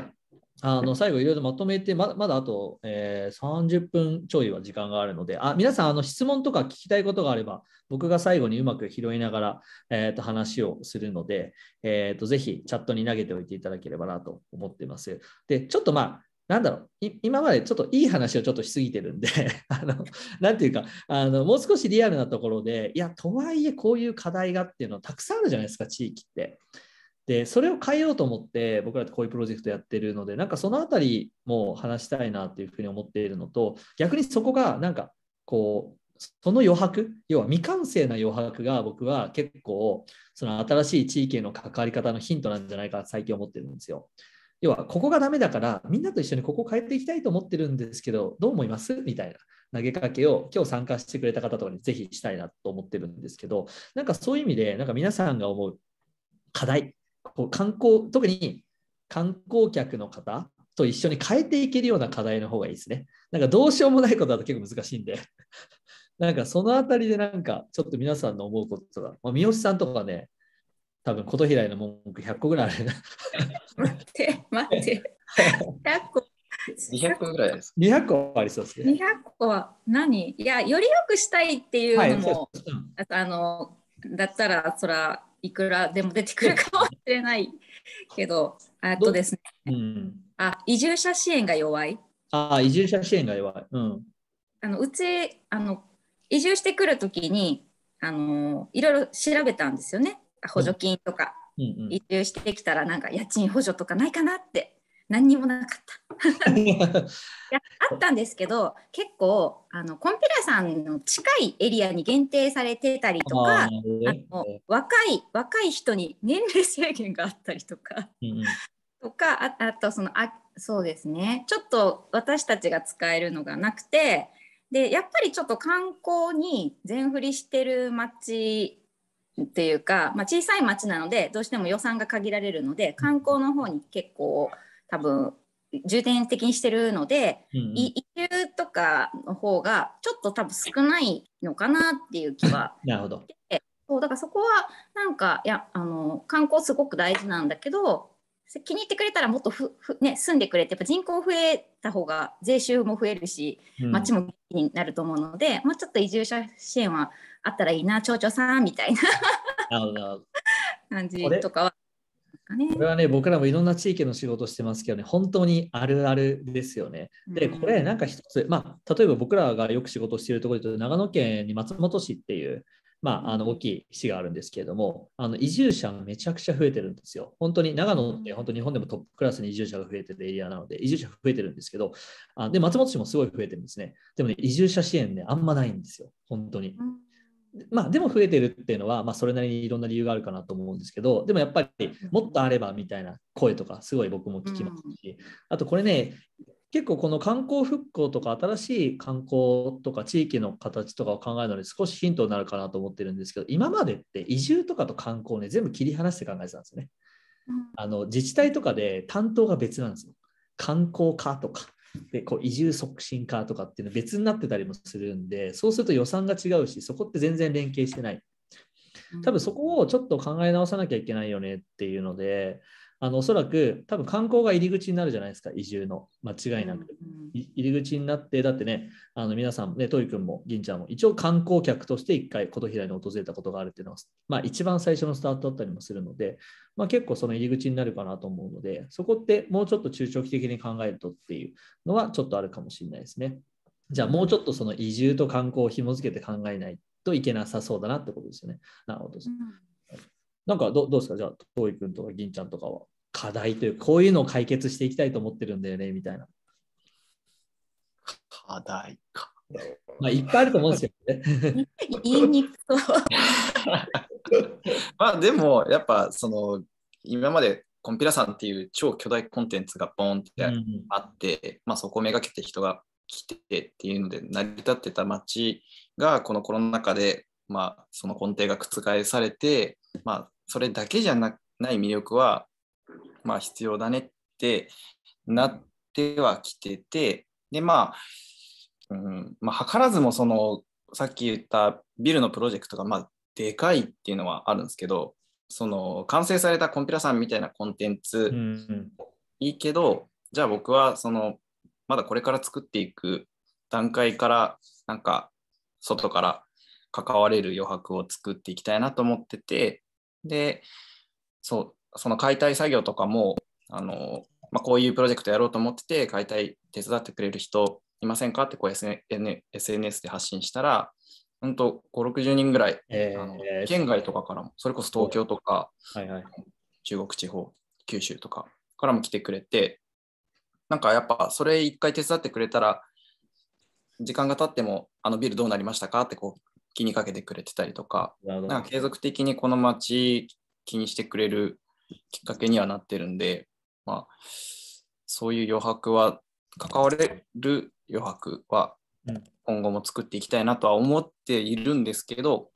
あの最後いろいろまとめてま、まだあと、えー、30分ちょいは時間があるので、あ皆さんあの質問とか聞きたいことがあれば、僕が最後にうまく拾いながら、えー、と話をするので、えーと、ぜひチャットに投げておいていただければなと思ってます。で、ちょっとまあ、なんだろう今までちょっといい話をちょっとしすぎてるんで あの、なんていうかあの、もう少しリアルなところで、いや、とはいえこういう課題がっていうのはたくさんあるじゃないですか、地域って。で、それを変えようと思って、僕らってこういうプロジェクトやってるので、なんかそのあたりも話したいなっていうふうに思っているのと、逆にそこが、なんかこう、その余白、要は未完成な余白が僕は結構、その新しい地域への関わり方のヒントなんじゃないか最近思ってるんですよ。要は、ここがダメだから、みんなと一緒にここを変えていきたいと思ってるんですけど、どう思いますみたいな。投げかけを今日参加してくれた方とかにぜひしたいなと思ってるんですけど、なんかそういう意味で、なんか皆さんが思う課題こう観光特に観光客の方と一緒に変えていけるような課題の方がいいですね。なんかどうしようもないことだと結構難しいんで なんかそのあたりでなんかちょっと皆さんの思うことか、まあ、三好さんとかね、多分琴平の文句100個ぐらいあるな待って待って。100個。200個ぐらいです200個ありそうですね。200個は何いや、より良くしたいっていうのも、はい、あのだったら、そらいくらでも出てくるかもれないけど、あとですね、うん、あ移住者支援が弱い。あ移住者支援が弱い。うん、あのうちあの、移住してくるときにあの、いろいろ調べたんですよね、補助金とか。うんうんうん、移住してきたらなんか家賃補助とかないかなって何にもなかった いやあったんですけど結構あのコンピュラさんの近いエリアに限定されてたりとかあの若い若い人に年齢制限があったりとか、うん、とかああとそのあそうですねちょっと私たちが使えるのがなくてでやっぱりちょっと観光に全振りしてる街っていうか、まあ、小さい町なのでどうしても予算が限られるので観光の方に結構多分重点的にしてるので、うん移住とかの方がちょっと多分少ないのかなっていう気は なるほどそうだからそこはなんかいやあの観光すごく大事なんだけど気に入ってくれたらもっとふふ、ね、住んでくれてやっぱ人口増えた方が税収も増えるし町も元気になると思うので、うん、もうちょっと移住者支援はあったらいいな町長さんみたいな 感じとかはね。これはね、僕らもいろんな地域の仕事してますけどね、本当にあるあるですよね。で、これなんか一つ、まあ、例えば僕らがよく仕事しているところで長野県に松本市っていう、まあ、あの大きい市があるんですけれども、あの移住者がめちゃくちゃ増えてるんですよ。本当に長野って本当日本でもトップクラスに移住者が増えてるエリアなので、移住者増えてるんですけど、あで松本市もすごい増えてるんですね。でもね、移住者支援ね、あんまないんですよ、本当に。まあ、でも増えてるっていうのは、まあ、それなりにいろんな理由があるかなと思うんですけどでもやっぱりもっとあればみたいな声とかすごい僕も聞きますし、あとこれね結構この観光復興とか新しい観光とか地域の形とかを考えるのに少しヒントになるかなと思ってるんですけど今までって移住とかと観光ね全部切り離して考えてたんですよね。あの自治体とかで担当が別なんですよ。観光課とかでこう移住促進化とかっていうのは別になってたりもするんでそうすると予算が違うしそこって全然連携してない多分そこをちょっと考え直さなきゃいけないよねっていうのであのおそらく多分観光が入り口になるじゃないですか移住の間違いなく、入り口になってだってねあの皆さんねトイ君も銀ちゃんも一応観光客として一回琴平に訪れたことがあるっていうのは、まあ、一番最初のスタートだったりもするので、まあ、結構その入り口になるかなと思うのでそこってもうちょっと中長期的に考えるとっていうのはちょっとあるかもしれないですねじゃあもうちょっとその移住と観光を紐付けて考えないといけなさそうだなってことですよねなるほど、うん、なんかどどうですかじゃあ、遠い君とか銀ちゃんとかは課題というこういうのを解決していきたいと思ってるんだよねみたいな。課題か。まあ、いっぱいあると思うんですけどね。言いにくそう。まあでもやっぱその今までコンピュラさんっていう超巨大コンテンツがボンってあって、うん、まあ、そこをめがけて人が来てっていうので成り立ってた街がこのコロナ禍で、まあ、その根底が覆されて、まあ、それだけじゃなない魅力はまあ、必要だねってなってはきててでまあ、うんまあ、図らずもそのさっき言ったビルのプロジェクトがまあでかいっていうのはあるんですけどその完成されたコンピュラさんみたいなコンテンツ、うんうん、いいけどじゃあ僕はそのまだこれから作っていく段階からなんか外から関われる余白を作っていきたいなと思っててでそうその解体作業とかも、あのまあ、こういうプロジェクトやろうと思ってて、解体手伝ってくれる人いませんかってこう SNS で発信したら、本当5、60人ぐらい、えー、あの県外とかからも、それこそ東京とか、はいはい、中国地方、九州とかからも来てくれて、なんかやっぱそれ一回手伝ってくれたら、時間が経っても、あのビルどうなりましたかってこう気にかけてくれてたりとか、なんか継続的にこの街気にしてくれるきっかけにはなってるんで、まあ、そういう余白は、関われる余白は今後も作っていきたいなとは思っているんですけど、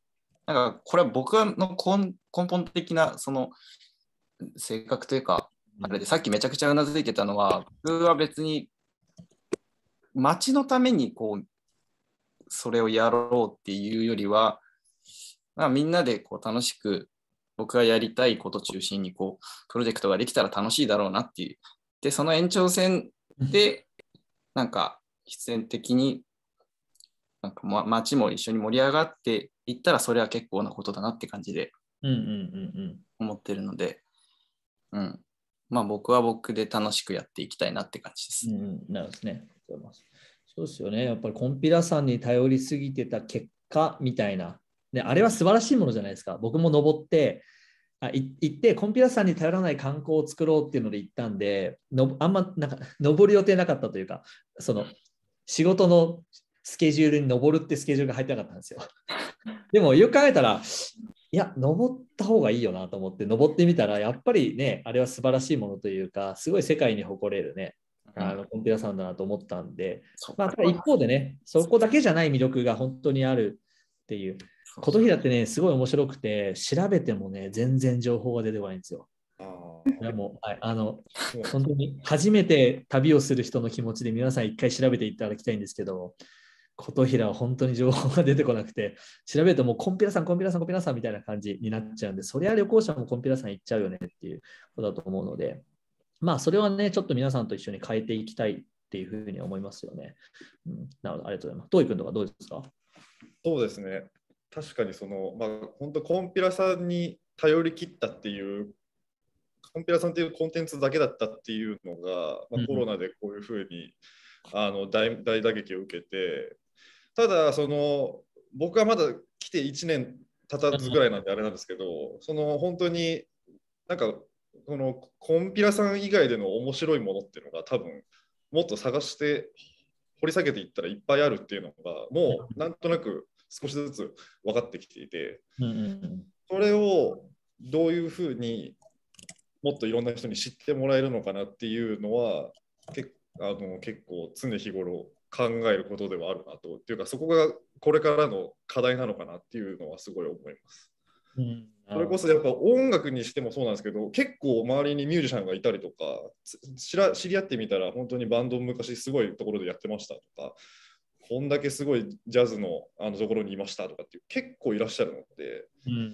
なんかこれは僕の根本的なその性格というか、あれでさっきめちゃくちゃうなずいてたのは、僕は別に町のためにこうそれをやろうっていうよりは、まあ、みんなでこう楽しく僕がやりたいこと中心にこうプロジェクトができたら楽しいだろうなっていうでその延長線でなんか必然的になんか、ま、街も一緒に盛り上がっていったらそれは結構なことだなって感じで思ってるので、うん、まあ僕は僕で楽しくやっていきたいなって感じです。うん、なるほどね。そうですよね。やっぱりコンピラさんに頼りすぎてた結果みたいなであれは素晴らしいものじゃないですか僕も登ってあ行ってコンピューターさんに頼らない観光を作ろうっていうので行ったんでのあんまなんか登る予定なかったというかその仕事のスケジュールに登るってスケジュールが入ってなかったんですよ でもよく考えたらいや登った方がいいよなと思って登ってみたらやっぱりねあれは素晴らしいものというかすごい世界に誇れるねあのコンピューターさんだなと思ったんで、まあ、ただ一方でねそこだけじゃない魅力が本当にあるっていう琴平ってね、すごい面白くて、調べてもね、全然情報が出てこないんですよ。でも、はい、あの、本当に初めて旅をする人の気持ちで皆さん一回調べていただきたいんですけど、琴平は本当に情報が出てこなくて、調べてもコンピラさん、コンピラさん、コンピラさんみたいな感じになっちゃうんで、そりゃ旅行者もコンピラさん行っちゃうよねっていうことだと思うので、まあ、それはね、ちょっと皆さんと一緒に変えていきたいっていうふうに思いますよね。うん、なほど、ありがとうございます。いくんとかどうですかそうですね。確かにその、まあ、本当コンピラさんに頼り切ったっていうコンピラさんっていうコンテンツだけだったっていうのが、まあ、コロナでこういうふうに、うん、あの大大打撃を受けてただその僕はまだ来て1年経たずぐらいなんであれなんですけど、その本当になんかこのコンピラさん以外での面白いものっていうのが多分もっと探して掘り下げていったらいっぱいあるっていうのがもうなんとなく少しずつ分かってきていて、それをどういうふうにもっといろんな人に知ってもらえるのかなっていうのはけあの結構常日頃考えることではあるなとっていうかそこがこれからの課題なのかなっていうのはすごい思います。うん、それこそやっぱ音楽にしてもそうなんですけど結構周りにミュージシャンがいたりとか知り合ってみたら本当にバンド昔すごいところでやってましたとかこんだけすごいジャズのあのところにいましたとかっていう結構いらっしゃるので、うん、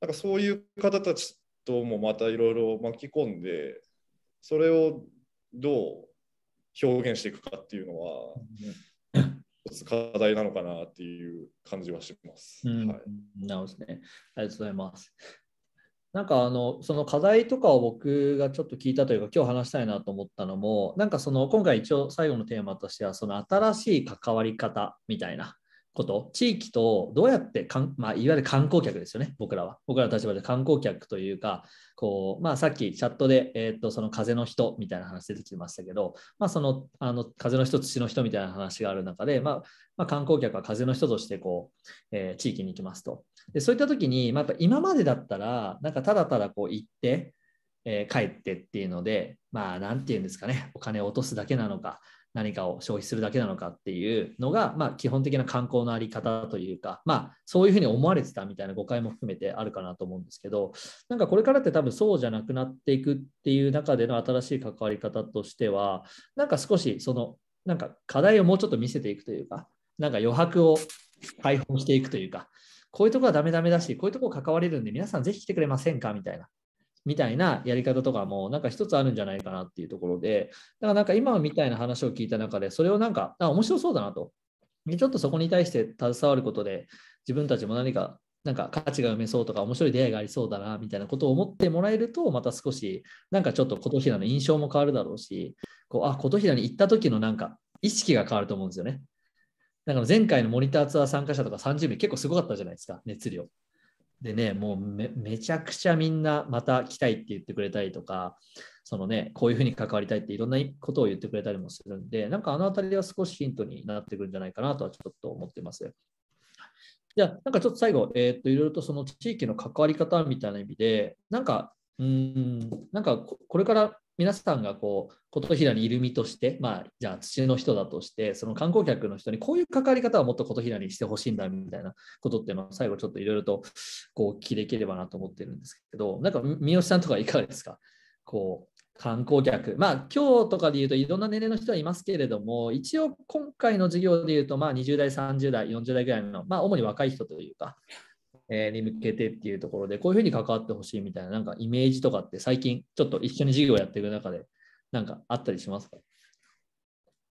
なんかそういう方たちともまたいろいろ巻き込んでそれをどう表現していくかっていうのは、うん、課題なのかなっていう感じはします。うん、はい、なるほどですね。ありがとうございます。なんかあのその課題とかを僕がちょっと聞いたというか今日話したいなと思ったのもなんかその今回一応最後のテーマとしてはその新しい関わり方みたいなこと地域とどうやってかん、まあ、いわゆる観光客ですよね僕らは僕らの立場で観光客というかこう、まあ、さっきチャットで、えー、とその風の人みたいな話出てきましたけど、まあ、そのあの風の人土の人みたいな話がある中で、まあまあ、観光客は風の人としてこう、えー、地域に行きますと。でそういった時に、まあ、やっぱ今までだったらなんかただただこう行って、えー、帰ってっていうのでまあ何て言うんですかねお金を落とすだけなのか何かを消費するだけなのかっていうのが、まあ、基本的な観光のあり方というか、まあ、そういうふうに思われてたみたいな誤解も含めてあるかなと思うんですけどなんかこれからって多分そうじゃなくなっていくっていう中での新しい関わり方としてはなんか少しそのなんか課題をもうちょっと見せていくというかなんか余白を解放していくというかこういうとこはダメダメだし、こういうとこ関われるんで、皆さんぜひ来てくれませんかみたいな。みたいなやり方とかも、なんか一つあるんじゃないかなっていうところで、だからなんか今みたいな話を聞いた中で、それをなんか、あ面白そうだなと。ちょっとそこに対して携わることで、自分たちも何かなんか価値が埋めそうとか面白い出会いがありそうだなみたいなことを思ってもらえるとまた少しなんかちょっと琴平の印象も変わるだろうしこうあ琴平に行った時のなんか意識が変わると思うんですよね。だから前回のモニターツアー参加者とか30名結構すごかったじゃないですか、熱量。でね、もうめめちゃくちゃみんなまた来たいって言ってくれたりとか、そのね、こういうふうに関わりたいっていろんなことを言ってくれたりもするんで、なんかあの辺りは少しヒントになってくるんじゃないかなとはちょっと思ってます。じゃあ、なんかちょっと最後、えっ、と、いろいろとその地域の関わり方みたいな意味で、なんか、うん、なんかこれから皆さんがこう琴平にいる身として、まあ、じゃあ土の人だとしてその観光客の人にこういう関わり方はもっと琴平にしてほしいんだみたいなことっていうのを最後ちょっといろいろとこう聞きできればなと思ってるんですけどなんか三好さんとかいかがですかこう観光客まあ今日とかで言うといろんな年齢の人はいますけれども一応今回の授業で言うとまあ20代30代40代ぐらいのまあ主に若い人というかに向けてっていうところで、こういうふうに関わってほしいみたいな、なんかイメージとかって最近、ちょっと一緒に授業やっていく中で、なんかあったりしますか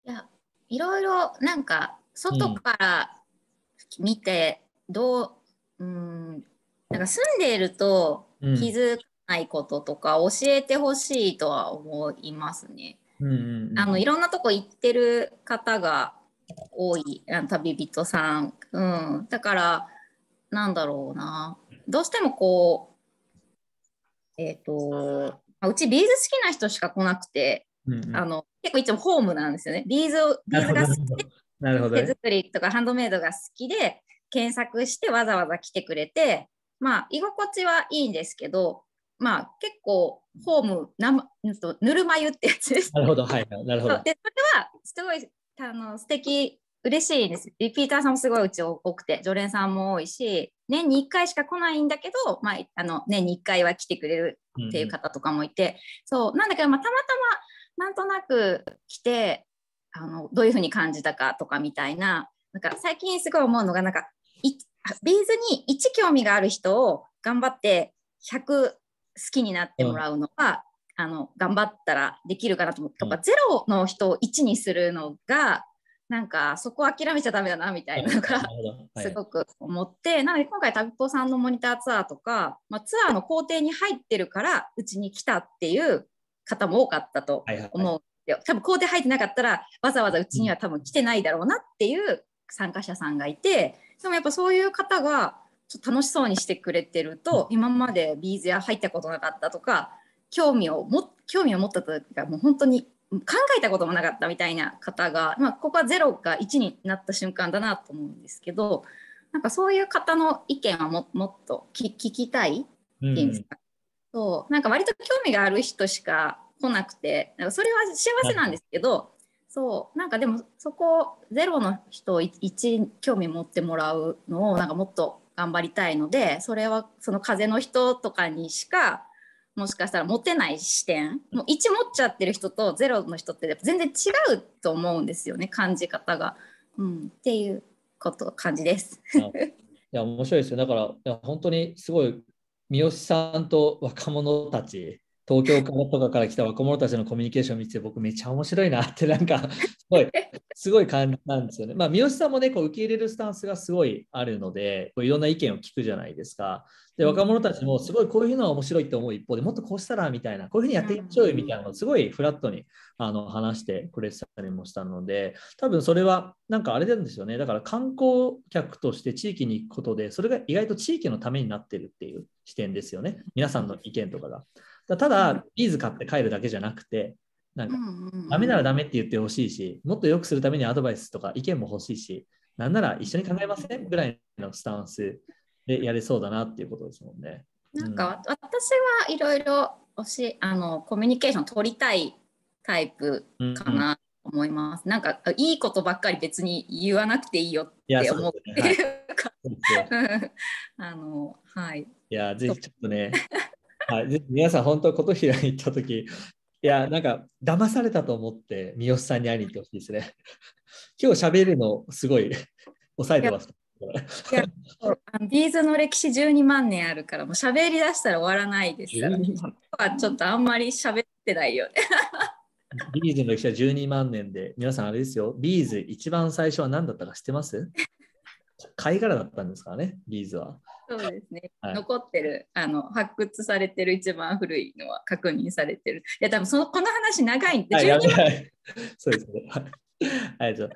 いや、いろいろ、なんか、外から見て、どう、うん、うん、なんか住んでいると気づかないこととか、教えてほしいとは思いますね。うんあのいろんなとこ行ってる方が多い旅人さん、うん、だからなんだろうなどうしてもこうえっ、ー、とうちビーズ好きな人しか来なくて、うんうん、あの結構いつもホームなんですよねビーズをビーズが好きでなるほど、ね、手作りとかハンドメイドが好きで検索してわざわざ来てくれてまあ居心地はいいんですけどまあ結構ホームな、ま、ぬるま湯ってやつです。なるほどはいなるほど。でそれはすごいあの素敵嬉しいです。リピーターさんもすごいうち多くて、常連さんも多いし、年に1回しか来ないんだけど、まあ、あの年に1回は来てくれるっていう方とかもいて、うんそうなんだけど、まあ、たまたまなんとなく来てあのどういうふうに感じたかとかみたいななんか最近すごい思うのがなんかビーズに1興味がある人を頑張って100好きになってもらうのは、うん、あの頑張ったらできるかなと思って、うん、ロの人を1にするのがなんかそこ諦めちゃダメだなみたいなのが、はい、すごく思って、なので今回旅人さんのモニターツアーとか、まあ、ツアーの工程に入ってるからうちに来たっていう方も多かったと思う。多分工程入ってなかったらわざわざうちには多分来てないだろうなっていう参加者さんがいてでもやっぱそういう方がちょっと楽しそうにしてくれてると今までビーズや入ったことなかったとか興味をも興味を持ったというかもう本当に考えたこともなかったみたいな方が、まあ、ここは0か1になった瞬間だなと思うんですけどなんかそういう方の意見はももっと聞きたいっていうんですか、うん、そうなんか割と興味がある人しか来なくてなんかそれは幸せなんですけど、はい、そうなんかでもそこ0の人を1興味持ってもらうのをなんかもっと頑張りたいのでそれはその風の人とかにしかもしかしたら持てない視点もう1持っちゃってる人と0の人って全然違うと思うんですよね感じ方が、うん、っていうこと感じです。いや面白いですよだから本当にすごい三好さんと若者たち東京からとかから来た若者たちのコミュニケーション見て、僕めっちゃ面白いなって、なんか、すごい、すごい感じなんですよね。まあ、三好さんもね、こう受け入れるスタンスがすごいあるので、こういろんな意見を聞くじゃないですか。で、若者たちもすごいこういうのは面白いと思う一方で、もっとこうしたらみたいな、こういうふうにやっていっましょうよみたいなのをすごいフラットにあの話してくれてたりもしたので、多分それはなんかあれなんですよね。だから観光客として地域に行くことで、それが意外と地域のためになってるっていう視点ですよね。皆さんの意見とかが。だただ、ビーズ買って帰るだけじゃなくて、なんか、ダメならダメって言ってほしいし、もっと良くするためにアドバイスとか意見も欲しいし、なんなら一緒に考えませんぐらいのスタンスでやれそうだなっていうことですもんね。なんか、私はいろいろあのコミュニケーション取りたいタイプかなと思います。うん、なんかいいことばっかり別に言わなくていいよって思ってい、はか。いや、ぜひちょっとね、はい、皆さん、本当、琴平に行ったとき、いや、なんか、騙されたと思って、三好さんに会いに行ってほしいですね。今日喋るの、すごい、抑えてます。ビーズの歴史12万年あるからもう喋りだしたら終わらないですからはちょっとあんまり喋ってないよね ビーズの歴史は12万年で皆さんあれですよビーズ一番最初は何だったか知ってます 貝殻だったんですからねビーズは。そうですね、はい、残ってるあの発掘されてる一番古いのは確認されてるいや多分そのこの話長いんで、はい、12はい、そうですねはい じゃ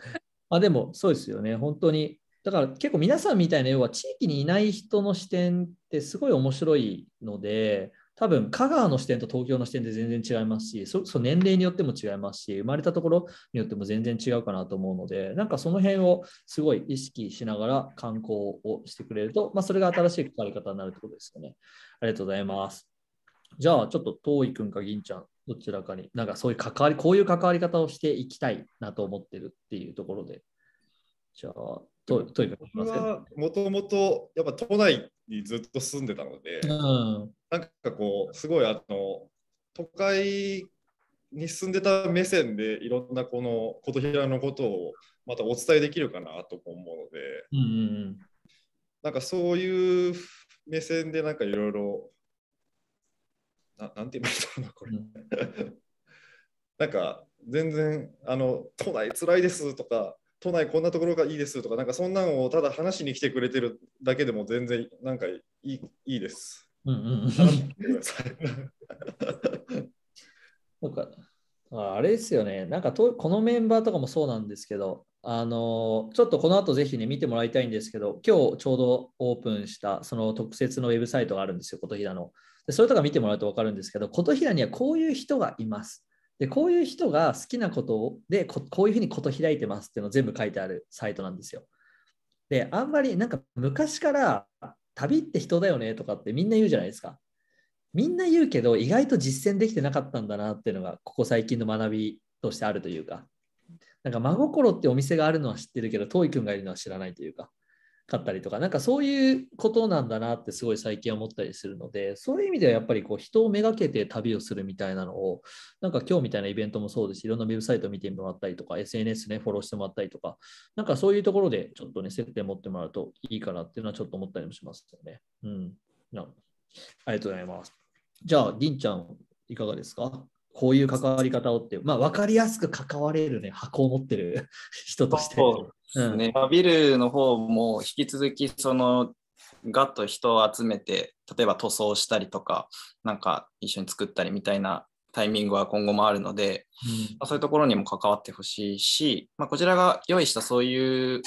あでもそうですよね本当にだから結構皆さんみたいな要は地域にいない人の視点ってすごい面白いので多分香川の視点と東京の視点で全然違いますしそそ年齢によっても違いますし生まれたところによっても全然違うかなと思うのでなんかその辺をすごい意識しながら観光をしてくれると、まあ、それが新しい関わり方になるってことですよね。ありがとうございます。じゃあちょっと遠く君か銀ちゃんどちらかになんかそういう関わりこういう関わり方をしていきたいなと思ってるっていうところでじゃあ、と、トイレ僕はもともとやっぱ都内にずっと住んでたので、うん、なんかこう、すごいあの都会に住んでた目線でいろんなこの琴平のことをまたお伝えできるかなと思うので、うんうん、なんかそういう目線でなんかいろいろななんて言いいんうなこれ、ん、なんか全然あの都内つらいですとか都内こんなところがいいですとか、なんかそんなのをただ話しに来てくれてるだけでも全然なんかいいいいです。うんうん。なんかあれですよね、なんかとこのメンバーとかもそうなんですけど、あのちょっとこの後ぜひね、見てもらいたいんですけど、今日ちょうどオープンしたその特設のウェブサイトがあるんですよ、琴平の。でそれとか見てもらうと分かるんですけど、琴平にはこういう人がいますでこういう人が好きなことでここういうふうにこと開いてますっていうのを全部書いてあるサイトなんですよ。であんまりなんか昔から旅って人だよねとかってみんな言うじゃないですか。みんな言うけど意外と実践できてなかったんだなっていうのがここ最近の学びとしてあるというか。なんか真心ってお店があるのは知ってるけど、遠い君がいるのは知らないというか。かったりとか、なんかそういうことなんだなってすごい最近思ったりするので、そういう意味ではやっぱりこう人をめがけて旅をするみたいなのを、なんか今日みたいなイベントもそうですし、いろんなウェブサイト見てもらったりとか、SNS ね、フォローしてもらったりとか、なんかそういうところでちょっとね、接点持ってもらうといいかなっていうのはちょっと思ったりもしますよね。うん。なありがとうございます。じゃあ、んちゃん、いかがですかこういう関わり方をって、まあ、分かりやすく関われるね、箱を持ってる人として。ね、うん、ビルの方も引き続きそのガッと人を集めて例えば塗装したりとかなんか一緒に作ったりみたいなタイミングは今後もあるので、うんまあ、そういうところにも関わってほしいし、まあ、こちらが用意したそういう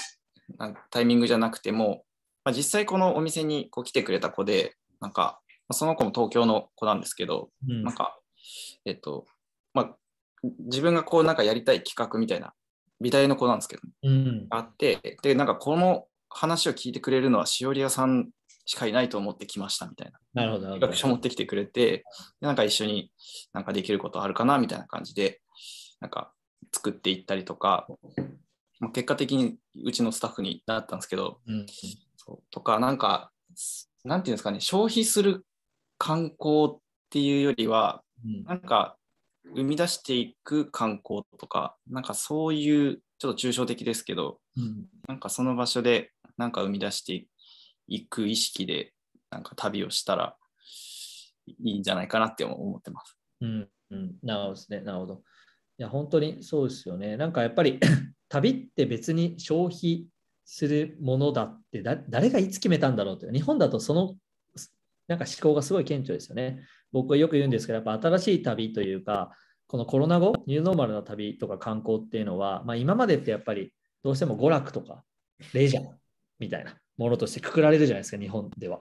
タイミングじゃなくても、まあ、実際このお店にこう来てくれた子でなんかその子も東京の子なんですけど、うん、なんかえっとまあ自分がこうなんかやりたい企画みたいな美大の子なんですけど、うん、あってでなんかこの話を聞いてくれるのはしおり屋さんしかいないと思ってきましたみたいな。なるほど。学者持ってきてくれて、なんか一緒になんかできることあるかなみたいな感じで、なんか作っていったりとか、まあ、結果的にうちのスタッフになったんですけど、うん、そうとか、なんか、なんていうんですかね、消費する観光っていうよりは、うん、なんか生み出していく観光とかなんかそういうちょっと抽象的ですけど、うん、なんかその場所でなんか生み出していく意識でなんか旅をしたらいいんじゃないかなって思ってます。うん、うん、なるほどね。なるほど。いや本当にそうですよね。なんかやっぱり 旅って別に消費するものだって誰がいつ決めたんだろうって日本だとそのなんか思考がすごい顕著ですよね。僕はよく言うんですけど、やっぱ新しい旅というか、このコロナ後、ニューノーマルな旅とか観光っていうのは、まあ、今までってやっぱりどうしても娯楽とかレジャーみたいなものとしてくくられるじゃないですか、日本では。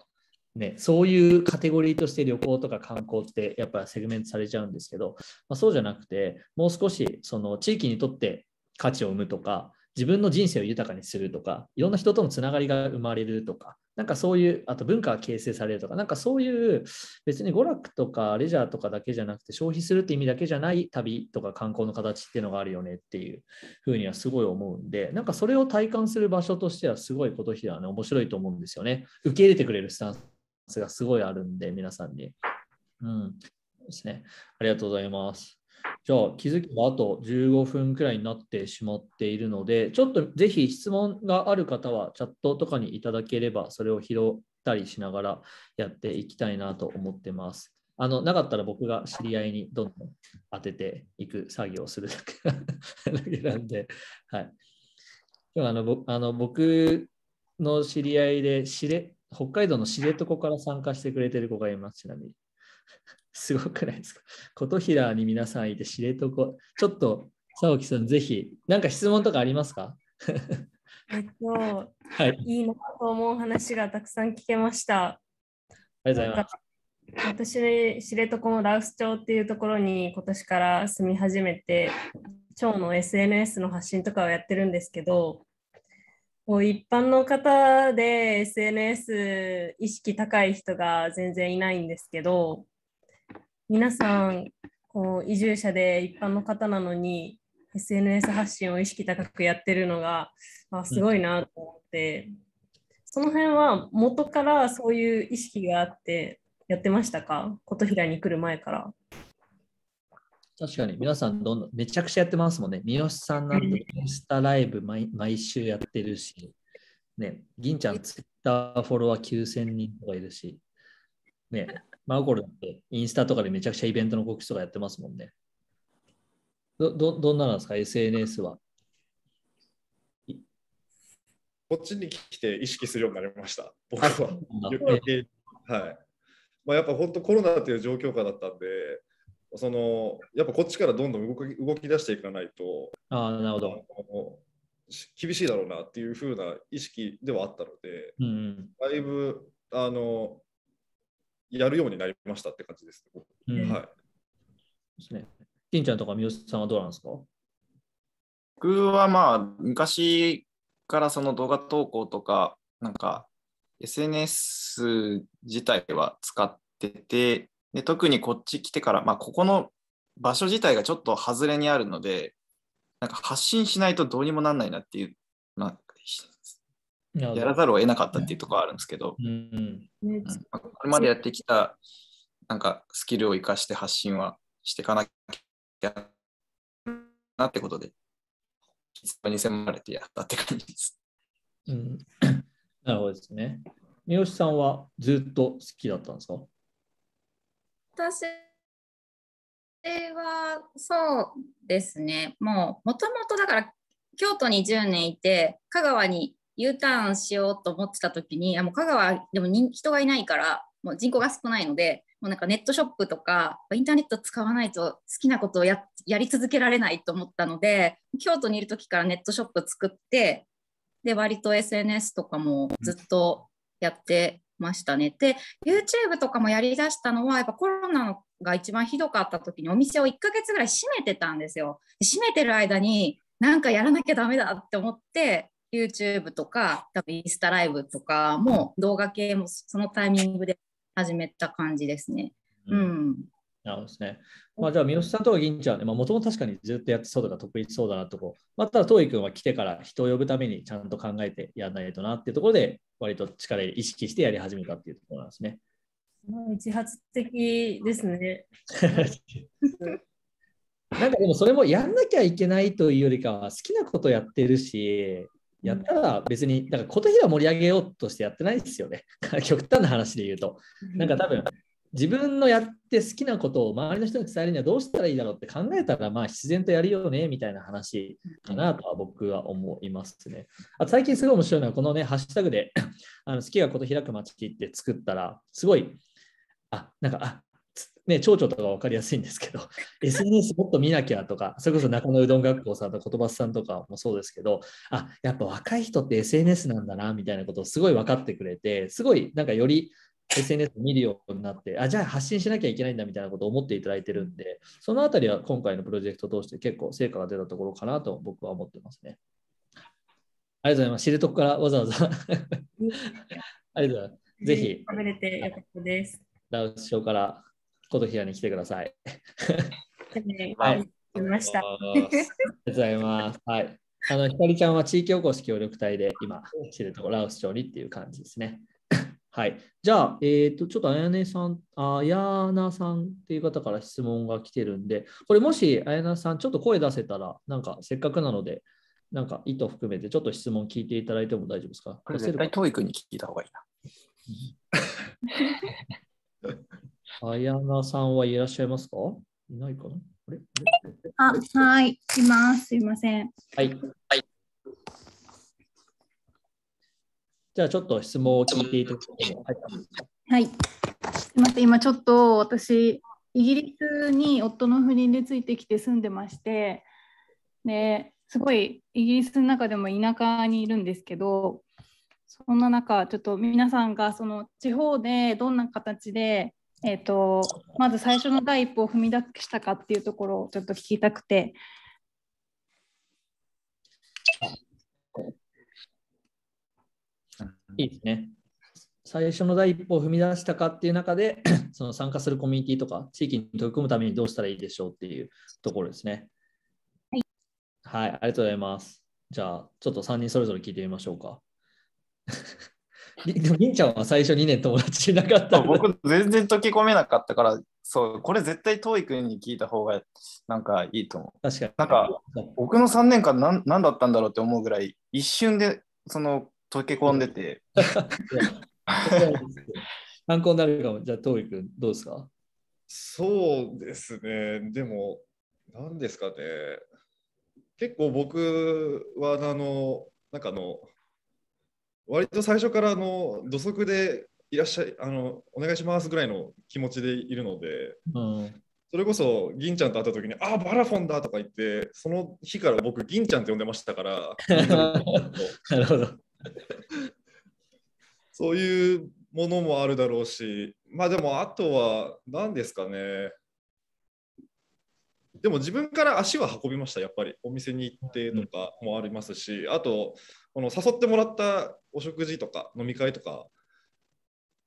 ね、そういうカテゴリーとして旅行とか観光ってやっぱセグメントされちゃうんですけど、まあ、そうじゃなくてもう少しその地域にとって価値を生むとか自分の人生を豊かにするとか、いろんな人とのつながりが生まれるとか、なんかそういう、あと文化が形成されるとか、なんかそういう、別に娯楽とかレジャーとかだけじゃなくて、消費するって意味だけじゃない旅とか観光の形っていうのがあるよねっていうふうにはすごい思うんで、なんかそれを体感する場所としては、すごい今年はね、面白いと思うんですよね。受け入れてくれるスタンスがすごいあるんで、皆さんに。うん。ですね。ありがとうございます。じゃあ気づきもあと15分くらいになってしまっているので、ちょっとぜひ質問がある方はチャットとかにいただければ、それを拾ったりしながらやっていきたいなと思ってます。あのなかったら僕が知り合いにどんどん当てていく作業をするだけだけなんで、はい。今日あのあの僕の知り合いで知れ、北海道の知床から参加してくれてる子がいます、ちなみに。すごくないですか琴平に皆さんいて知床、ちょっと、沙木さん、ぜひ、なんか質問とかありますか えっと、はい、いいなと思う話がたくさん聞けました。ありがとうございます。私、知床の羅臼町っていうところに今年から住み始めて、町の SNS の発信とかをやってるんですけど、もう一般の方で SNS 意識高い人が全然いないんですけど、皆さんこう移住者で一般の方なのに SNS 発信を意識高くやってるのがあすごいなと思って、うん、その辺は元からそういう意識があってやってましたか琴平に来る前から。確かに皆さんどんどんめちゃくちゃやってますもんね。三好さんなんてインスタライブ毎毎週やってるし、ね、銀ちゃんツイッターフォロワー9000人とかいるし、ね、マーゴルってインスタとかでめちゃくちゃイベントの告知とかやってますもんね。ど、ど、どんななんですか ?SNS は。こっちに来て意識するようになりました。僕は。はい。まあ、やっぱ本当コロナという状況下だったんで、そのやっぱこっちからどんどん動き動き出していかないとあなるほど厳しいだろうなっていうふうな意識ではあったので、うん、だいぶあのやるようになりましたって感じです、うん、はい。ですね。金ちゃんとか三好さんはどうなんですか僕はまあ昔からその動画投稿とかなんか SNS 自体は使っててで特にこっち来てから、まあ、ここの場所自体がちょっと外れにあるのでなんか発信しないとどうにもなんないなっていう、まあ、やらざるを得なかったっていうところあるんですけど、うんうん、これまでやってきたなんかスキルを生かして発信はしていかなきゃなってことで、に迫られてやったって感じです。うん、なるほどですね。三好さんはずっと好きだったんですか私はそうですね、もうもともとだから京都に10年いて、香川に U ターンしようと思ってた時にあもう香川でも人がいないからもう人口が少ないのでもうなんかネットショップとかインターネット使わないと好きなことをやり続けられないと思ったので京都にいる時からネットショップ作ってで割と SNS とかもずっとやってましたね。で YouTube とかもやりだしたのはやっぱコロナが一番ひどかった時にお店を1ヶ月ぐらい閉めてたんですよ。閉めてる間になんかやらなきゃダメだって思って YouTube とか多分インスタライブとかも動画系もそのタイミングで始めた感じですね。うん、なるほどですね。まあ、じゃあ、三好さんとか銀ちゃんね、まあ、もともと確かにずっとやってそうだか得意そうだなとこ、まあ、ただ、遠い君は来てから人を呼ぶためにちゃんと考えてやらないとなっていうところで、割と力意識してやり始めたっていうところなんですね。一発的ですね。なんかでもそれもやんなきゃいけないというよりかは好きなことやってるしやったら別に、んから琴平盛り上げようとしてやってないですよね。極端な話で言うと。なんか多分、自分のやって好きなことを周りの人に伝えるにはどうしたらいいだろうって考えたら、まあ必然とやるよね、みたいな話かなとは僕は思いますね。あ最近すごい面白いのは、このね、ハッシュタグで、あの好きがこと開く街って作ったら、すごい、あ、なんか、あ、ね、町長とか分かりやすいんですけど、SNS もっと見なきゃとか、それこそ中野うどん学校さんと言葉さんとかもそうですけど、あやっぱ若い人って SNS なんだなみたいなことをすごい分かってくれて、すごいなんかより SNS 見るようになって、あじゃあ発信しなきゃいけないんだみたいなことを思っていただいてるんで、そのあたりは今回のプロジェクトを通して結構成果が出たところかなと僕は思ってますね。ありがとうございます。知床からわざわざ ありがとうございます。ぜひ。食べれてよかったです。ラウス省から琴平に来てください。はい。来ました。ありがとうございます。はい。あの、ひかりちゃんは地域おこし協力隊で今、知床ラオス町にっていう感じですね。はい。じゃあ、えっ、ー、と、ちょっとあやねさん、あやなさんっていう方から質問が来てるんで、これもしあやなさん、ちょっと声出せたら、なんかせっかくなので、なんか意図含めてちょっと質問聞いていただいても大丈夫ですかこれ絶対トイッに聞いた方がいいな。綾菜さんはいらっしゃいますかいないかなあれあはい、います。すいません。はい。はい、じゃあ、ちょっと質問を聞いていただきます。はい。すみません、今ちょっと私、イギリスに夫の不倫でついてきて住んでまして、ですごいイギリスの中でも田舎にいるんですけど、そんな中、ちょっと皆さんがその地方でどんな形でえーと、まず最初の第一歩を踏み出したかっていうところをちょっと聞きたくて。いいですね。最初の第一歩を踏み出したかっていう中で、その参加するコミュニティとか地域に取り組むためにどうしたらいいでしょうっていうところですね。はい、はい、ありがとうございます。じゃあ、ちょっと3人それぞれ聞いてみましょうか。でも、銀ちゃんは最初2年友達いなかった。僕、全然溶け込めなかったから、そう、これ絶対、遠い君に聞いた方が、なんかいいと思う。確かに。なんか、僕の3年間何、なんだったんだろうって思うぐらい、一瞬で、その、溶け込んでて。参考になるかも。じゃあ、ト君、どうですかそうですね。でも、何ですかね。結構僕は、あの、なんかあの、割と最初からあの土足でいらっしゃいあのお願いしますぐらいの気持ちでいるので、うん、それこそ銀ちゃんと会った時に「ああバラフォンだ」とか言ってその日から僕銀ちゃんって呼んでましたから なるほどそういうものもあるだろうしまあでもあとは何ですかねでも自分から足は運びましたやっぱりお店に行ってとかもありますし、あとこの誘ってもらったお食事とか飲み会とか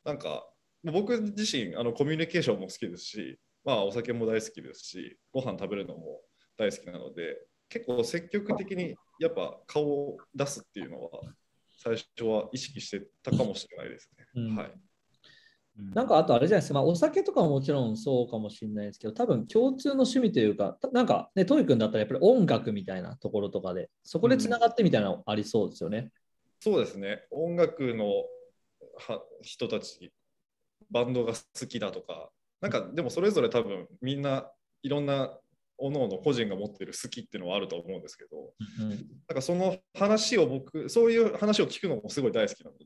なんか僕自身あのコミュニケーションも好きですし、まあ、お酒も大好きですしご飯食べるのも大好きなので結構積極的にやっぱ顔を出すっていうのは最初は意識してたかもしれないですね。うん、はいなんかあとあれじゃないですか、まあ、お酒とかももちろんそうかもしれないですけど、多分共通の趣味というか、なんかね、トイ君だったらやっぱり音楽みたいなところとかで、そこでつながってみたいなのありそうですよね。うん、そうですね、音楽の人たち、バンドが好きだとか、なんかでもそれぞれ多分みんないろんな各々個人が持ってる好きっていうのはあると思うんですけど、うん、なんかその話を僕そういう話を聞くのもすごい大好きなので、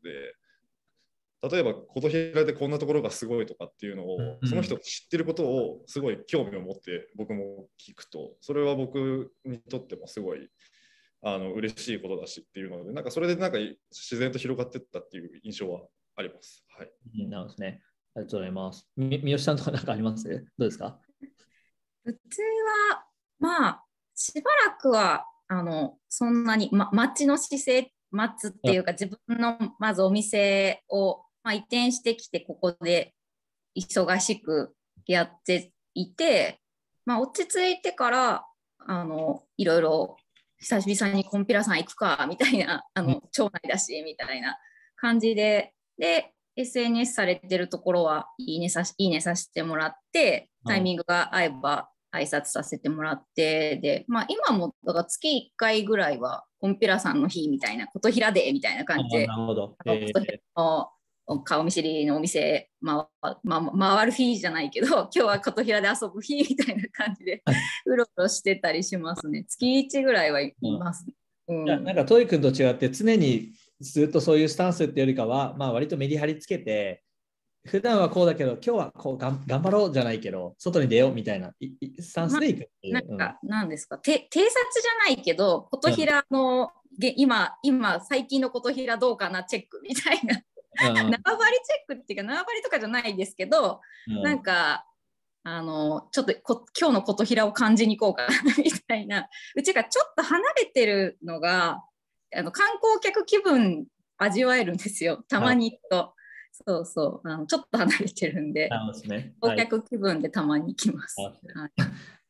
例えば琴平でこんなところがすごいとかっていうのを、うん、その人知ってることをすごい興味を持って僕も聞くとそれは僕にとってもすごいあの嬉しいことだしっていうのでなんかそれでなんか自然と広がってったっていう印象はあります。はい、なるほどですね。ありがとうございます。み三好さんとか何かありますどうですか普通はまあしばらくはあのそんなに、ま、町の姿勢待つっていうか自分のまずお店をまあ、移転してきてここで忙しくやっていて、まあ、落ち着いてからあのいろいろ久々にコンピュラさん行くかみたいなあの町内だしみたいな感じでで SNS されてるところはいいねさいいねさせてもらってタイミングが合えば挨拶させてもらってで、まあ、今もだから月1回ぐらいはコンピュラさんの日みたいなこひ平でみたいな感じで。なるほど、えー顔見知りのお店、ま回る日じゃないけど 今日は琴平で遊ぶ日みたいな感じで、はい、うろうろしてたりしますね月1ぐらいはいます、うん、うん、なんかトイ君と違って常にずっとそういうスタンスっていうよりかは、まあ、割とメリハリつけて普段はこうだけど今日はこう頑張ろうじゃないけど外に出ようみたいなスタンスでいくっていう。なんか、なんですか偵察じゃないけど琴平の、うん、今今最近の琴平どうかなチェックみたいな。縄張りチェックっていうか縄張りとかじゃないですけど、うん、なんかあのちょっとこ今日の琴平を感じに行こうか みたいなうちがちょっと離れてるのがあの観光客気分味わえるんですよたまに行くと。はいそうそう、あのちょっと離れてるんで、ねはい、客気分でたまに行きます。あ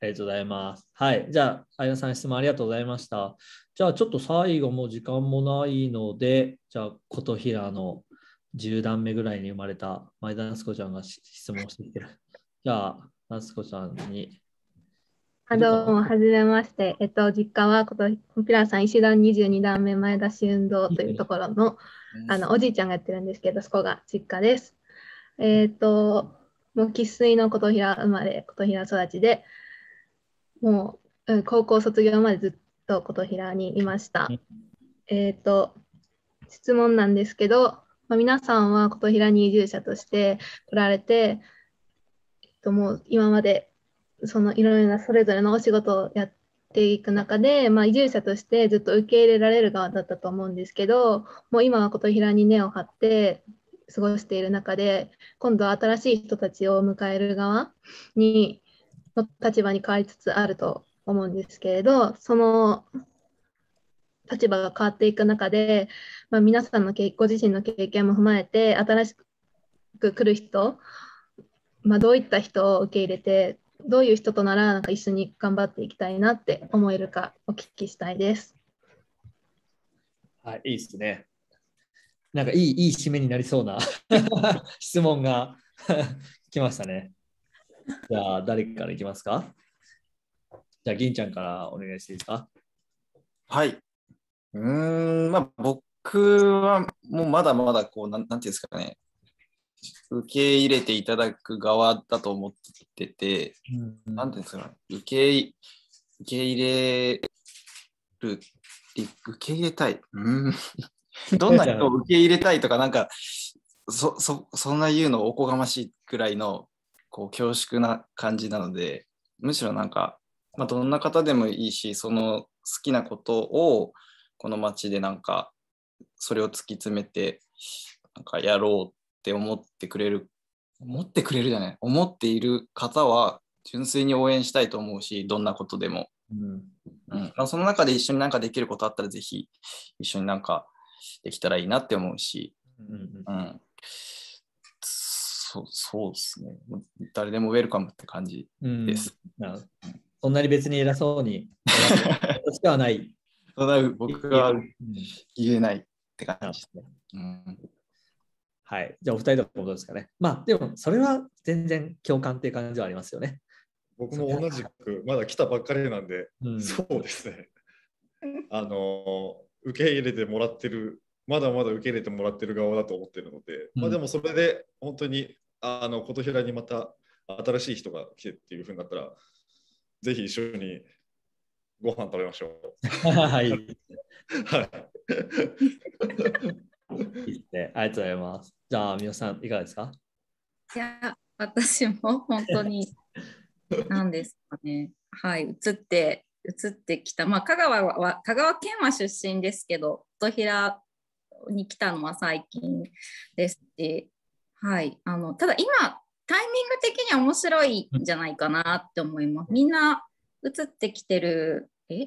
りがとうございます。はい、じゃあ、あやさん質問ありがとうございました。じゃあ、ちょっと最後も時間もないので、じゃあ、琴平の10段目ぐらいに生まれた前田夏子ちゃんが質問してきてる。じゃあ、夏子ちゃんに。あどうも、はじめまして。えっと、実家はこと、ピラーさん、石段22段目前田市運動というところの、あの、おじいちゃんがやってるんですけど、そこが実家です。えー、っと、もう生粋の琴平生まれ、琴平育ちで、もう、うん、高校卒業までずっと琴平にいました。えー、っと、質問なんですけど、まあ、皆さんは琴平に移住者として来られて、えっと、もう今までそのいろいろなそれぞれのお仕事をやっていく中で、まあ、移住者としてずっと受け入れられる側だったと思うんですけどもう今は琴平に根を張って過ごしている中で今度は新しい人たちを迎える側にの立場に変わりつつあると思うんですけれどその立場が変わっていく中で、まあ、皆さんのご自身の経験も踏まえて新しく来る人、まあ、どういった人を受け入れてどういう人とならなんか一緒に頑張っていきたいなって思えるかお聞きしたいです。はい、いいですね。なんかいいいい締めになりそうな 質問が 来ましたね。じゃあ誰からいきますかじゃあ銀ちゃんからお願いしていいですかはい、うん、まあ僕はもうまだまだこう、なんなんていうんですかね、受け入れていただく側だと思ってて、うん、なんていうんですか、ね、受け受け入れる、受け入れたい。うん どんな人を受け入れたいとか、なんか、そ、そ、そんな言うのおこがましいくらいの、こう、恐縮な感じなので、むしろなんか、まあ、どんな方でもいいし、その好きなことをこの町でなんかそれを突き詰めてなんかやろうって思ってくれる思ってくれるじゃない思っている方は純粋に応援したいと思うしどんなことでも、うんうん、その中で一緒になんかできることあったらぜひ一緒になんかできたらいいなって思うし、うん、うん、そうそうですね誰でもウェルカムって感じです、うん、そんなに別に偉そうにとしてはない僕は言えないって感じですね。はい。じゃあ、お二人のことですかね。まあ、でも、それは全然共感っていう感じはありますよね。僕も同じく、まだ来たばっかりなんで、うん、そうですね。あの、受け入れてもらってる、まだまだ受け入れてもらってる側だと思ってるので、まあ、でもそれで、本当に、あの、琴平にまた新しい人が来てっていうふうになったら、ぜひ一緒にご飯食べましょう。はい。はい。いいね。ありがとうございます。じゃあ、みさん、いかがですかいや、私も本当に、何 ですかね。はい、移って、移ってきた。まあ、香川は、香川県は出身ですけど、琴平に来たのは最近ですし、はい、あの、ただ今、タイミング的に面白いんじゃないかなって思います。みんな映ってきてるえ、ね、っ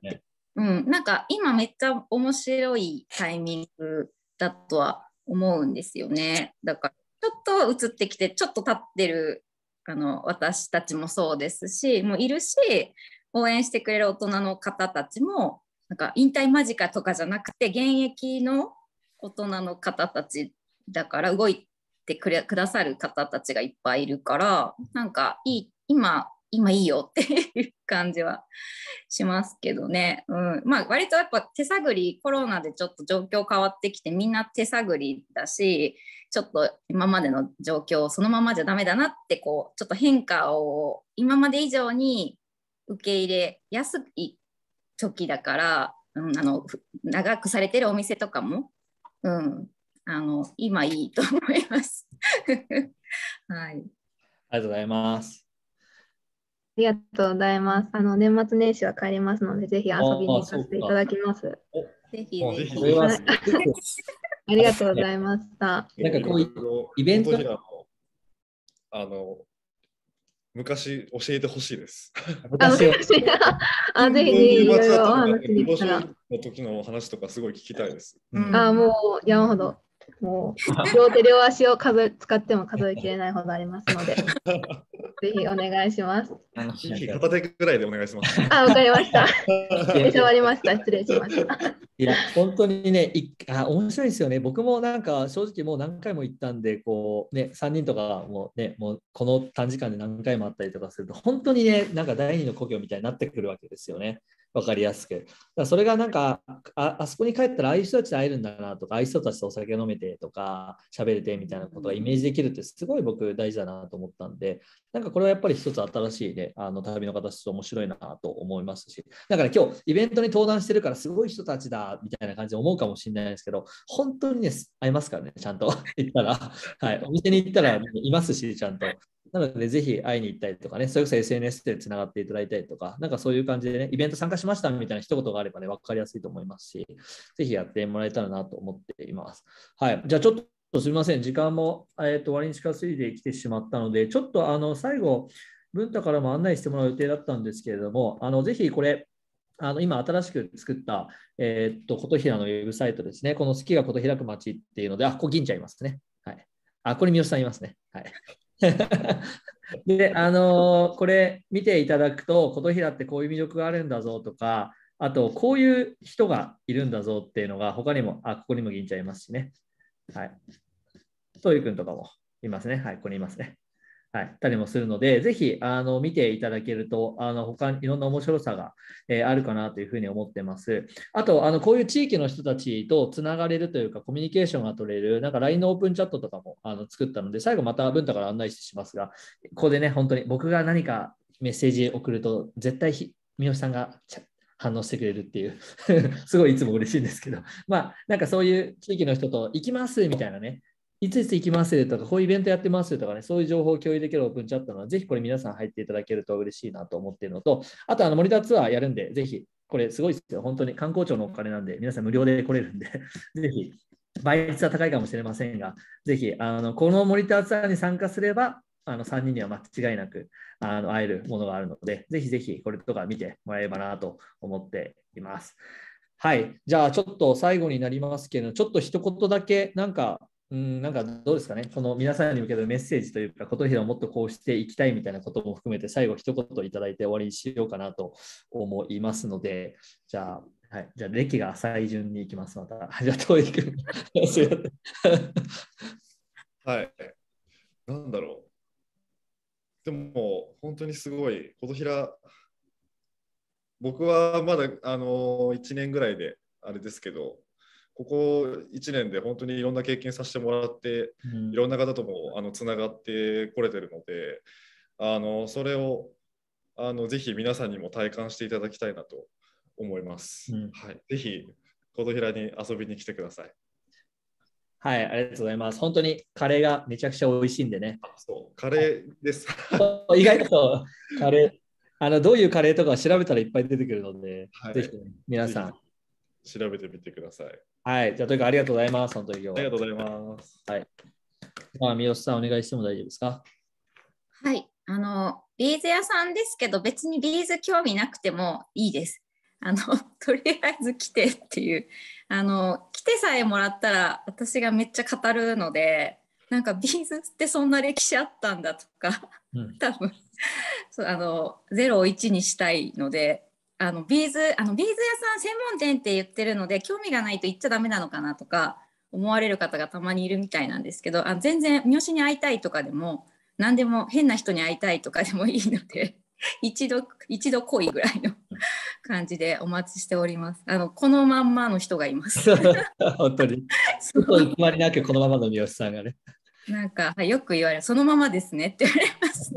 てうんなんか今めっちゃ面白いタイミングだとは思うんですよねだからちょっと映ってきてちょっと立ってるあの私たちもそうですしもういるし応援してくれる大人の方たちもなんか引退間近とかじゃなくて現役の大人の方たちだから動いてくれくださる方たちがいっぱいいるからなんかいい今今いいよっていう感じはしますけどね、うん、まあ割とやっぱ手探りコロナでちょっと状況変わってきてみんな手探りだしちょっと今までの状況そのままじゃダメだなってこうちょっと変化を今まで以上に受け入れやすい時だから、うん、あの長くされてるお店とかも、うん、あの今いいと思います。はい、ありがとうございます。ありがとうございます。あの年末年始は帰りますので、ぜひ遊びに行かせていただきます。ぜひぜひ。ありがとうございました。なんかこういうイベント。あの昔教えてほしいです。昔 あ、ぜひぜひいろいろお話できたら。の時の話とかすごい聞きたいです。あ、もう山ほどもう両手両足を数使っても数えきれないほどありますので、ぜひお願いします。片手くらいでお願いします。あ、わかりました。触りました。失礼しました。いや、本当にね、いあ面白いですよね。僕もなんか正直もう何回も行ったんで、こうね、3人とかもうね、もうこの短時間で何回もあったりとかすると、本当にね、なんか第二の故郷みたいになってくるわけですよね。分かりやすく。だそれがなんかあ、あそこに帰ったらああいう人たちと会えるんだなとか、ああいう人たちとお酒飲めてとか、喋れてみたいなことがイメージできるってすごい僕大事だなと思ったんで、なんかこれはやっぱり一つ新しいね、あの旅の形と面白いなと思いますし、だから今日イベントに登壇してるからすごい人たちだみたいな感じで思うかもしれないですけど、本当にね、会えますからね、ちゃんと行ったら。はい、お店に行ったら、いますし、ちゃんと。なので、ぜひ会いに行ったりとかね、それこそ SNS でつながっていただいたりとか、なんかそういう感じでね、イベント参加しましたみたいな一言があればね、分かりやすいと思いますし、ぜひやってもらえたらなと思っています。はい。じゃあちょっとすみません、時間も、えーと、割終わりに近づいてきてしまったので、ちょっとあの最後、文太からも案内してもらう予定だったんですけれども、あのぜひこれ、あの今新しく作った、えー、っと琴平のウェブサイトですね、この好きが琴開く街っていうので、あ、ここ銀ちゃんいますね。はい。あ、これ三好さんいますね。はい。で、あのー、これ見ていただくと、琴平ってこういう魅力があるんだぞとか、あと、こういう人がいるんだぞっていうのが、他にも、あ、ここにも銀ちゃんいますしね。はい。そういう君とかもいますね。はい、ここにいますね。はい、たりもするので、ぜひあの見ていただけると、あの他にいろんな面白さが、えー、あるかなというふうに思ってます。あと、あのこういう地域の人たちとつながれるというか、コミュニケーションが取れる、なんか LINE のオープンチャットとかもあの作ったので、最後また文太から案内しますが、ここでね、本当に僕が何かメッセージ送ると、絶対三好さんが反応してくれるっていう すごいいつも嬉しいんですけど、まあ、なんかそういう地域の人と行きますみたいなね、いついつ行きますとか、こういうイベントやってますとかね、そういう情報を共有できるオープンチャットなので、ぜひこれ皆さん入っていただけると嬉しいなと思っているのと、あとあのモニターツアーやるんで、ぜひ、これすごいですよ。本当に観光庁のお金なんで、皆さん無料で来れるんで、ぜひ、倍率は高いかもしれませんが、ぜひ、あのこのモニターツアーに参加すれば、あの3人には間違いなくあの会えるものがあるので、ぜひぜひこれとか見てもらえればなと思っています。はい。じゃあ、ちょっと最後になりますけど、ちょっと一言だけ、なんかうん、なんかどうですかね、この皆さんに向けてメッセージというか、琴平をもっとこうしていきたいみたいなことも含めて、最後一言いただいて終わりにしようかなと思いますので、じゃあ、はい、じゃあ、歴が浅い順にいきます、また。じゃあ、遠いくはい、なんだろう。でも、本当にすごい、琴平、僕はまだあの1年ぐらいで、あれですけど、ここ1年で本当にいろんな経験させてもらって、いろんな方ともあのつながってこれてるのであのそれをあのぜひ皆さんにも体感していただきたいなと思います。うん、はい、ぜひ琴平に遊びに来てください。はい、ありがとうございます。本当にカレーがめちゃくちゃ美味しいんでね。そう、カレーです。意外とカレー、あのどういうカレーとか調べたらいっぱい出てくるので、はい、ぜひ皆さん調べてみてください。はい。じゃあ、とうかありがとうございます。本当に今日ありがとうございます。はい。まあ、三好さん、お願いしても大丈夫ですかはい。あの、ビーズ屋さんですけど、別にビーズ興味なくてもいいです。あの、とりあえず来てっていう。あの、来てさえもらったら、私がめっちゃ語るので、なんかビーズってそんな歴史あったんだとか、うん、多分そうあの、0を1にしたいので、あのビーズあのビーズ屋さん専門店って言ってるので興味がないと行っちゃダメなのかなとか思われる方がたまにいるみたいなんですけどあ全然三好に会いたいとかでも何でも変な人に会いたいとかでもいいので 一度一度来いぐらいの感じでお待ちしております。あのこのまんまの人がいます。本当に。そうい決まりなくこのままの三好さんがね。なんかよく言われるそのままですねって言われます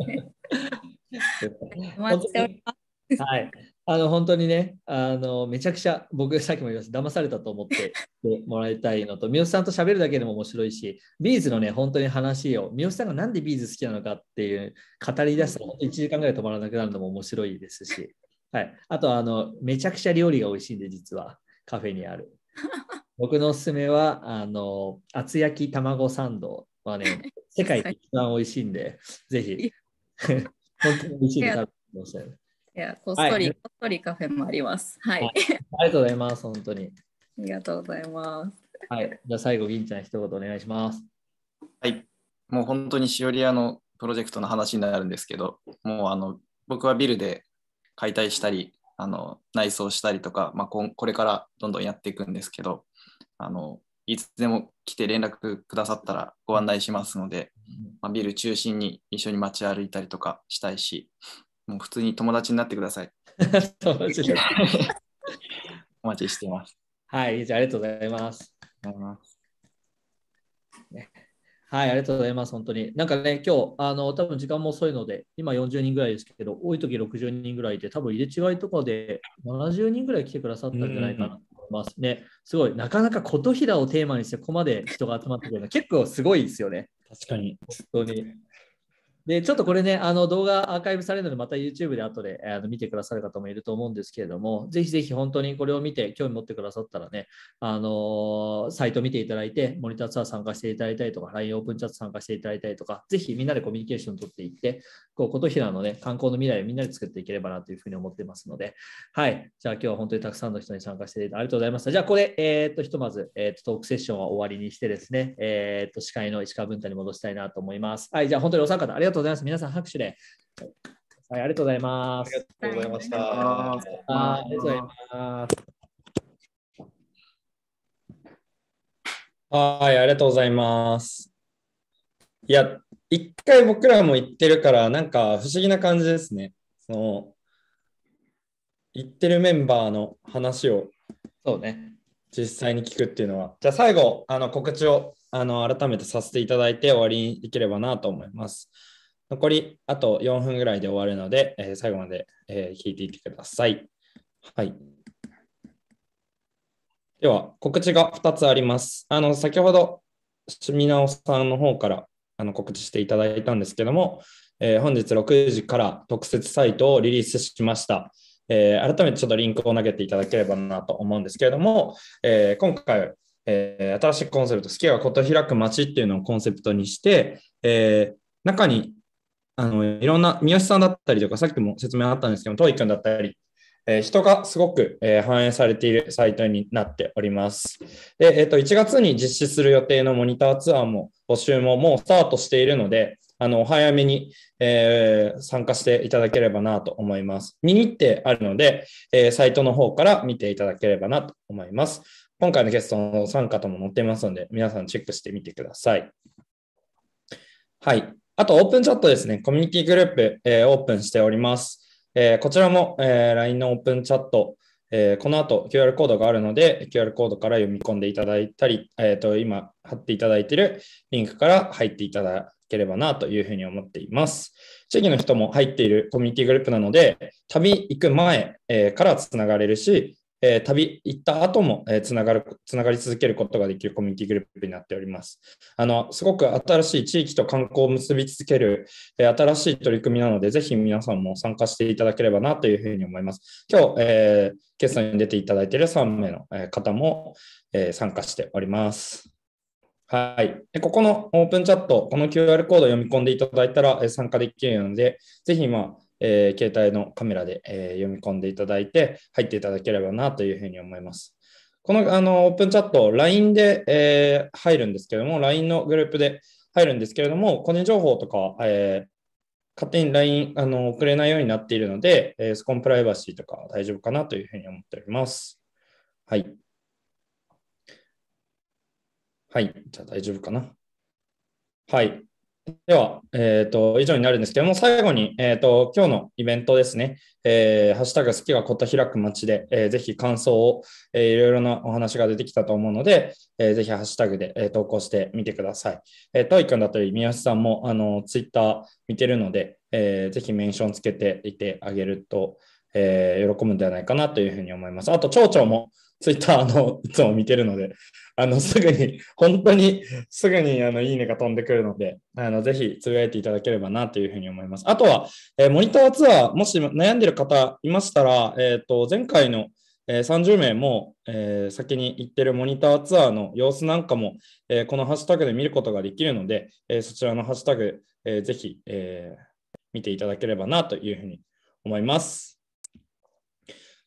ね。お待ちしております。はい。あの本当にねあの、めちゃくちゃ僕さっきも言いました、騙されたと思ってもらいたいのと、三好さんと喋るだけでも面白いし、ビーズのね、本当に話を、三好さんがなんでビーズ好きなのかっていう語り出すと、1時間ぐらい止まらなくなるのも面白いですし、はい、あとあの、めちゃくちゃ料理が美味しいんで、実はカフェにある。僕のおすすめは、あの厚焼き卵サンドはね、世界で一番美味しいんで、ぜひ、本当に美味しいで食べてください。いや、こっそり、はい、こっそりカフェもあります。はい。はい、ありがとうございます、本当に。ありがとうございます。はい。じゃあ最後、銀ちゃん、一言お願いします。はい。もう本当にしおり屋のプロジェクトの話になるんですけど、もうあの僕はビルで解体したり、あの内装したりとか、まあ、これからどんどんやっていくんですけど、あのいつでも来て連絡くださったらご案内しますので、まあ、ビル中心に一緒に街歩いたりとかしたいし、もう普通に 友達になってください。お待ちしてます。はい、じゃありがとうございます。ありがとうございます。はい、ありがとうございます。本当に。なんかね、今日、あの、多分時間も遅いので、今40人ぐらいですけど、多い時60人ぐらいで、多分入れ違いとかで70人ぐらい来てくださったんじゃないかなと思いますね。すごい、なかなか琴平をテーマにして、ここまで人が集まってくるのは結構すごいですよね。確かに。本当に。で、ちょっとこれね、あの動画アーカイブされるので、また YouTube で後であの見てくださる方もいると思うんですけれども、ぜひぜひ本当にこれを見て、興味持ってくださったらね、あのサイト見ていただいて、モニターツアー参加していただいたりとか、LINE オープンチャット参加していただいたりとか、ぜひみんなでコミュニケーション取っていって、こう、琴平のね、観光の未来をみんなで作っていければなというふうに思ってますので、はい。じゃあ今日は本当にたくさんの人に参加していただいてありがとうございました。じゃあこれ、えー、っと、ひとまず、えー、っと、トークセッションは終わりにしてですね、えー、っと、司会の石川文太に戻したいなと思います。はい。じゃあ本当にお三方、ありがとうとうございます。皆さん拍手で。はい、ありがとうございます。ありがとうございました。ありがとうございます。はい、ありがとうございます。いや、一回僕らも行ってるから、なんか不思議な感じですね。その行ってるメンバーの話をそうね実際に聞くっていうのは。じゃあ最後、あの告知をあの改めてさせていただいて終わりにできればなと思います。残りあと4分ぐらいで終わるので、えー、最後まで、えー、聞いていってください。はい。では、告知が2つあります。あの、先ほど、シみなおさんの方からあの告知していただいたんですけども、えー、本日6時から特設サイトをリリースしました。えー、改めてちょっとリンクを投げていただければなと思うんですけれども、えー、今回、えー、新しいコンセプト、好きがこと開く街っていうのをコンセプトにして、え中にあのいろんな三好さんだったりとか、さっきも説明あったんですけど、トイ君だったり、えー、人がすごく、えー、反映されているサイトになっております。で、えーと、1月に実施する予定のモニターツアーも募集ももうスタートしているので、あの早めに、えー、参加していただければなと思います。見に行ってあるので、えサイトの方から見ていただければなと思います。今回のゲストの参加とも載っていますので、皆さんチェックしてみてください。はい。あと、オープンチャットですね、コミュニティグループ、えー、オープンしております。えー、こちらも、えー、LINE のオープンチャット、えー、この後 QR コードがあるので、QR コードから読み込んでいただいたり、えーと、今貼っていただいているリンクから入っていただければなというふうに思っています。地域の人も入っているコミュニティグループなので、旅行く前、えー、からつながれるし、えー、旅行った後も、えー、つながる、つながり続けることができるコミュニティグループになっております。あの、すごく新しい地域と観光を結び続ける、えー、新しい取り組みなので、ぜひ皆さんも参加していただければなというふうに思います。今日、えー、ゲストに出ていただいている3名の方も、えー、参加しております。はい。ここのオープンチャット、この QR コードを読み込んでいただいたら参加できるので、ぜひ今、えー、携帯のカメラで、えー、読み込んでいただいて、入っていただければなというふうに思います。このあのオープンチャット、LINE で、えー、入るんですけれども、LINE のグループで入るんですけれども、個人情報とか、え勝手に LINE あの送れないようになっているので、えスコンプライバシーとか大丈夫かなというふうに思っております。はい。はい、じゃあ大丈夫かな。はい。では、えーと、以上になるんですけども、最後に、えーと、今日のイベントですね、えー、ハッシュタグ好きがこと開く街で、えー、ぜひ感想を、えー、いろいろなお話が出てきたと思うので、えー、ぜひハッシュタグで、えー、投稿してみてください。えー、トイ君だったり、宮下さんもあのツイッター見てるので、えー、ぜひメンションつけていてあげると、えー、喜ぶんではないかなというふうに思います。あと、町長もツイッターのいつも見てるので、あの、すぐに、本当にすぐに、あの、いいねが飛んでくるので、あの、ぜひつぶやいていただければなというふうに思います。あとは、えー、モニターツアー、もし悩んでる方いましたら、えっ、ー、と、前回のえー、30名も、えー、先に行ってるモニターツアーの様子なんかも、えー、このハッシュタグで見ることができるので、えそちらのハッシュタグ、えー、ぜひ、え見ていただければなというふうに思います。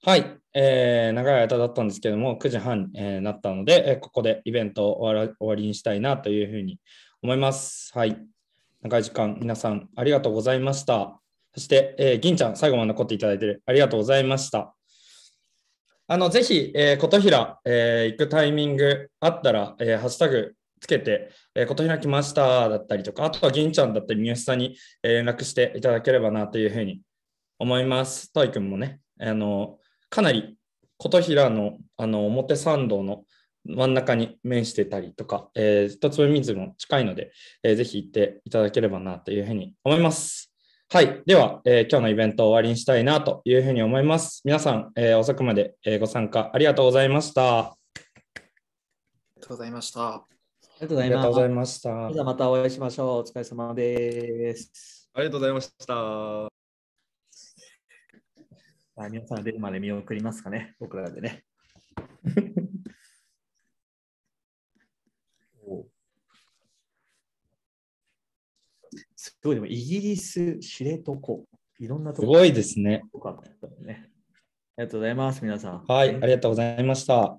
はい、えー、長い間だったんですけども、9時半に、えー、なったので、えー、ここでイベントを終わりにしたいなというふうに思います。はい、長い時間、皆さんありがとうございました。そして、えー、銀ちゃん、最後まで残っていただいてるありがとうございました。あのぜひ、えー、琴平、えー、行くタイミングあったら、えー、ハッシュタグつけて、えー、琴平来ましただったりとか、あとは銀ちゃんだったり、三好さんに、え連絡していただければなというふうに思います。トイ君もね、あのかなり琴平のあの表参道の真ん中に面してたりとか、えー、一つ水も近いので、えー、ぜひ行っていただければなというふうに思います。はい。では、えー、今日のイベントを終わりにしたいなというふうに思います。皆さん、えー、遅くまで、えー、ご参加ありがとうございました。ありがとうございました。ありがとうございました。またお会いしましょう。お疲れ様です。ありがとうございました。あ、みおさん出るまで見送りますかね、僕らでね。すごい、でもイギリス、知床、いろんなところ、ね、すごいですね。ありがとうございます、皆さん。はい、ありがとうございました。